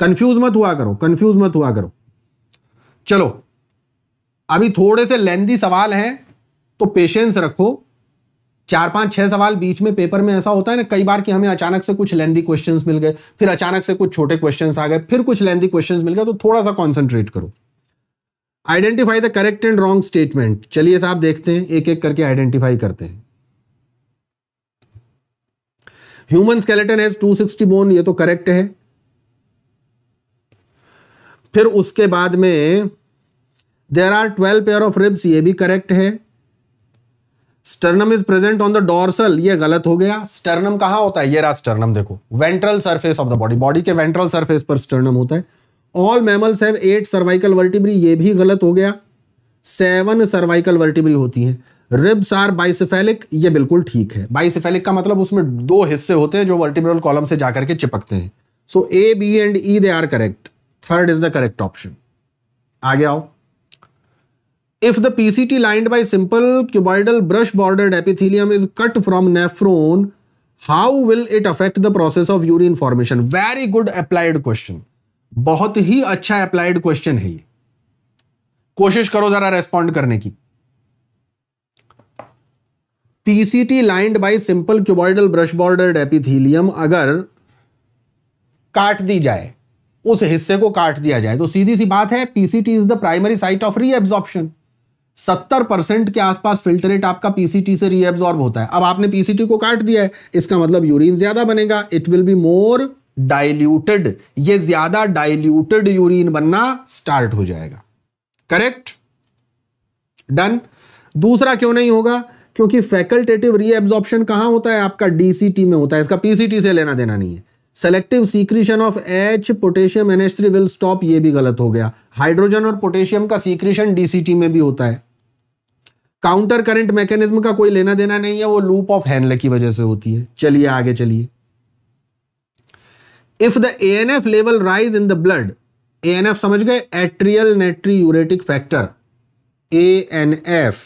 कंफ्यूज मत हुआ करो कंफ्यूज मत हुआ करो चलो अभी थोड़े से लेंदी सवाल हैं तो पेशेंस रखो चार पांच छह सवाल बीच में पेपर में ऐसा होता है ना कई बार कि हमें अचानक से कुछ लेंदी क्वेश्चंस मिल गए फिर अचानक से कुछ छोटे क्वेश्चंस आ गए फिर कुछ लेंदी क्वेश्चंस मिल गए तो थोड़ा सा कॉन्सेंट्रेट करो identify the correct and wrong statement चलिए साहब देखते हैं एक एक करके आइडेंटिफाई करते हैं ह्यूमन स्केलेटन हैज 260 बोन ये तो करेक्ट है फिर उसके बाद में there are twelve pair of ribs ये भी करेक्ट है sternum is present on the dorsal ये गलत हो गया स्टर्नम कहां होता है ये रहा स्टर्नम देखो ventral surface of the body body के वेंट्रल सरफेस पर स्टर्नम होता है all mammals have eight cervical vertebrae ये भी गलत हो गया सेवन सर्वाइकल वर्टिब्री होती हैं रिब्स आर बाइसेफेलिक ये बिल्कुल ठीक है बाइसेफेलिक का मतलब उसमें दो हिस्से होते हैं जो वर्टिब्रल कॉलम से जाकर के चिपकते हैं so A B and E they are correct third is the correct option आगे आओ if the PCT lined by simple cuboidal brush bordered epithelium is cut from nephron how will it affect the process of urine formation very good applied question बहुत ही अच्छा applied question है ये कोशिश करो जरा रेस्पॉन्ड करने की PCT lined by simple cuboidal brush border epithelium अगर काट दी जाए उस हिस्से को काट दिया जाए तो सीधी सी बात है PCT is the primary site of reabsorption सत्तर परसेंट के आसपास फिल्टरेट आपका पीसीटी से रीएब्जॉर्ब होता है अब आपने पीसीटी को काट दिया है इसका मतलब यूरिन ज्यादा बनेगा it will be more diluted ये ज्यादा डाइल्यूटेड यूरिन बनना स्टार्ट हो जाएगा करेक्ट डन दूसरा क्यों नहीं होगा क्योंकि फैकल्टेटिव रीएब्जॉर्प्शन कहां होता है आपका डीसीटी में होता है इसका पीसीटी से लेना देना नहीं है selective secretion of H potassium H three will stop ये भी गलत हो गया हाइड्रोजन और पोटेशियम का सीक्रीशन डीसीटी में भी होता है काउंटर करंट मैकेनिज्म का कोई लेना देना नहीं है वो लूप ऑफ हैनले की वजह से होती है चलिए आगे चलिए if the ANF level rise in the blood ANF समझ गए atrial natriuretic factor ANF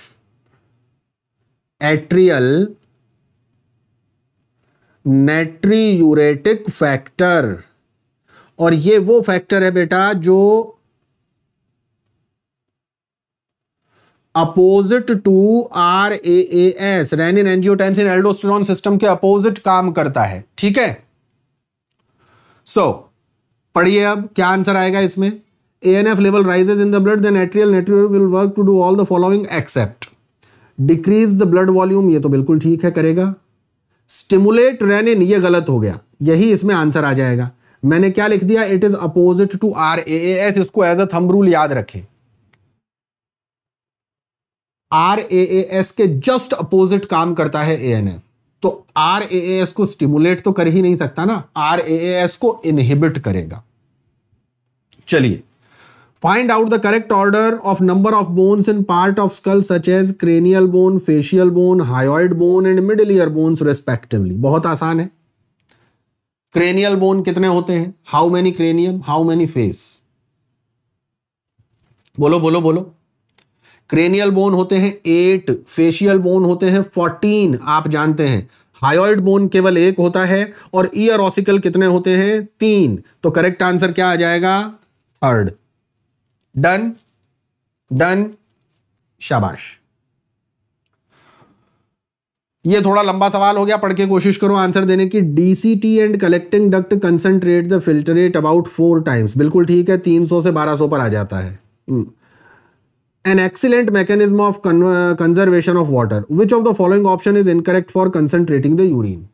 atrial natriuretic factor और ये वो फैक्टर है बेटा जो opposite to R A S renin angiotensin aldosterone system के अपोजिट काम करता है ठीक है सो पढ़िए अब क्या आंसर आएगा इसमें A N F level rises in the blood then atrial network will work to do all the following except decrease the blood volume ये तो बिल्कुल ठीक है करेगा स्टिमुलेट रेनिन ये गलत हो गया यही इसमें आंसर आ जाएगा मैंने क्या लिख दिया it is opposite to R A S इसको एज अ थम रूल याद रखें आर ए एस के जस्ट अपोजिट काम करता है ए एन एफ तो आर एस को स्टिमुलेट तो कर ही नहीं सकता ना आर एस को इनहिबिट करेगा चलिए find out the correct order of number of bones in part of skull such as cranial bone facial bone hyoid bone and middle ear bones respectively बहुत आसान है क्रेनियल बोन कितने होते हैं how many cranium how many face बोलो बोलो बोलो cranial bone होते हैं एट फेशियल बोन होते हैं फोर्टीन आप जानते हैं हायोइड बोन केवल एक होता है और ईयर ऑसिकल कितने होते हैं तीन तो करेक्ट आंसर क्या आ जाएगा थर्ड डन डन शाबाश ये थोड़ा लंबा सवाल हो गया पढ़ के कोशिश करो आंसर देने की DCT and collecting duct concentrate the filtrate about four times बिल्कुल ठीक है 300 से 1200 पर आ जाता है हम्म। an excellent mechanism of con uh, conservation of water which of the following option is incorrect for concentrating the urine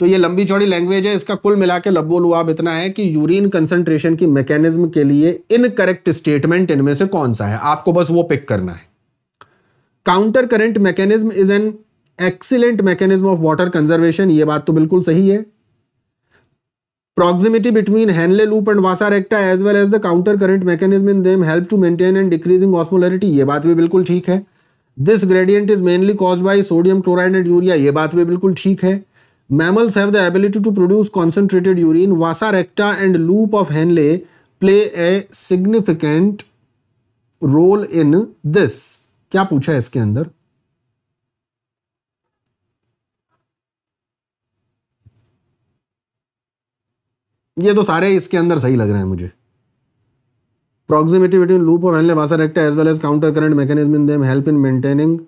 तो ये लंबी चौड़ी लैंग्वेज है इसका कुल मिला के लब्बो लुआब इतना है कि यूरिन कंसंट्रेशन की मैकेनिज्म के लिए इनकरेक्ट स्टेटमेंट इनमें से कौन सा है आपको बस वो पिक करना है counter current mechanism is an excellent mechanism of water conservation ये बात तो बिल्कुल सही है proximity between Henle loop and Vasa recta as well as the counter current mechanism in them help to maintain and decreasing osmolarity ये बात भी बिल्कुल ठीक है this gradient is mainly cause by sodium chloride and urea ये बात भी बिल्कुल ठीक है mammals have the ability to produce concentrated urine vasa recta and loop of Henle play a significant role in this क्या पूछा है इसके अंदर ये तो सारे इसके अंदर सही लग रहे हैं मुझे proximity between loop of Henle vasa recta as well as counter current mechanism in them help in maintaining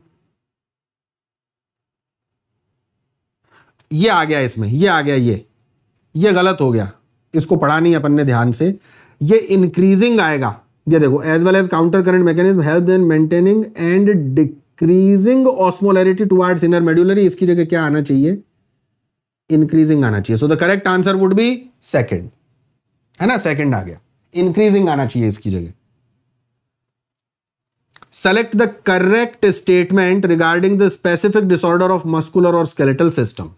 ये आ गया इसमें ये आ गया ये ये गलत हो गया इसको पढ़ा नहीं अपन ने ध्यान से ये इंक्रीजिंग आएगा ये देखो as well as counter current mechanism help then maintaining and decreasing osmolarity towards inner medullary इसकी जगह क्या आना चाहिए इंक्रीजिंग आना चाहिए so the correct answer would be second है ना सेकेंड आ गया इंक्रीजिंग आना चाहिए इसकी जगह select the correct statement regarding the specific disorder of muscular और स्केलेटल सिस्टम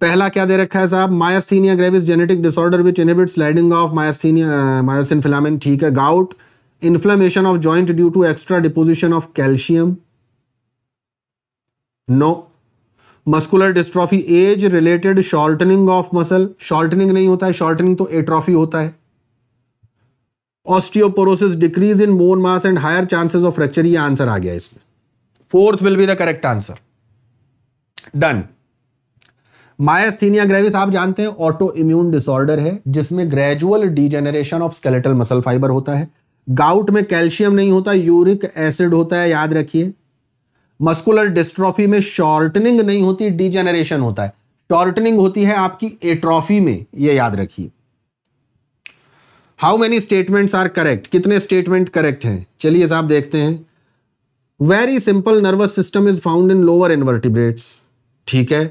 पहला क्या दे रखा है साहब myasthenia gravis genetic disorder which inhibit sliding of myasthenia myosin filament ठीक है gout inflammation of joint due to extra deposition of calcium no muscular dystrophy age related shortening of muscle shortening नहीं होता है शॉर्टनिंग तो atrophy होता है osteoporosis decrease in bone mass and higher chances of fracture ये answer आ गया इसमें fourth will be the correct answer done myasthenia gravis आप जानते हैं ऑटो इम्यून डिसऑर्डर है जिसमें gradual degeneration of skeletal muscle fibre होता है गाउट में कैल्शियम नहीं होता यूरिक एसिड होता है याद रखिए मस्कुलर डिस्ट्रॉफी में शॉर्टनिंग नहीं होती डिजेनरेशन होता है शॉर्टनिंग होती है आपकी एट्रॉफी में यह याद रखिए how many statements are correct कितने स्टेटमेंट करेक्ट हैं चलिए साहब देखते हैं very simple nervous system is found in lower invertebrates ठीक है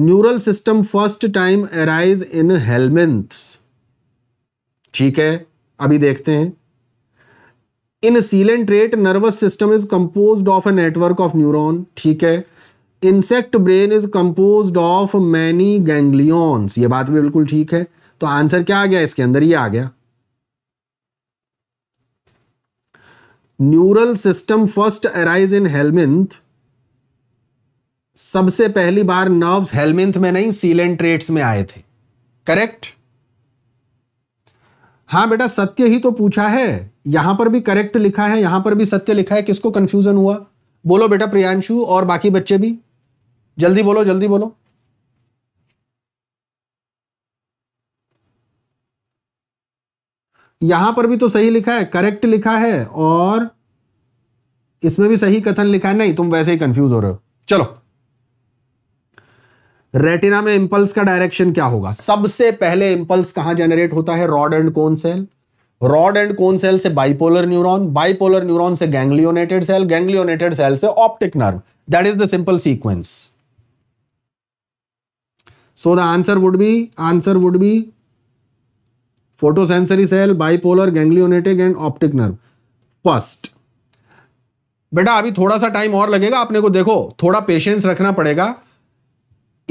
neural system first time arise in helminths ठीक है अभी देखते हैं in coelenterate nervous system is compose of a network of neuron ठीक है insect brain is compose of many ganglions ये बात भी बिल्कुल ठीक है तो आंसर क्या आ गया इसके अंदर ये आ गया neural system first arise in helminth सबसे पहली बार नर्व्स हेलमिंथ में नहीं सीलेंट रेट्स में आए थे करेक्ट हाँ बेटा सत्य ही तो पूछा है यहां पर भी करेक्ट लिखा है यहां पर भी सत्य लिखा है किसको कंफ्यूजन हुआ बोलो बेटा प्रियांशु और बाकी बच्चे भी जल्दी बोलो जल्दी बोलो यहां पर भी तो सही लिखा है करेक्ट लिखा है और इसमें भी सही कथन लिखा है नहीं तुम वैसे ही कंफ्यूज हो रहे हो चलो रेटिना में इंपल्स का डायरेक्शन क्या होगा सबसे पहले इंपल्स कहां जनरेट होता है rod and cone cell rod and cone cell से बाइपोलर न्यूरॉन बाइपोलर न्यूरॉन से गैंग्लियोनेटेड सेल गैंग्लियोनेटेड सेल से optic nerve that is the simple sequence so the answer would be answer would be photosensory cell bipolar ganglionated and optic nerve first बेटा अभी थोड़ा सा time और लगेगा आपने को देखो थोड़ा पेशेंस रखना पड़ेगा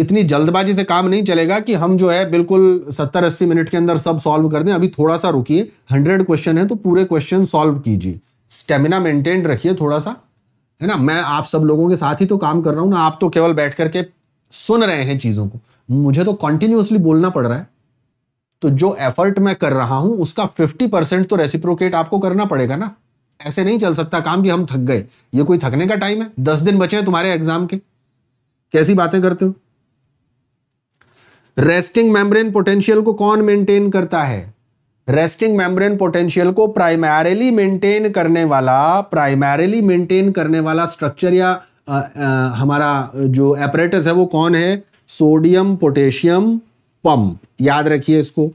इतनी जल्दबाजी से काम नहीं चलेगा कि हम जो है बिल्कुल सत्तर अस्सी मिनट के अंदर सब सॉल्व कर दें अभी थोड़ा सा रुकिए हंड्रेड क्वेश्चन है तो पूरे क्वेश्चन सॉल्व कीजिए स्टेमिना मेंटेन रखिए थोड़ा सा है ना मैं आप सब लोगों के साथ ही तो काम कर रहा हूं ना आप तो केवल बैठ करके सुन रहे हैं चीज़ों को मुझे तो कॉन्टिन्यूसली बोलना पड़ रहा है तो जो एफर्ट मैं कर रहा हूं उसका 50 परसेंट तो रेसिप्रोकेट आपको करना पड़ेगा ना ऐसे नहीं चल सकता काम कि हम थक गए ये कोई थकने का टाइम है दस दिन बचे हैं तुम्हारे एग्जाम के कैसी बातें करते हो रेस्टिंग मेम्ब्रेन पोटेंशियल को कौन मेंटेन करता है रेस्टिंग मेम्ब्रेन पोटेंशियल को प्राइमरली मेंटेन करने वाला प्राइमरली मेंटेन करने वाला स्ट्रक्चर या आ, आ, हमारा जो एपरेटस है वो कौन है सोडियम पोटेशियम पंप याद रखिए इसको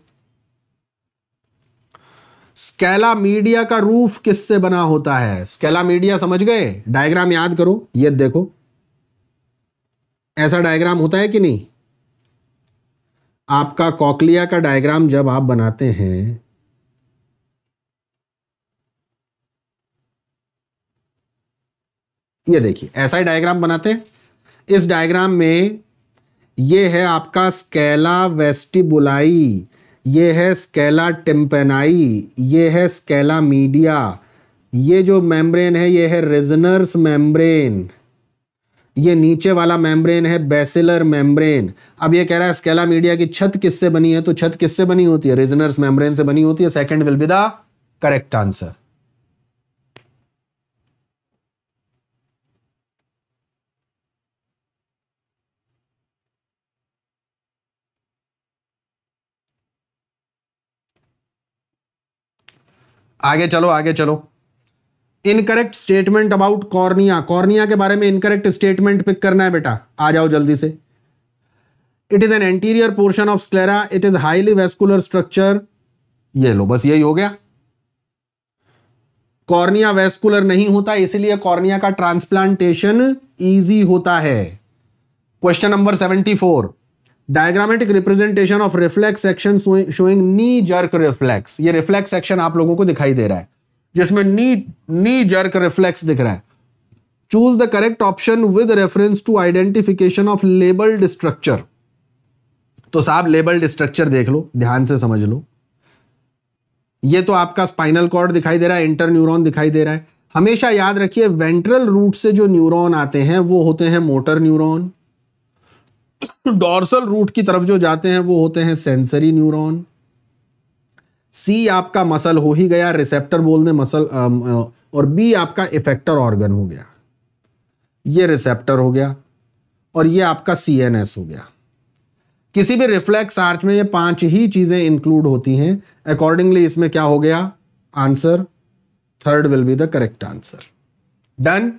स्केला मीडिया का रूफ किससे बना होता है स्केला मीडिया समझ गए डायग्राम याद करो ये देखो ऐसा डायग्राम होता है कि नहीं आपका कॉकलिया का डायग्राम जब आप बनाते हैं ये देखिए ऐसा ही डायग्राम बनाते हैं इस डायग्राम में ये है आपका स्केला वेस्टिबुलाई ये है स्केला टिम्पेनाई ये है स्केला मीडिया ये जो मेम्ब्रेन है ये है रेजनर्स मेम्ब्रेन ये नीचे वाला मेम्ब्रेन है बेसिलर मेम्ब्रेन अब ये कह रहा है स्केला मीडिया की छत किससे बनी है तो छत किससे बनी होती है रिजनर्स मेम्ब्रेन से बनी होती है second will be the correct answer आगे चलो आगे चलो incorrect statement about cornea cornea के बारे में इनकरेक्ट स्टेटमेंट पिक करना है बेटा आ जाओ जल्दी से it is an anterior portion of sclera it is highly vascular structure ये लो बस यही हो गया कॉर्निया वेस्कुलर नहीं होता इसलिए कॉर्निया का ट्रांसप्लांटेशन इजी होता है question number seventy four diagrammatic representation of reflex action showing knee jerk reflex ये रिफ्लेक्स एक्शन आप लोगों को दिखाई दे रहा है जिसमें नी नी जर्क रिफ्लेक्स दिख रहा है choose the correct option with reference to identification of labelled structure तो साहब लेबल्ड स्ट्रक्चर देख लो ध्यान से समझ लो ये तो आपका स्पाइनल कॉर्ड दिखाई दे रहा है इंटर न्यूरोन दिखाई दे रहा है हमेशा याद रखिए वेंट्रल रूट से जो न्यूरॉन आते हैं वो होते हैं मोटर न्यूरॉन डॉर्सल रूट की तरफ जो जाते हैं वो होते हैं सेंसरी न्यूरॉन सी आपका मसल हो ही गया रिसेप्टर बोलने मसल और बी आपका इफेक्टर ऑर्गन हो गया ये रिसेप्टर हो गया और ये आपका सी एन एस हो गया किसी भी रिफ्लेक्स आर्च में ये पांच ही चीजें इंक्लूड होती हैं अकॉर्डिंगली इसमें क्या हो गया answer third will be the correct answer done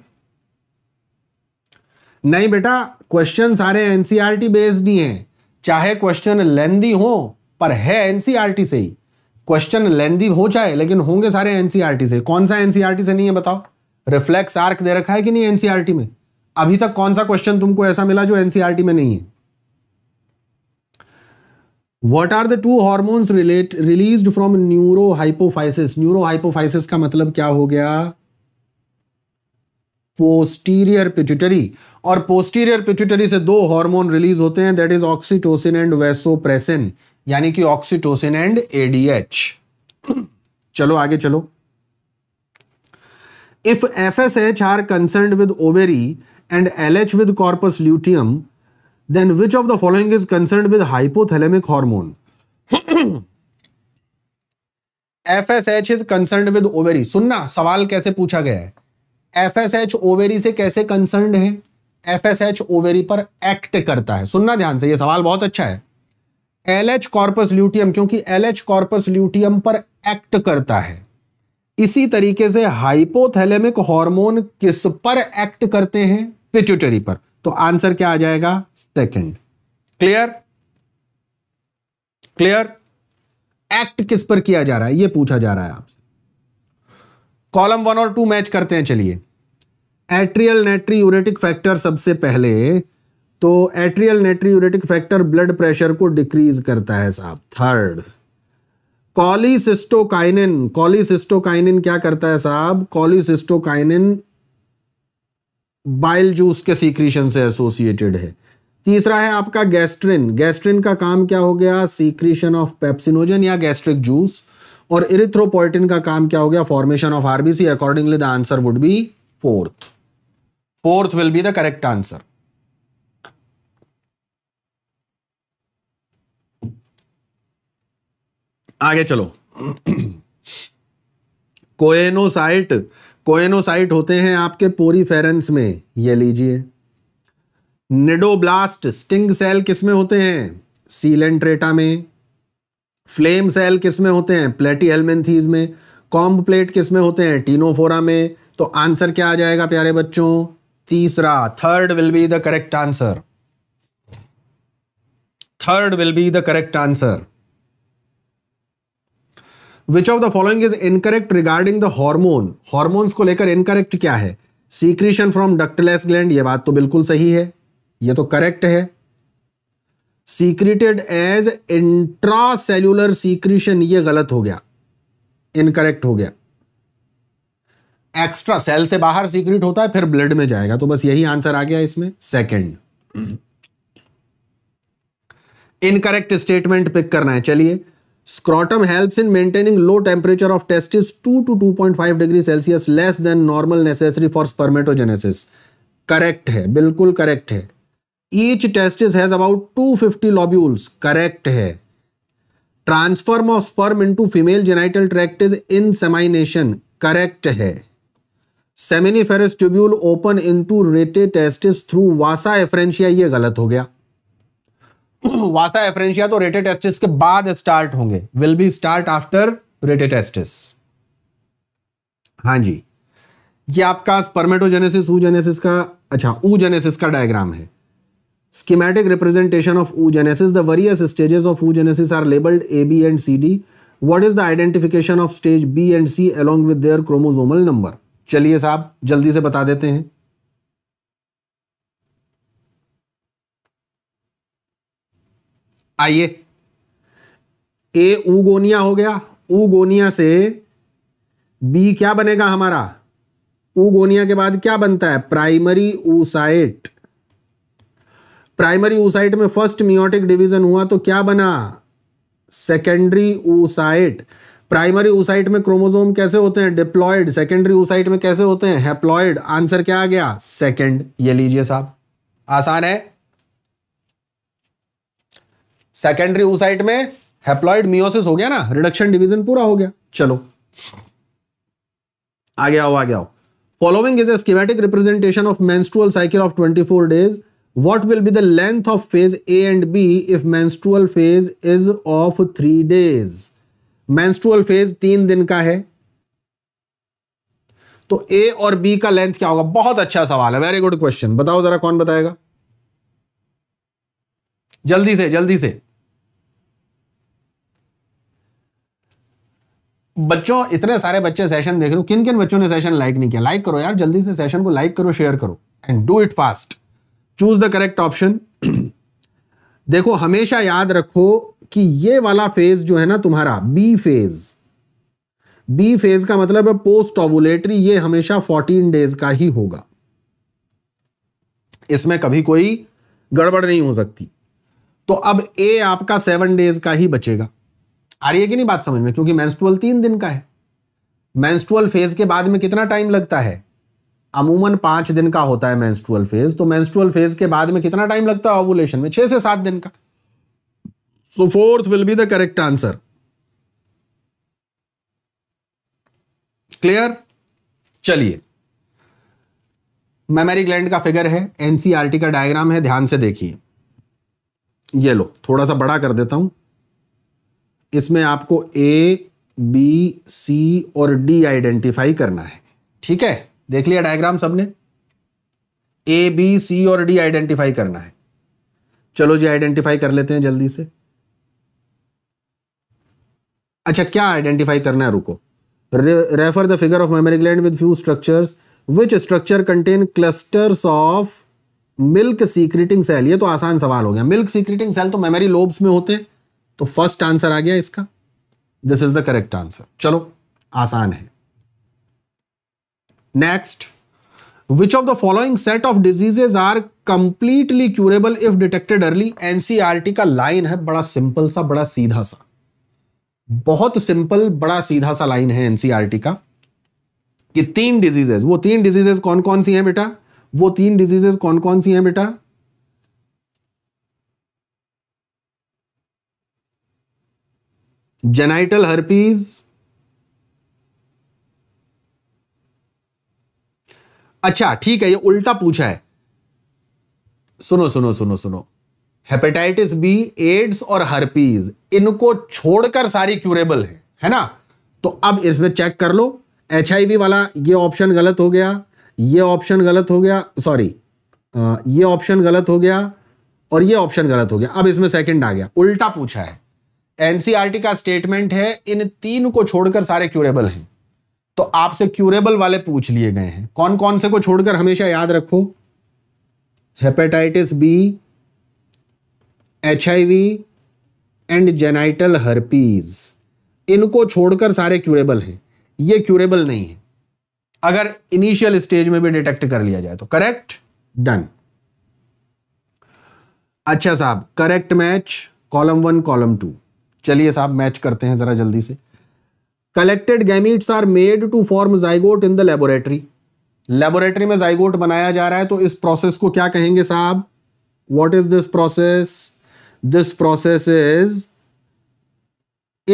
नहीं बेटा क्वेश्चन सारे एनसीआरटी बेस्ड ही हैं चाहे क्वेश्चन लेंदी हो पर है एनसीआरटी e से ही क्वेश्चन लेंदी हो जाए लेकिन होंगे सारे एनसीआरटी e से कौन सा एनसीआरटी e से नहीं है बताओ रिफ्लेक्स आर्क दे रखा है कि नहीं एनसीआरटी e में अभी तक कौन सा क्वेश्चन तुमको ऐसा मिला जो एनसीआरटी में नहीं है what are the two hormones relate release from neurohypophysis neurohypophysis का मतलब क्या हो गया पोस्टीरियर पिट्यूटरी और पोस्टीरियर पिट्यूटरी से दो हार्मोन रिलीज होते हैं that is oxytocin and vasopressin यानी कि ऑक्सीटोसिन एंड एडीएच चलो आगे चलो if F S H are concern with ovary and L H with corpus luteum then which of the following is concern with hypothalamic hormone F S H is concern with ovary सुनना सवाल कैसे पूछा गया है F S H ovary से कैसे concern है F S H ovary पर एक्ट करता है सुनना ध्यान से यह सवाल बहुत अच्छा है एल एच कॉर्पस ल्यूटियम क्योंकि एल एच कॉर्पस ल्यूटियम पर एक्ट करता है इसी तरीके से हाइपोथैलेमिक हार्मोन किस पर एक्ट करते हैं पिट्यूटरी पर तो आंसर क्या आ जाएगा सेकंड क्लियर क्लियर एक्ट किस पर किया जा रहा है यह पूछा जा रहा है आपसे कॉलम वन और टू मैच करते हैं चलिए एट्रियल नेट्री यूरेटिक फैक्टर सबसे पहले तो atrial natriuretic factor blood pressure को डिक्रीज करता है साहब थर्ड कॉलीसिस्टोकाइनिन कॉलीसिस्टोकाइनिन क्या करता है साहब कॉलीसिस्टोकाइनिन बाइल जूस के सीक्रीशन से एसोसिएटेड है तीसरा है आपका गैस्ट्रिन गैस्ट्रिन का काम क्या हो गया सीक्रीशन ऑफ पेप्सिनोजन या गैस्ट्रिक जूस और इरिथ्रोपोइटिन का काम क्या हो गया formation of RBC accordingly the answer would be fourth fourth will be the correct answer आगे चलो कोएनोसाइट कोएनोसाइट होते हैं आपके पोरी फेरेंस में ये लीजिए निडोब्लास्ट स्टिंग सेल किसमें होते हैं सीलेंट्रेटा में फ्लेम सेल किसमें होते हैं प्लेटी हेलमेंथीज में कॉम्ब प्लेट किसमें होते हैं टीनोफोरा में तो आंसर क्या आ जाएगा प्यारे बच्चों तीसरा third will be the correct answer third will be the correct answer which of the following is incorrect regarding the hormone hormones को लेकर इनकरेक्ट क्या है सीक्रीशन फ्रॉम डक्टलेस ग्लैंड ये बात तो बिल्कुल सही है ये तो करेक्ट है सीक्रेटेड एज इंट्रासेल्यूलर सीक्रीशन यह गलत हो गया इनकरेक्ट हो गया एक्स्ट्रा सेल से बाहर सीक्रेट होता है फिर ब्लड में जाएगा तो बस यही आंसर आ गया इसमें सेकेंड इनकरेक्ट स्टेटमेंट पिक करना है चलिए scrotum helps in maintaining low temperature of testis 2 two two point five degree Celsius less than normal necessary for spermatogenesis correct है बिल्कुल करेक्ट है each testis has about two fifty lobules correct है transform of sperm into female genital tract is insemination correct है सेमिनी tubule open into rete testis through vasa efferentia ये गलत हो गया वाटा एफरेंशिया तो रेटेड एस्टिस के बाद स्टार्ट होंगे will be start after rete testis हाँ जी ये आपका स्पर्मेटोजेनेसिस ऊ का अच्छा ऊ का डायग्राम है schematic representation of uh the various stages of uh are labelled A B and C D what is the identification of stage B and C along with their chromosomal number चलिए साहब जल्दी से बता देते हैं आइए ए उगोनिया हो गया उगोनिया से बी क्या बनेगा हमारा उगोनिया के बाद क्या बनता है प्राइमरी ऊसाइट प्राइमरी ऊसाइट में फर्स्ट मियोटिक डिवीजन हुआ तो क्या बना सेकेंडरी ऊसाइट प्राइमरी ऊसाइट में क्रोमोसोम कैसे होते हैं डिप्लॉयड सेकेंडरी ऊसाइट में कैसे होते हैं हेप्लॉयड आंसर क्या आ गया सेकेंड ये लीजिए साहब आसान है सेकेंडरी ऊसाइट में हेप्लॉइड मियोसिस हो गया ना रिडक्शन डिवीजन पूरा हो गया चलो आ गया हो आ गया हो following is schematic representation of menstrual cycle of 24 days what will be the length of phase A and B if menstrual phase is of three days menstrual phase तीन दिन का है तो ए और बी का लेंथ क्या होगा बहुत अच्छा सवाल है वेरी गुड क्वेश्चन बताओ जरा कौन बताएगा जल्दी से जल्दी से बच्चों इतने सारे बच्चे सेशन देख रहे हो किन किन बच्चों ने सेशन लाइक नहीं किया लाइक करो यार जल्दी से सेशन को लाइक करो शेयर करो and do it fast choose the correct option देखो हमेशा याद रखो कि ये वाला फेज जो है ना तुम्हारा बी फेज बी फेज का मतलब है पोस्ट ऑवुलेटरी ये हमेशा 14 डेज का ही होगा इसमें कभी कोई गड़बड़ नहीं हो सकती तो अब ए आपका सेवन डेज का ही बचेगा आ रही है कि नहीं बात समझ में क्योंकि मैंस्टुअल तीन दिन का है मैंस्टुअल फेज के बाद में कितना टाइम लगता है अमूमन पांच दिन का होता है मैंस्टुअल फेज तो मैंस्टुअल फेज के बाद में कितना टाइम लगता है ओवुलेशन में छह से सात दिन का so fourth will be the correct answer clear चलिए मेमरी ग्लैंड का फिगर है एनसीआरटी e का डायग्राम है ध्यान से देखिए ये लो थोड़ा सा बड़ा कर देता हूं इसमें आपको ए बी सी और डी आइडेंटिफाई करना है ठीक है देख लिया डायग्राम सबने ए बी सी और डी आइडेंटिफाई करना है चलो जी आइडेंटिफाई कर लेते हैं जल्दी से अच्छा क्या आइडेंटिफाई करना है रुको refer the figure of mammary gland with few structures which structure contain clusters of milk secreting cell ये तो आसान सवाल हो गया मिल्क सीक्रेटिंग सेल तो मेमोरी लोब्स में होते हैं तो फर्स्ट आंसर आ गया इसका this is the correct answer चलो आसान है next which of the following set of diseases are completely curable if detected early NCERT का लाइन है बड़ा सिंपल सा बड़ा सीधा सा बहुत सिंपल बड़ा सीधा सा लाइन है एनसीआरटी e का कि तीन डिजीजेज वो तीन डिजीजेज कौन कौन सी हैं बेटा वो तीन डिजीजेज कौन कौन सी हैं बेटा जेनाइटल हर्पीज अच्छा ठीक है ये उल्टा पूछा है सुनो सुनो सुनो सुनो हेपेटाइटिस बी एड्स और हर्पीज इनको छोड़कर सारी क्यूरेबल है है ना तो अब इसमें चेक कर लो एच वाला ये ऑप्शन गलत हो गया ये ऑप्शन गलत हो गया सॉरी ये ऑप्शन गलत हो गया और ये ऑप्शन गलत हो गया अब इसमें सेकंड आ गया उल्टा पूछा है एनसीआरटी का स्टेटमेंट है इन तीन को छोड़कर सारे क्यूरेबल हैं तो आपसे क्यूरेबल वाले पूछ लिए गए हैं कौन कौन से को छोड़कर हमेशा याद रखो hepatitis B H and genital herpes इनको छोड़कर सारे क्यूरेबल हैं ये क्यूरेबल नहीं है अगर इनिशियल स्टेज में भी डिटेक्ट कर लिया जाए तो करेक्ट डन अच्छा साहब correct match column one column two चलिए साहब मैच करते हैं ज़रा जल्दी से collected gametes are made to form zygote in the laboratory laboratory में जाइगोट बनाया जा रहा है तो इस प्रोसेस को क्या कहेंगे साहब what is this process this process is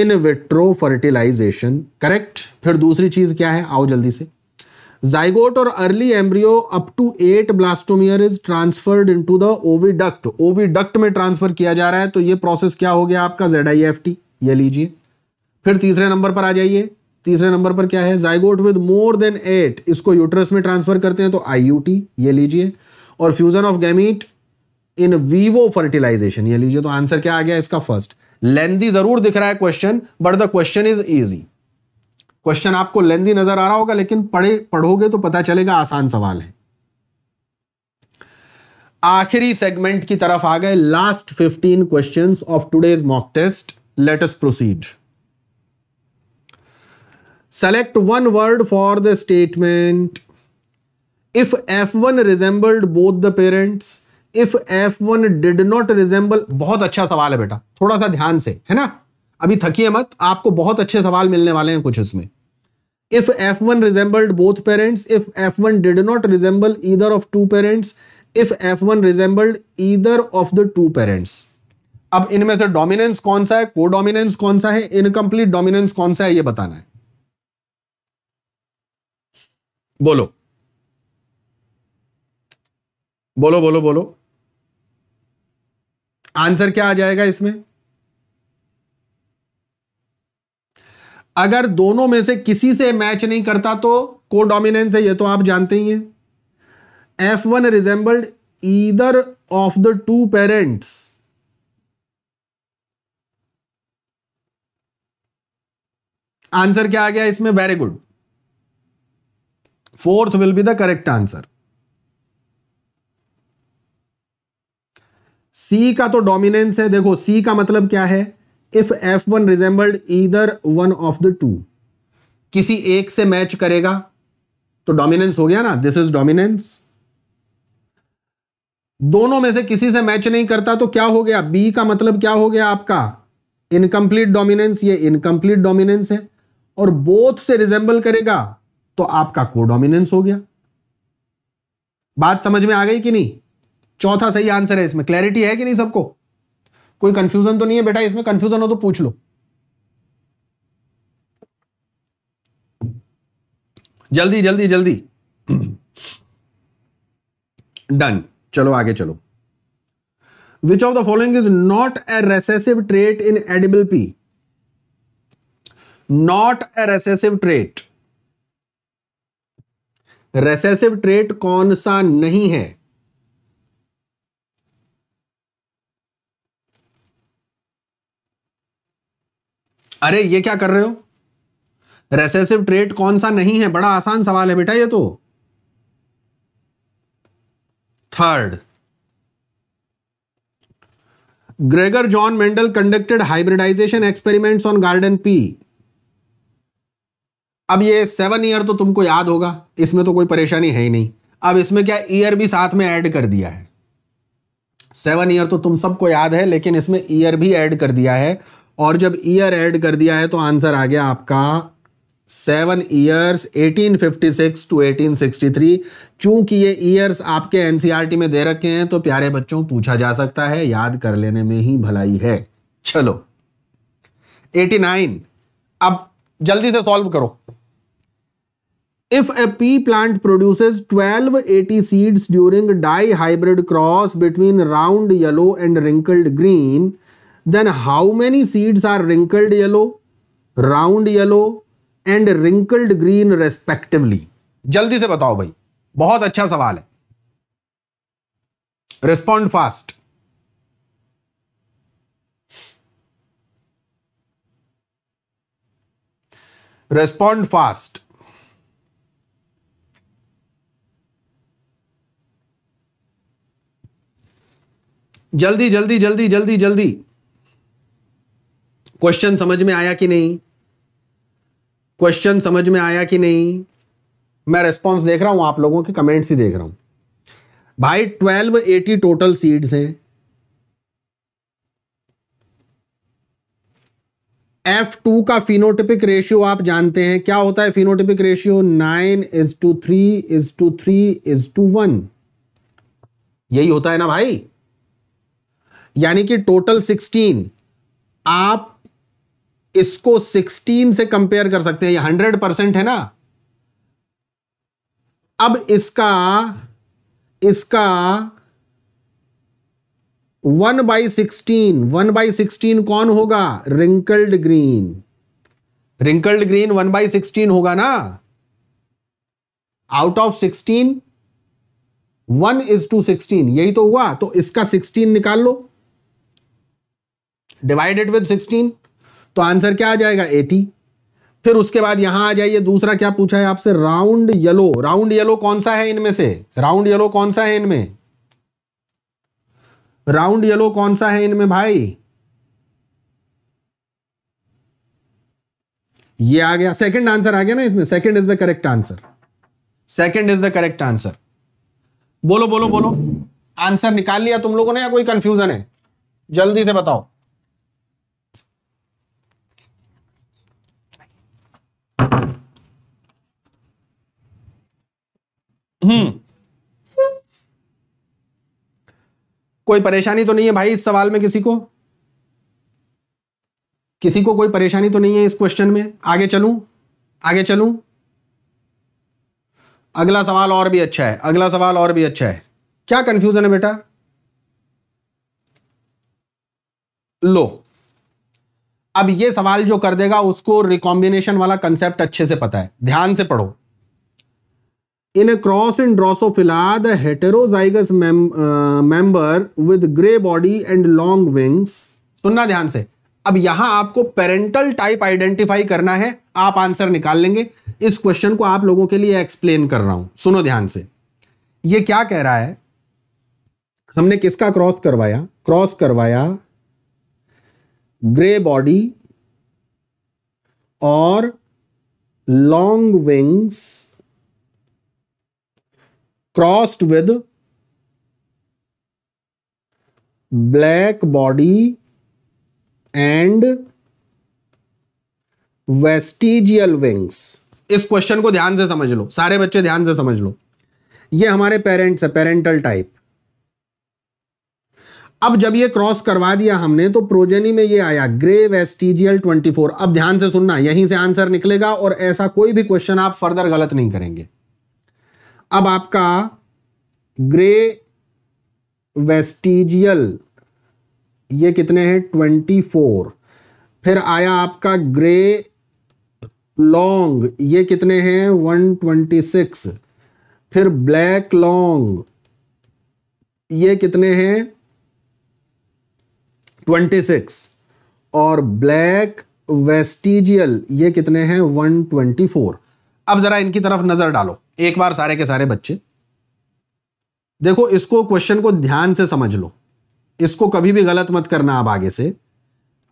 in vitro fertilization correct फिर दूसरी चीज क्या है आओ जल्दी से जाइगोट और early embryo up to eight blastomere is transferred into the oviduct oviduct में ट्रांसफर किया जा रहा है तो ये प्रोसेस क्या हो गया आपका जेड आई एफ टी ये लीजिए फिर तीसरे नंबर पर आ जाइए तीसरे नंबर पर क्या है zygote with more than eight इसको यूट्रस में ट्रांसफर करते हैं तो आई यू टी ये लीजिए और fusion of gamete in vivo fertilization ये लीजिए तो आंसर क्या आ गया इसका फर्स्ट लेंदी जरूर दिख रहा है question but the question is easy question आपको लेंदी नजर आ रहा होगा लेकिन पढ़े पढ़ोगे तो पता चलेगा आसान सवाल है आखिरी सेगमेंट की तरफ आ गए last 15 questions of today's mock test let us proceed word for the statement if F one resembled both the parents if F one did not resemble बहुत अच्छा सवाल है बेटा थोड़ा सा ध्यान से है ना अभी थकिए मत आपको बहुत अच्छे सवाल मिलने वाले हैं कुछ इसमें if F one resembled both parents if F one did not resemble either of two parents if F one resembled either of the two parents अब इनमें से डोमिनेंस कौन सा है को डोमिनेंस कौन सा है इनकम्प्लीट डोमिनेंस कौन सा है ये बताना है बोलो बोलो बोलो बोलो आंसर क्या आ जाएगा इसमें अगर दोनों में से किसी से मैच नहीं करता तो को डोमिनेंस है ये तो आप जानते ही हैं F one resembled either of the two parents answer क्या आ गया इसमें very good fourth will be the correct answer C का तो डोमिनेंस है देखो सी का मतलब क्या है if F one resembled either one of the two किसी एक से मैच करेगा तो डोमिनेंस हो गया ना दिस इज डोमिनेंस दोनों में से किसी से मैच नहीं करता तो क्या हो गया बी का मतलब क्या हो गया आपका इनकम्प्लीट डोमिनेंस ये इनकम्प्लीट डोमिनेंस है और बोथ से रिजेंबल करेगा तो आपका कोडोमिनेंस हो गया बात समझ में आ गई कि नहीं चौथा सही आंसर है इसमें क्लैरिटी है कि नहीं सबको कोई कंफ्यूजन तो नहीं है बेटा इसमें कंफ्यूजन हो तो पूछ लो जल्दी जल्दी जल्दी डन चलो आगे चलो which of the following is not a recessive trait in edible pea not a recessive trait recessive trait कौन सा नहीं है अरे ये क्या कर रहे हो रेसेसिव ट्रेट कौन सा नहीं है बड़ा आसान सवाल है बेटा ये तो third Gregor John Mendel conducted hybridization experiments on garden pea अब ये सेवन ईयर तो तुमको याद होगा इसमें तो कोई परेशानी है ही नहीं अब इसमें क्या ईयर भी साथ में ऐड कर दिया है सेवन ईयर तो तुम सबको याद है लेकिन इसमें ईयर भी ऐड कर दिया है और जब ईयर ऐड कर दिया है तो आंसर आ गया आपका सेवन ईयर्स 1856 टू 1863 चूंकि ये ईयर्स आपके एनसीईआरटी e में दे रखे हैं तो प्यारे बच्चों पूछा जा सकता है याद कर लेने में ही भलाई है चलो 89 अब जल्दी से सॉल्व करो if a pea plant produces twelve eighty seeds during dihybrid cross between round yellow and wrinkled green then how many seeds are wrinkled yellow, round yellow and wrinkled green respectively? जल्दी से बताओ भाई बहुत अच्छा सवाल है respond fast respond fast. जल्दी जल्दी जल्दी जल्दी जल्दी क्वेश्चन समझ में आया कि नहीं क्वेश्चन समझ में आया कि नहीं मैं रेस्पॉन्स देख रहा हूं आप लोगों के कमेंट्स ही देख रहा हूं भाई ट्वेल्व एटी टोटल सीड्स हैं एफ टू का फिनोटिपिक रेशियो आप जानते हैं क्या होता है phenotypic ratio nine is to three is to three is to one यही होता है ना भाई यानी कि टोटल सिक्सटीन आप इसको सिक्सटीन से कंपेयर कर सकते हैं ये हंड्रेड परसेंट है ना अब इसका इसका one by sixteen one by sixteen कौन होगा wrinkled green wrinkled green one by sixteen होगा ना out of sixteen one is to sixteen यही तो हुआ तो इसका सिक्सटीन निकाल लो डिवाइडेड विद सिक्सटीन तो आंसर क्या आ जाएगा एटी फिर उसके बाद यहां आ जाइए दूसरा क्या पूछा है आपसे राउंड येलो राउंड येलो कौन सा है इनमें से राउंड येलो कौन सा है इनमें राउंड येलो कौन सा है इनमें भाई ये आ गया सेकंड आंसर आ गया ना इसमें second is the correct answer second is the correct answer बोलो बोलो बोलो आंसर निकाल लिया तुम लोगों ने या कोई कंफ्यूजन है जल्दी से बताओ हम्म कोई परेशानी तो नहीं है भाई इस सवाल में किसी को किसी को कोई परेशानी तो नहीं है इस क्वेश्चन में आगे चलूं आगे चलूं अगला सवाल और भी अच्छा है अगला सवाल और भी अच्छा है क्या कंफ्यूजन है बेटा लो अब ये सवाल जो कर देगा उसको रिकॉम्बिनेशन वाला कंसेप्ट अच्छे से पता है ध्यान से पढ़ो in a cross in Drosophila heterozygous member with grey body and long wings सुनना ध्यान से अब यहां आपको पेरेंटल टाइप आइडेंटिफाई करना है आप आंसर निकाल लेंगे इस क्वेश्चन को आप लोगों के लिए एक्सप्लेन कर रहा हूं सुनो ध्यान से ये क्या कह रहा है हमने किसका क्रॉस करवाया क्रॉस करवाया ग्रे बॉडी और long wings crossed with black body and vestigial wings इस क्वेश्चन को ध्यान से समझ लो सारे बच्चे ध्यान से समझ लो ये हमारे पेरेंट्स है पेरेंटल टाइप अब जब ये क्रॉस करवा दिया हमने तो प्रोजेनी में ये आया ग्रे वेस्टिजियल 24 अब ध्यान से सुनना यहीं से आंसर निकलेगा और ऐसा कोई भी क्वेश्चन आप फर्दर गलत नहीं करेंगे अब आपका ग्रे वेस्टिजियल ये कितने हैं ट्वेंटी फोर फिर आया आपका ग्रे लॉन्ग ये कितने हैं वन ट्वेंटी सिक्स फिर ब्लैक लॉन्ग ये कितने हैं ट्वेंटी सिक्स और ब्लैक वेस्टिजियल ये कितने हैं वन ट्वेंटी फोर अब ज़रा इनकी तरफ नज़र डालो एक बार सारे के सारे बच्चे देखो इसको क्वेश्चन को ध्यान से समझ लो इसको कभी भी गलत मत करना आप आगे से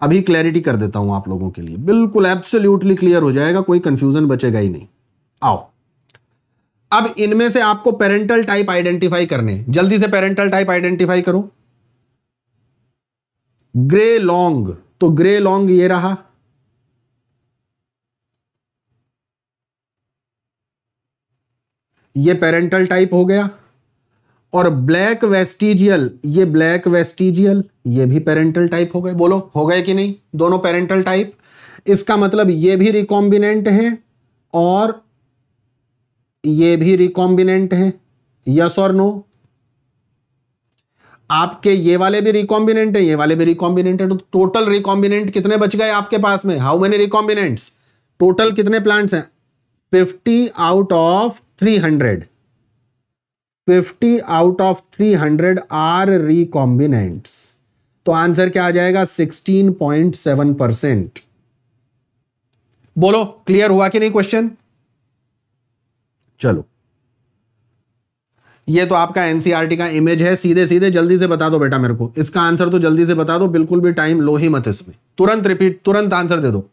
अभी क्लैरिटी कर देता हूं आप लोगों के लिए बिल्कुल एब्सोल्युटली क्लियर हो जाएगा कोई कंफ्यूजन बचेगा ही नहीं आओ अब इनमें से आपको पेरेंटल टाइप आइडेंटिफाई करने जल्दी से पेरेंटल टाइप आइडेंटिफाई करो ग्रे लॉन्ग तो ग्रे लॉन्ग ये रहा ये पेरेंटल टाइप हो गया और ब्लैक वेस्टिजियल ये ब्लैक वेस्टिजियल ये भी पेरेंटल टाइप हो गए बोलो हो गए कि नहीं दोनों पेरेंटल टाइप इसका मतलब ये भी रिकॉम्बिनेंट है और ये भी रिकॉम्बिनेंट है यस और नो आपके ये वाले भी रिकॉम्बिनेंट है ये वाले भी रिकॉम्बिनेंट है तो टोटल रिकॉम्बिनेंट कितने बच गए आपके पास में हाउ मेनी रिकॉम्बिनेंट्स टोटल कितने प्लांट्स हैं fifty out of three hundred fifty out of three hundred are recombinants तो आंसर क्या आ जाएगा सिक्सटीन पॉइंट सेवन परसेंट बोलो क्लियर हुआ कि नहीं क्वेश्चन चलो ये तो आपका एनसीआरटी e का इमेज है सीधे सीधे जल्दी से बता दो बेटा मेरे को इसका आंसर तो जल्दी से बता दो बिल्कुल भी टाइम लो ही मत इसमें तुरंत रिपीट तुरंत आंसर दे दो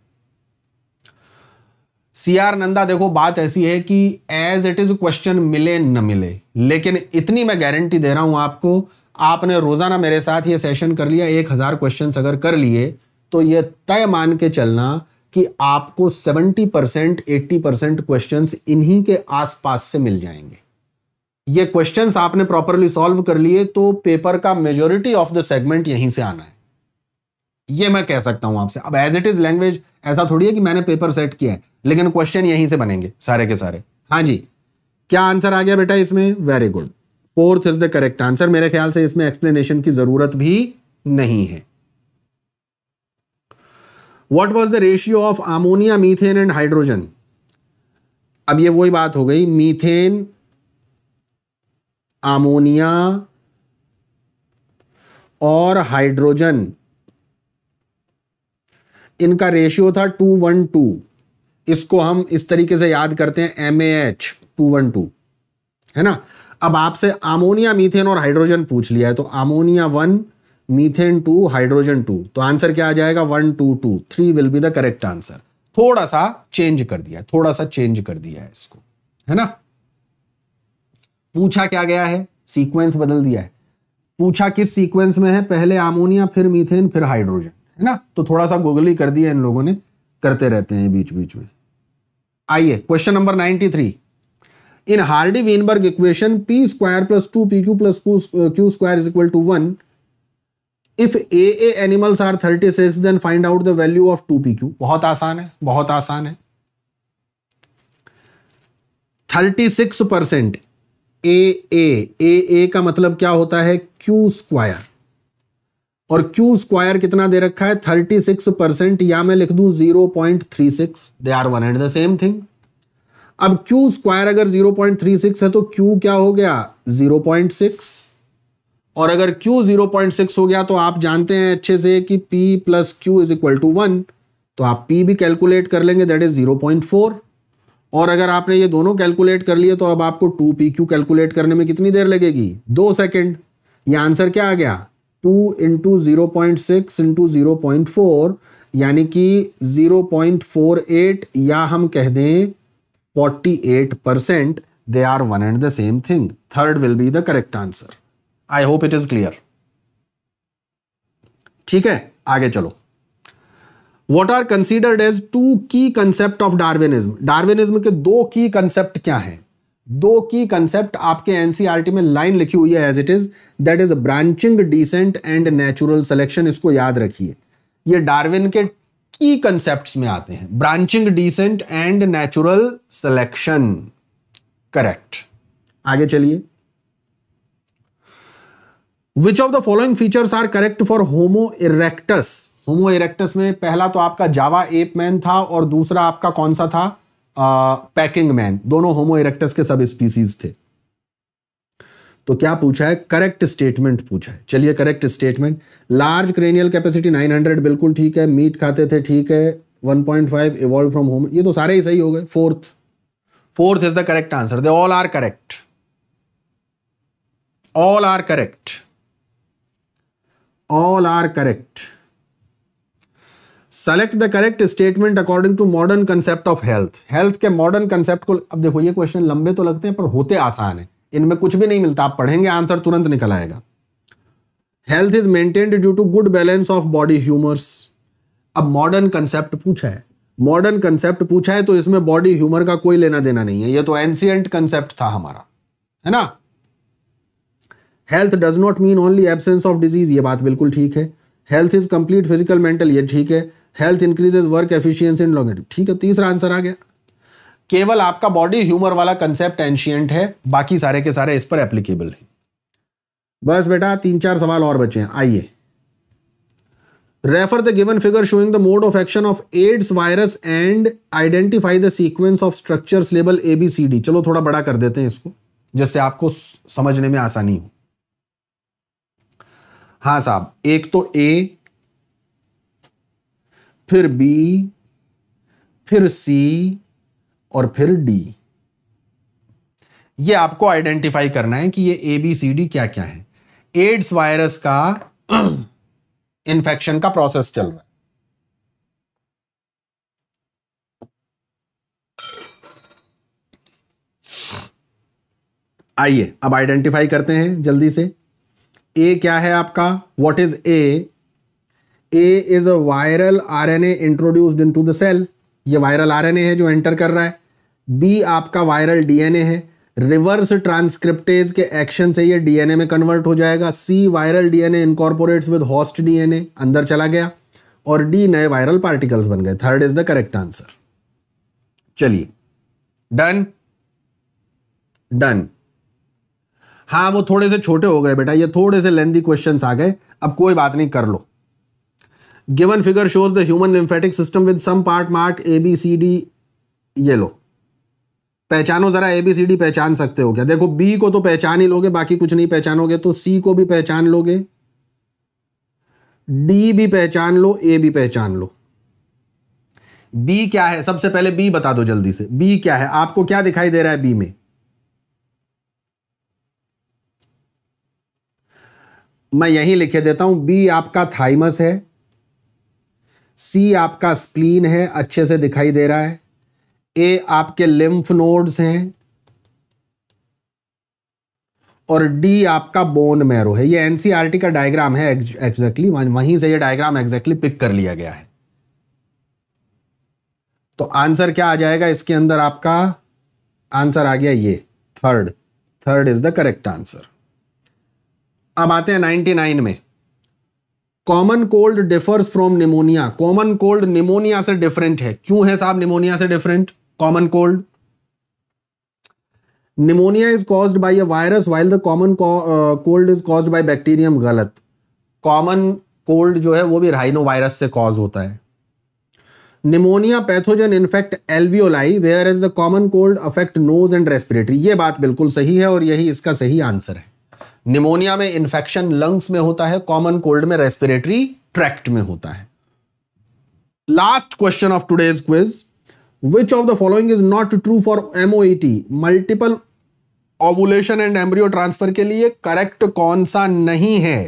सीआर नंदा देखो बात ऐसी है कि एज इट इज क्वेश्चन मिले न मिले लेकिन इतनी मैं गारंटी दे रहा हूं आपको आपने रोजाना मेरे साथ ये सेशन कर लिया एक हजार क्वेश्चन अगर कर लिए तो यह तय मान के चलना कि आपको seventy percent eighty percent question इन्हीं के आसपास से मिल जाएंगे ये क्वेश्चंस आपने प्रॉपरली सॉल्व कर लिए तो पेपर का मेजोरिटी ऑफ द सेगमेंट यहीं से आना है ये मैं कह सकता हूं आपसे अब एज इट इज लैंग्वेज ऐसा थोड़ी है कि मैंने पेपर सेट किया है लेकिन क्वेश्चन यहीं से बनेंगे सारे के सारे हाँ जी क्या आंसर आ गया बेटा इसमें very good fourth is the correct answer मेरे ख्याल से इसमें एक्सप्लेनेशन की जरूरत भी नहीं है what was the ratio of ammonia methane and hydrogen अब ये वही बात हो गई मीथेन अमोनिया और हाइड्रोजन इनका रेशियो था टू वन टू इसको हम इस तरीके से याद करते हैं M A H two one two है ना अब आपसे अमोनिया मीथेन और हाइड्रोजन पूछ लिया है तो ammonia one methane two hydrogen two तो आंसर क्या आ जाएगा one two two three will be the correct answer थोड़ा सा चेंज कर दिया थोड़ा सा चेंज कर दिया है इसको है ना पूछा क्या गया है सीक्वेंस बदल दिया है पूछा किस सीक्वेंस में है पहले अमोनिया फिर मीथेन फिर हाइड्रोजन है ना तो थोड़ा सा गुगली कर दिया इन लोगों ने करते रहते हैं बीच बीच में आइए question number 93 in Hardy Weinberg equation p square plus two p q plus q square is equal to one if a a animals are thirty six then find out the value of two p q बहुत आसान है बहुत आसान है thirty six percent a a a a का मतलब क्या होता है क्यू स्क्वायर और क्यू स्क्वायर कितना दे रखा है थर्टी सिक्स परसेंट या मैं लिख दू zero point three six they are one and the same thing अब क्यू स्क्वायर अगर जीरो पॉइंट थ्री सिक्स है तो क्यू क्या हो गया जीरो पॉइंट सिक्स और अगर Q 0.6 हो गया तो आप जानते हैं अच्छे से कि P plus q is equal to one तो आप P भी कैलकुलेट कर लेंगे दैट इज 0.4 और अगर आपने ये दोनों कैलकुलेट कर लिए तो अब आपको टू पी क्यू कैलकुलेट करने में कितनी देर लगेगी दो सेकेंड ये आंसर क्या आ गया two into zero point six into zero point four यानी कि जीरो पॉइंट फोर एट या हम कह दें forty eight percent they are one and the same thing third will be the correct answer I hope it is clear ठीक है आगे चलो what are considered as two key concept of Darwinism Darwinism के दो की concept क्या है दो की कंसेप्ट आपके एनसीआरटी e में लाइन लिखी हुई है as it is that is branching descent and natural selection इसको याद रखिए ये डार्विन के की कंसेप्ट में आते हैं branching descent and natural selection correct आगे चलिए which of the following features are correct for Homo erectus Homo erectus में पहला तो आपका जावा एप मैन था और दूसरा आपका कौन सा था पैकिंग मैन दोनों होमो इरेक्टस के सब स्पीसीज थे तो क्या पूछा है करेक्ट स्टेटमेंट पूछा है चलिए correct statement large cranial capacity 900 बिल्कुल ठीक है मीट खाते थे ठीक है 1.5 पॉइंट इवॉल्व फ्रॉम होम ये तो सारे ही सही हो गए fourth fourth is the correct answer they all are correct all are correct all are correct select the correct statement according to modern concept of health health के modern concept को अब देखो ये क्वेश्चन लंबे तो लगते हैं पर होते आसान है इनमें कुछ भी नहीं मिलता आप पढ़ेंगे आंसर तुरंत निकल आएगा health is maintained due to good balance of body humours अब मॉडर्न कंसेप्ट पूछा है मॉडर्न कंसेप्ट पूछा है तो इसमें बॉडी ह्यूमर का कोई लेना देना नहीं है ये तो एंसियंट कंसेप्ट था हमारा है ना health does not mean only absence of disease ये बात बिल्कुल ठीक है health is complete physical mental ये ठीक है health increases work efficiency in longevity ठीक है तीसरा आंसर आ गया केवल आपका बॉडी ह्यूमर वाला कंसेप्ट एंशियंट है बाकी सारे के सारे इस पर एप्लीकेबल है बस बेटा तीन चार सवाल और बचे हैं आइए refer the given figure showing the mode of action of AIDS virus and identify the sequence of structure label A B C D चलो थोड़ा बड़ा कर देते हैं इसको जिससे आपको समझने में आसानी हो हाँ साहब एक तो ए फिर बी फिर सी और फिर डी ये आपको आइडेंटिफाई करना है कि ये ए बी सी डी क्या क्या है एड्स वायरस का इन्फेक्शन का प्रोसेस चल रहा है आइए अब आइडेंटिफाई करते हैं जल्दी से ए क्या है आपका what is A A is a viral R N A introduced in to the cell ये वायरल आर एन ए है जो एंटर कर रहा है बी आपका वायरल डीएनए है रिवर्स ट्रांसक्रिप्टेज के एक्शन से ये डीएनए में कन्वर्ट हो जाएगा C viral DNA incorporates with host DNA अंदर चला गया और डी नए वायरल पार्टिकल्स बन गए third is the correct answer चलिए डन डन हाँ वो थोड़े से छोटे हो गए बेटा ये थोड़े से लेंदी क्वेश्चंस आ गए अब कोई बात नहीं कर लो given figure shows the human lymphatic system with some part marked A B C D येलो पहचानो जरा ए बी सी डी पहचान सकते हो क्या देखो बी को तो पहचान ही लोगे बाकी कुछ नहीं पहचानोगे तो सी को भी पहचान लोगे डी भी पहचान लो ए भी पहचान लो बी क्या है सबसे पहले बी बता दो जल्दी से बी क्या है आपको क्या दिखाई दे रहा है बी में मैं यही लिखे देता हूं बी आपका थाइमस है सी आपका स्प्लीन है अच्छे से दिखाई दे रहा है ए आपके लिम्फ नोड्स हैं और डी आपका बोन मैरो है ये एनसीआरटी e का डायग्राम है एग्जैक्टली वहीं से ये डायग्राम एग्जैक्टली पिक कर लिया गया है तो आंसर क्या आ जाएगा इसके अंदर आपका आंसर आ गया ये third third is the correct answer अब आते हैं 99 में common cold differs from pneumonia common cold pneumonia से डिफरेंट है क्यों है साहब निमोनिया से different common cold pneumonia is caused by a virus while the common cold is caused by bacterium गलत कॉमन कोल्ड जो है वो भी राइनो वायरस से कॉज होता है pneumonia pathogen infect alveoli where is the common cold affect nose and respiratory ये बात बिल्कुल सही है और यही इसका सही आंसर है निमोनिया में इंफेक्शन लंग्स में होता है कॉमन कोल्ड में रेस्पिरेटरी ट्रैक्ट में होता है last question of today's quiz which of the following is not true for MOET multiple ovulation and embryo transfer के लिए करेक्ट कौन सा नहीं है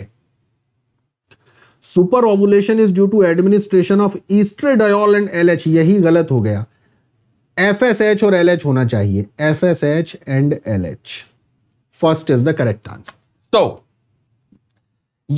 super ovulation is due to administration of estradiol and H यही गलत हो गया एच और एच होना चाहिए H and H first is the correct answer तो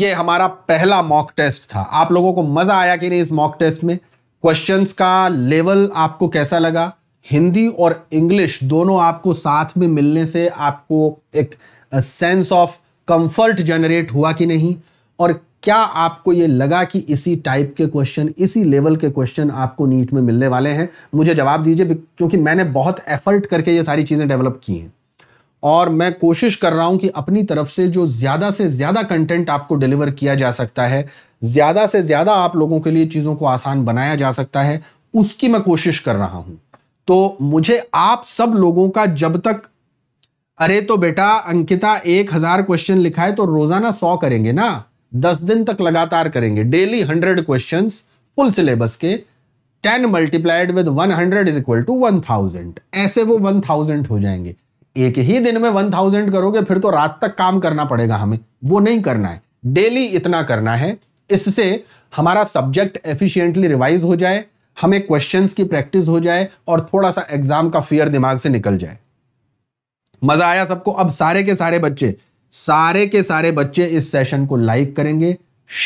ये हमारा पहला मॉक टेस्ट था आप लोगों को मजा आया कि नहीं इस मॉक टेस्ट में क्वेश्चंस का लेवल आपको कैसा लगा हिंदी और इंग्लिश दोनों आपको साथ में मिलने से आपको एक सेंस ऑफ कंफर्ट जनरेट हुआ कि नहीं और क्या आपको ये लगा कि इसी टाइप के क्वेश्चन इसी लेवल के क्वेश्चन आपको नीट में मिलने वाले हैं मुझे जवाब दीजिए क्योंकि मैंने बहुत एफर्ट करके ये सारी चीज़ें डेवलप की हैं और मैं कोशिश कर रहा हूं कि अपनी तरफ से जो ज़्यादा से ज़्यादा कंटेंट आपको डिलीवर किया जा सकता है ज़्यादा से ज़्यादा आप लोगों के लिए चीज़ों को आसान बनाया जा सकता है उसकी मैं कोशिश कर रहा हूं तो मुझे आप सब लोगों का जब तक अरे तो बेटा अंकिता एक हज़ार क्वेश्चन लिखा है तो रोज़ाना सौ करेंगे ना दस दिन तक लगातार करेंगे daily hundred question full syllabus के ten multiplied with one hundred is equal to one thousand ऐसे वो वन थाउजेंड हो जाएंगे एक ही दिन में वन थाउजेंड करोगे फिर तो रात तक काम करना पड़ेगा हमें वो नहीं करना है डेली इतना करना है इससे हमारा सब्जेक्ट एफिशिएंटली रिवाइज हो जाए हमें क्वेश्चंस की प्रैक्टिस हो जाए और थोड़ा सा एग्जाम का फियर दिमाग से निकल जाए मजा आया सबको अब सारे के सारे बच्चे सारे के सारे बच्चे इस सेशन को लाइक करेंगे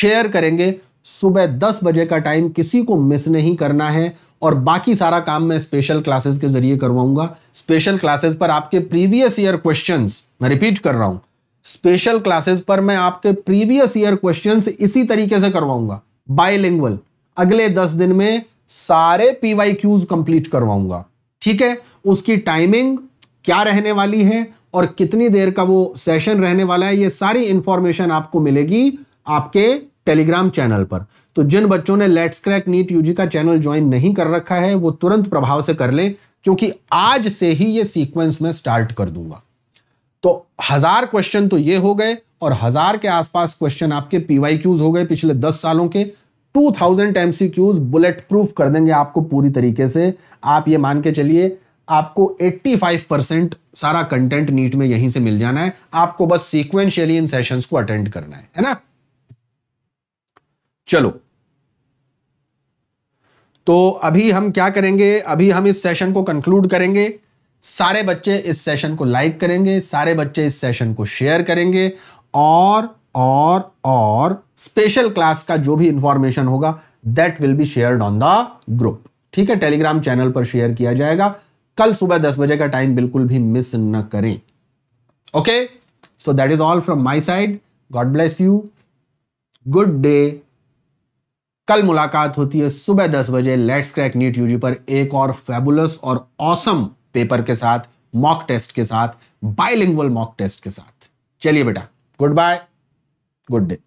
शेयर करेंगे सुबह दस बजे का टाइम किसी को मिस नहीं करना है और बाकी सारा काम मैं स्पेशल क्लासेस के जरिए करवाऊंगा स्पेशल क्लासेस पर आपके प्रीवियस ईयर क्वेश्चन मैं रिपीट कर रहा हूं स्पेशल क्लासेस पर मैं आपके प्रीवियस ईयर क्वेश्चन इसी तरीके से करवाऊंगा बायलिंगुअल अगले दस दिन में सारे पीवाई क्यूज कंप्लीट करवाऊंगा ठीक है उसकी टाइमिंग क्या रहने वाली है और कितनी देर का वो सेशन रहने वाला है ये सारी इंफॉर्मेशन आपको मिलेगी आपके टेलीग्राम चैनल पर तो जिन बच्चों ने लेट्स क्रैक नीट यूजी का चैनल ज्वाइन नहीं कर रखा है वो तुरंत प्रभाव से कर लें क्योंकि आज से ही ये सीक्वेंस में स्टार्ट कर दूंगा तो हजार क्वेश्चन तो ये हो गए और हजार के आसपास क्वेश्चन आपके पीवाई क्यूज हो गए पिछले दस सालों के 2000 थाउजेंड एमसीक्यूज बुलेट प्रूफ कर देंगे आपको पूरी तरीके से आप ये मान के चलिए आपको 85 परसेंट सारा कंटेंट नीट में यहीं से मिल जाना है आपको बस सीक्वेंशियली इन सेशंस को अटेंड करना है है ना चलो तो अभी हम क्या करेंगे अभी हम इस सेशन को कंक्लूड करेंगे सारे बच्चे इस सेशन को लाइक करेंगे सारे बच्चे इस सेशन को शेयर करेंगे और और और स्पेशल क्लास का जो भी इंफॉर्मेशन होगा that will be shared on the group ठीक है टेलीग्राम चैनल पर शेयर किया जाएगा कल सुबह दस बजे का टाइम बिल्कुल भी मिस न करें okay so that is all from my side God bless you good day कल मुलाकात होती है सुबह दस बजे लेट्स क्रैक नीट यूजी पर एक और फेबुलस और ऑसम पेपर के साथ मॉक टेस्ट के साथ बाइलिंगुअल मॉक टेस्ट के साथ चलिए बेटा गुड बाय गुड डे